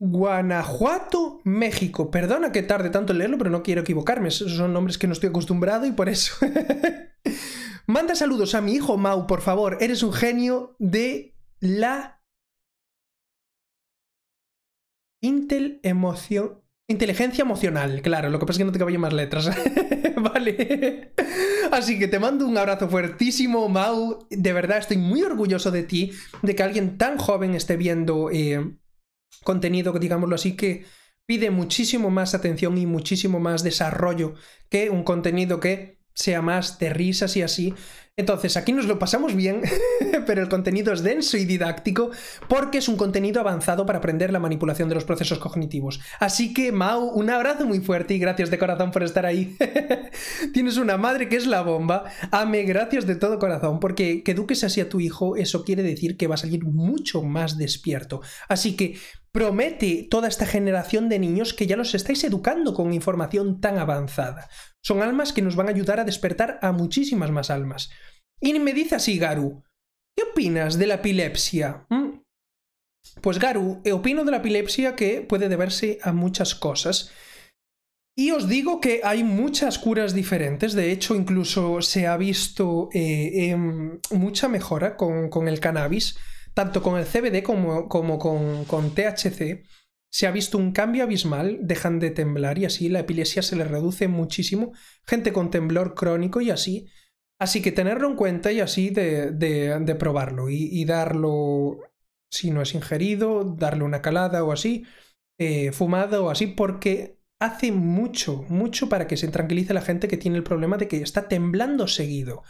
Guanajuato, México. Perdona que tarde tanto en leerlo, pero no quiero equivocarme. Esos son nombres que no estoy acostumbrado y por eso. Manda saludos a mi hijo Mau, por favor. Eres un genio de la Intel emoción. Inteligencia emocional, claro. Lo que pasa es que no te caben más letras. vale. Así que te mando un abrazo fuertísimo, Mau. De verdad, estoy muy orgulloso de ti, de que alguien tan joven esté viendo eh, contenido, digámoslo así, que pide muchísimo más atención y muchísimo más desarrollo que un contenido que sea más de risas y así. Entonces, aquí nos lo pasamos bien, pero el contenido es denso y didáctico porque es un contenido avanzado para aprender la manipulación de los procesos cognitivos. Así que, Mau, un abrazo muy fuerte y gracias de corazón por estar ahí. Tienes una madre que es la bomba. Ame, gracias de todo corazón, porque que eduques así a tu hijo, eso quiere decir que va a salir mucho más despierto. Así que promete toda esta generación de niños que ya los estáis educando con información tan avanzada. Son almas que nos van a ayudar a despertar a muchísimas más almas. Y me dice así, Garu, ¿qué opinas de la epilepsia? ¿Mm? Pues Garu, eh, opino de la epilepsia que puede deberse a muchas cosas. Y os digo que hay muchas curas diferentes, de hecho incluso se ha visto eh, em, mucha mejora con el cannabis tanto con el CBD como, con, THC, se ha visto un cambio abismal, dejan de temblar y así la epilepsia se le reduce muchísimo. Gente con temblor crónico y así. Así que tenerlo en cuenta y así de, probarlo y, darlo, si no es ingerido, darle una calada o así, eh, fumado o así, porque hace mucho, mucho para que se tranquilice la gente que tiene el problema de que está temblando seguido.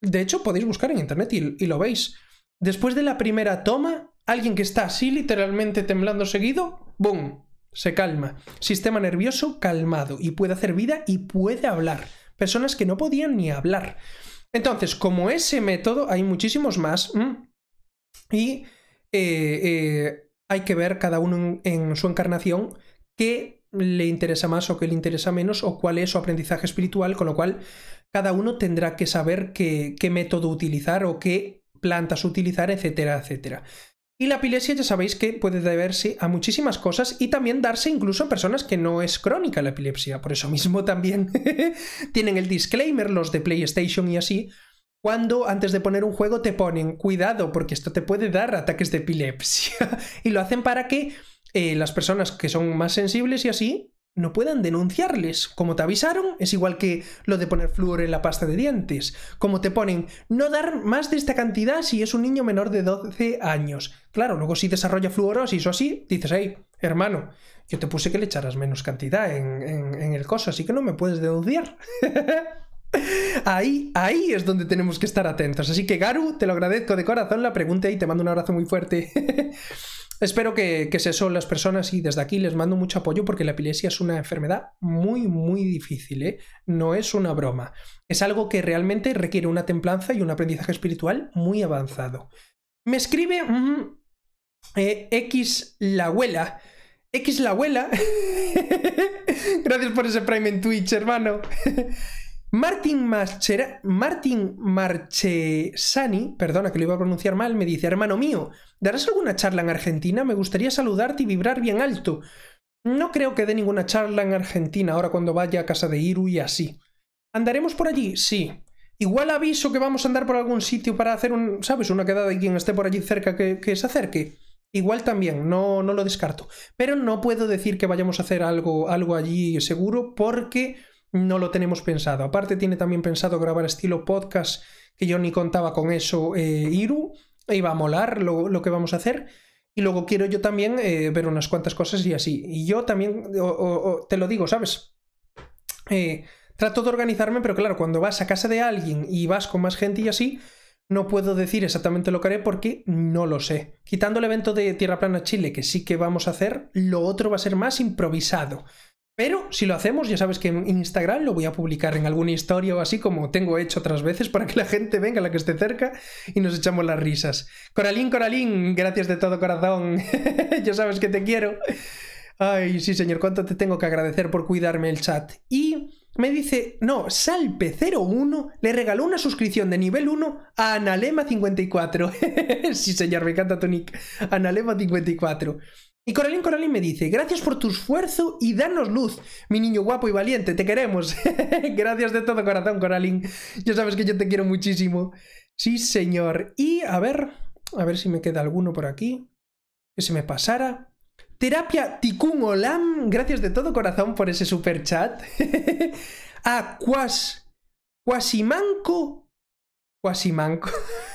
De hecho, podéis buscar en internet y lo veis Después de la primera toma, alguien que está así literalmente temblando seguido, ¡boom! Se calma. Sistema nervioso calmado y puede hacer vida y puede hablar. Personas que no podían ni hablar. Entonces, como ese método, hay muchísimos más. Y eh, eh, hay que ver cada uno en, su encarnación qué le interesa más o qué le interesa menos o cuál es su aprendizaje espiritual, con lo cual cada uno tendrá que saber qué método utilizar o qué plantas utilizar, etcétera, etcétera. Y la epilepsia ya sabéis que puede deberse a muchísimas cosas y también darse incluso a personas que no es crónica la epilepsia. Por eso mismo también tienen el disclaimer los de PlayStation y así. Cuando antes de poner un juego te ponen cuidado porque esto te puede dar ataques de epilepsia. y lo hacen para que eh, las personas que son más sensibles y así no puedan denunciarles. Como te avisaron, es igual que lo de poner flúor en la pasta de dientes. Como te ponen, no dar más de esta cantidad si es un niño menor de 12 años. Claro, luego si desarrolla fluorosis o así, dices, hey, hermano, yo te puse que le echaras menos cantidad en, el coso, así que no me puedes denunciar. Ahí, ahí es donde tenemos que estar atentos. Así que Garu, te lo agradezco de corazón la pregunta y te mando un abrazo muy fuerte. Espero que, se son las personas y desde aquí les mando mucho apoyo porque la epilepsia es una enfermedad muy, muy difícil, ¿eh? no es una broma. Es algo que realmente requiere una templanza y un aprendizaje espiritual muy avanzado. Me escribe eh, X la abuela. X la abuela. Gracias por ese prime en Twitch, hermano. Martin, Martin Marchesani, perdona que lo iba a pronunciar mal, me dice, hermano mío, ¿Darás alguna charla en Argentina? Me gustaría saludarte y vibrar bien alto. No creo que dé ninguna charla en Argentina ahora cuando vaya a casa de Iru y así. ¿Andaremos por allí? Sí. Igual aviso que vamos a andar por algún sitio para hacer un, ¿sabes? Una quedada y quien esté por allí cerca que, se acerque. Igual también, no, no lo descarto. Pero no puedo decir que vayamos a hacer algo, algo allí seguro porque no lo tenemos pensado. Aparte tiene también pensado grabar estilo podcast, que yo ni contaba con eso, eh, Iru y e va a molar lo, que vamos a hacer. Y luego quiero yo también eh, ver unas cuantas cosas y así. Y yo también, te lo digo, ¿sabes? Eh, trato de organizarme, pero claro, cuando vas a casa de alguien y vas con más gente y así, no puedo decir exactamente lo que haré porque no lo sé. Quitando el evento de Tierra Plana Chile, que sí que vamos a hacer, lo otro va a ser más improvisado. Pero si lo hacemos, ya sabes que en Instagram lo voy a publicar en alguna historia o así, como tengo hecho otras veces, para que la gente venga, la que esté cerca, y nos echamos las risas. Coralín, Coralín, gracias de todo corazón. Yo sabes que te quiero. Ay, sí, señor, cuánto te tengo que agradecer por cuidarme el chat. Y me dice, no, Salpe01 le regaló una suscripción de nivel 1 a Analema54. sí, señor, me encanta tu nick. Analema54. Y Coralín Coralín me dice, gracias por tu esfuerzo y danos luz, mi niño guapo y valiente, te queremos. gracias de todo corazón, Coralín. Ya sabes que yo te quiero muchísimo. Sí, señor. Y a ver, a ver si me queda alguno por aquí. Que se me pasara. Terapia Tikumolam, Olam, gracias de todo corazón por ese super chat. a ah, Quasimanco. Quasimanco.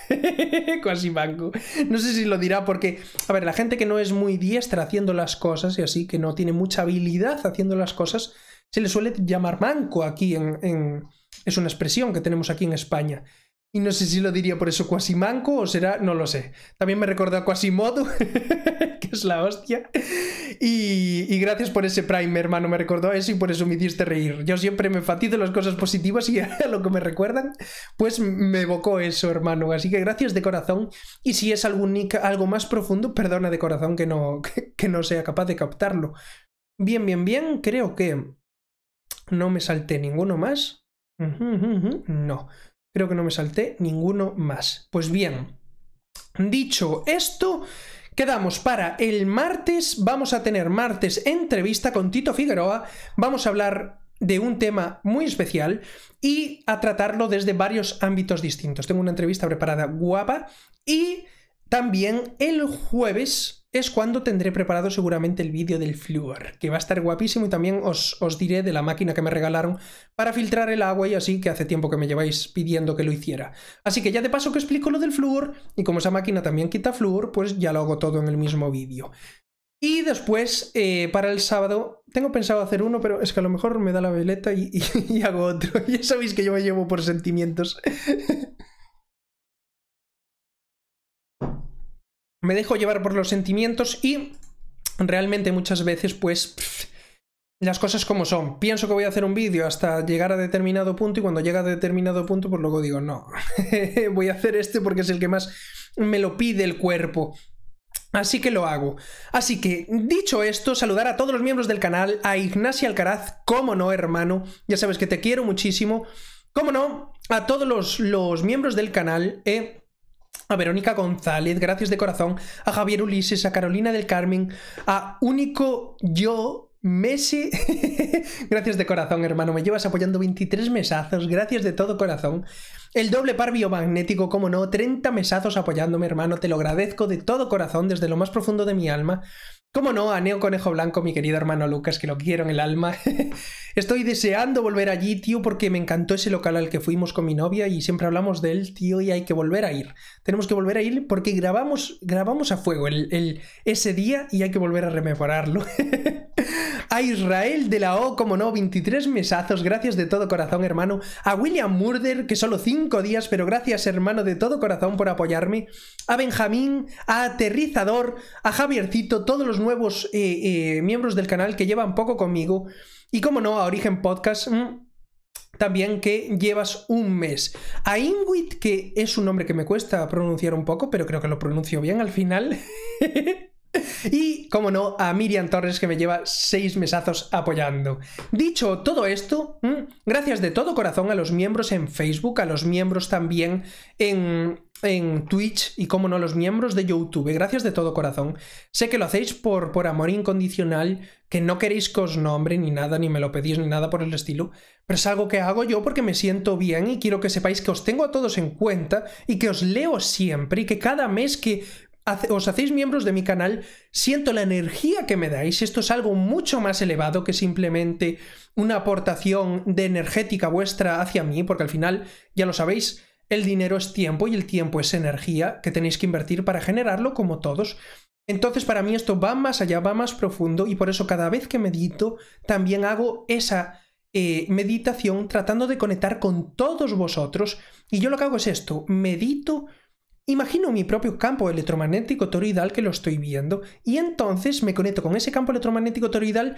manco. No sé si lo dirá porque, a ver, la gente que no es muy diestra haciendo las cosas y así, que no tiene mucha habilidad haciendo las cosas, se le suele llamar manco aquí en... es una expresión que tenemos aquí en España. Y no sé si lo diría por eso Quasimanco o será, no lo sé. También me recordó a Quasimodo, que es la hostia. Y, gracias por ese primer, hermano, me recordó a eso y por eso me hiciste reír. Yo siempre me enfatizo en las cosas positivas y a lo que me recuerdan, pues me evocó eso, hermano. Así que gracias de corazón. Y si es algún algo más profundo, perdona de corazón que no, que, no sea capaz de captarlo. Bien, bien, bien, creo que no me salté ninguno más. No. Creo que no me salté ninguno más. Pues bien, dicho esto, Quedamos para el martes, vamos a tener martes entrevista con Tito Figueroa, vamos a hablar de un tema muy especial y a tratarlo desde varios ámbitos distintos. Tengo una entrevista preparada guapa y también el jueves es cuando tendré preparado seguramente el vídeo del flúor, que va a estar guapísimo y también os, diré de la máquina que me regalaron para filtrar el agua y así que hace tiempo que me lleváis pidiendo que lo hiciera. Así que ya de paso que explico lo del flúor y como esa máquina también quita flúor, pues ya lo hago todo en el mismo vídeo. Y después, eh, para el sábado, tengo pensado hacer uno, pero es que a lo mejor me da la veleta y hago otro. Ya sabéis que yo me llevo por sentimientos. me dejo llevar por los sentimientos y realmente muchas veces pues... las cosas como son. Pienso que voy a hacer un vídeo hasta llegar a determinado punto y cuando llega a determinado punto, pues luego digo, no, voy a hacer este porque es el que más me lo pide el cuerpo. Así que lo hago. Así que, dicho esto, saludar a todos los miembros del canal, a Ignacio Alcaraz, como no, hermano, ya sabes que te quiero muchísimo, como no, a todos los, los miembros del canal, eh, a Verónica González, gracias de corazón, a Javier Ulises, a Carolina del Carmen, a Único Yo. Messi, gracias de corazón, hermano. Me llevas apoyando 23 mesazos, gracias de todo corazón. El doble par biomagnético, como no, 30 mesazos apoyándome, hermano. Te lo agradezco de todo corazón, desde lo más profundo de mi alma. ¿Cómo no? A Neo Conejo Blanco, mi querido hermano Lucas, que lo quiero en el alma. Estoy deseando volver allí, tío, porque me encantó ese local al que fuimos con mi novia y siempre hablamos de él, tío, y hay que volver a ir. Tenemos que volver a ir porque grabamos, grabamos a fuego el, ese día y hay que volver a rememorarlo. a Israel de la O, como no, 23 mesazos, gracias de todo corazón, hermano. A William Murder, que solo 5 días, pero gracias, hermano, de todo corazón por apoyarme. A Benjamín, a Aterrizador, a Javiercito, todos los nuevos eh, eh, miembros del canal que llevan poco conmigo y como no, a Origen Podcast mm, también que llevas un mes. A Inuit, que es un nombre que me cuesta pronunciar un poco, pero creo que lo pronuncio bien al final. y, como no, a Miriam Torres, que me lleva seis mesazos apoyando. Dicho todo esto, mm, gracias de todo corazón a los miembros en Facebook, a los miembros también en, en Twitch y, como no, los miembros de YouTube. Gracias de todo corazón. Sé que lo hacéis por, por amor incondicional, que no queréis que os nombre ni nada, ni me lo pedís ni nada por el estilo, pero es algo que hago yo porque me siento bien y quiero que sepáis que os tengo a todos en cuenta y que os leo siempre y que cada mes que os hacéis miembros de mi canal, siento la energía que me dais. Esto es algo mucho más elevado que simplemente una aportación de energética vuestra hacia mí, porque al final, ya lo sabéis, el dinero es tiempo y el tiempo es energía que tenéis que invertir para generarlo como todos. Entonces para mí esto va más allá, va más profundo y por eso cada vez que medito también hago esa eh, meditación tratando de conectar con todos vosotros. Y yo lo que hago es esto, medito, imagino mi propio campo electromagnético toroidal que lo estoy viendo y entonces me conecto con ese campo electromagnético toroidal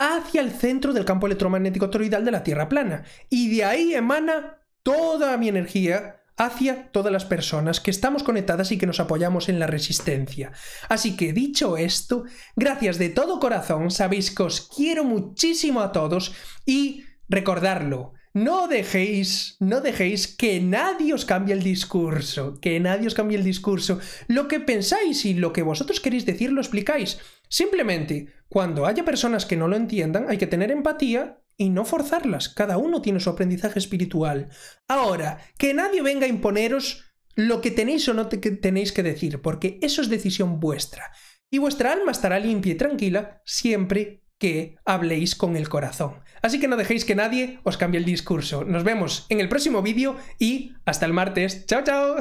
hacia el centro del campo electromagnético toroidal de la Tierra plana. Y de ahí emana toda mi energía hacia todas las personas que estamos conectadas y que nos apoyamos en la resistencia. Así que dicho esto, gracias de todo corazón, sabéis que os quiero muchísimo a todos y recordarlo, no dejéis, no dejéis que nadie os cambie el discurso, que nadie os cambie el discurso. Lo que pensáis y lo que vosotros queréis decir lo explicáis. Simplemente, cuando haya personas que no lo entiendan, hay que tener empatía y no forzarlas. Cada uno tiene su aprendizaje espiritual. Ahora, que nadie venga a imponeros lo que tenéis o no tenéis que decir, porque eso es decisión vuestra. Y vuestra alma estará limpia y tranquila siempre que habléis con el corazón. Así que no dejéis que nadie os cambie el discurso. Nos vemos en el próximo vídeo y hasta el martes. ¡Chao, chao!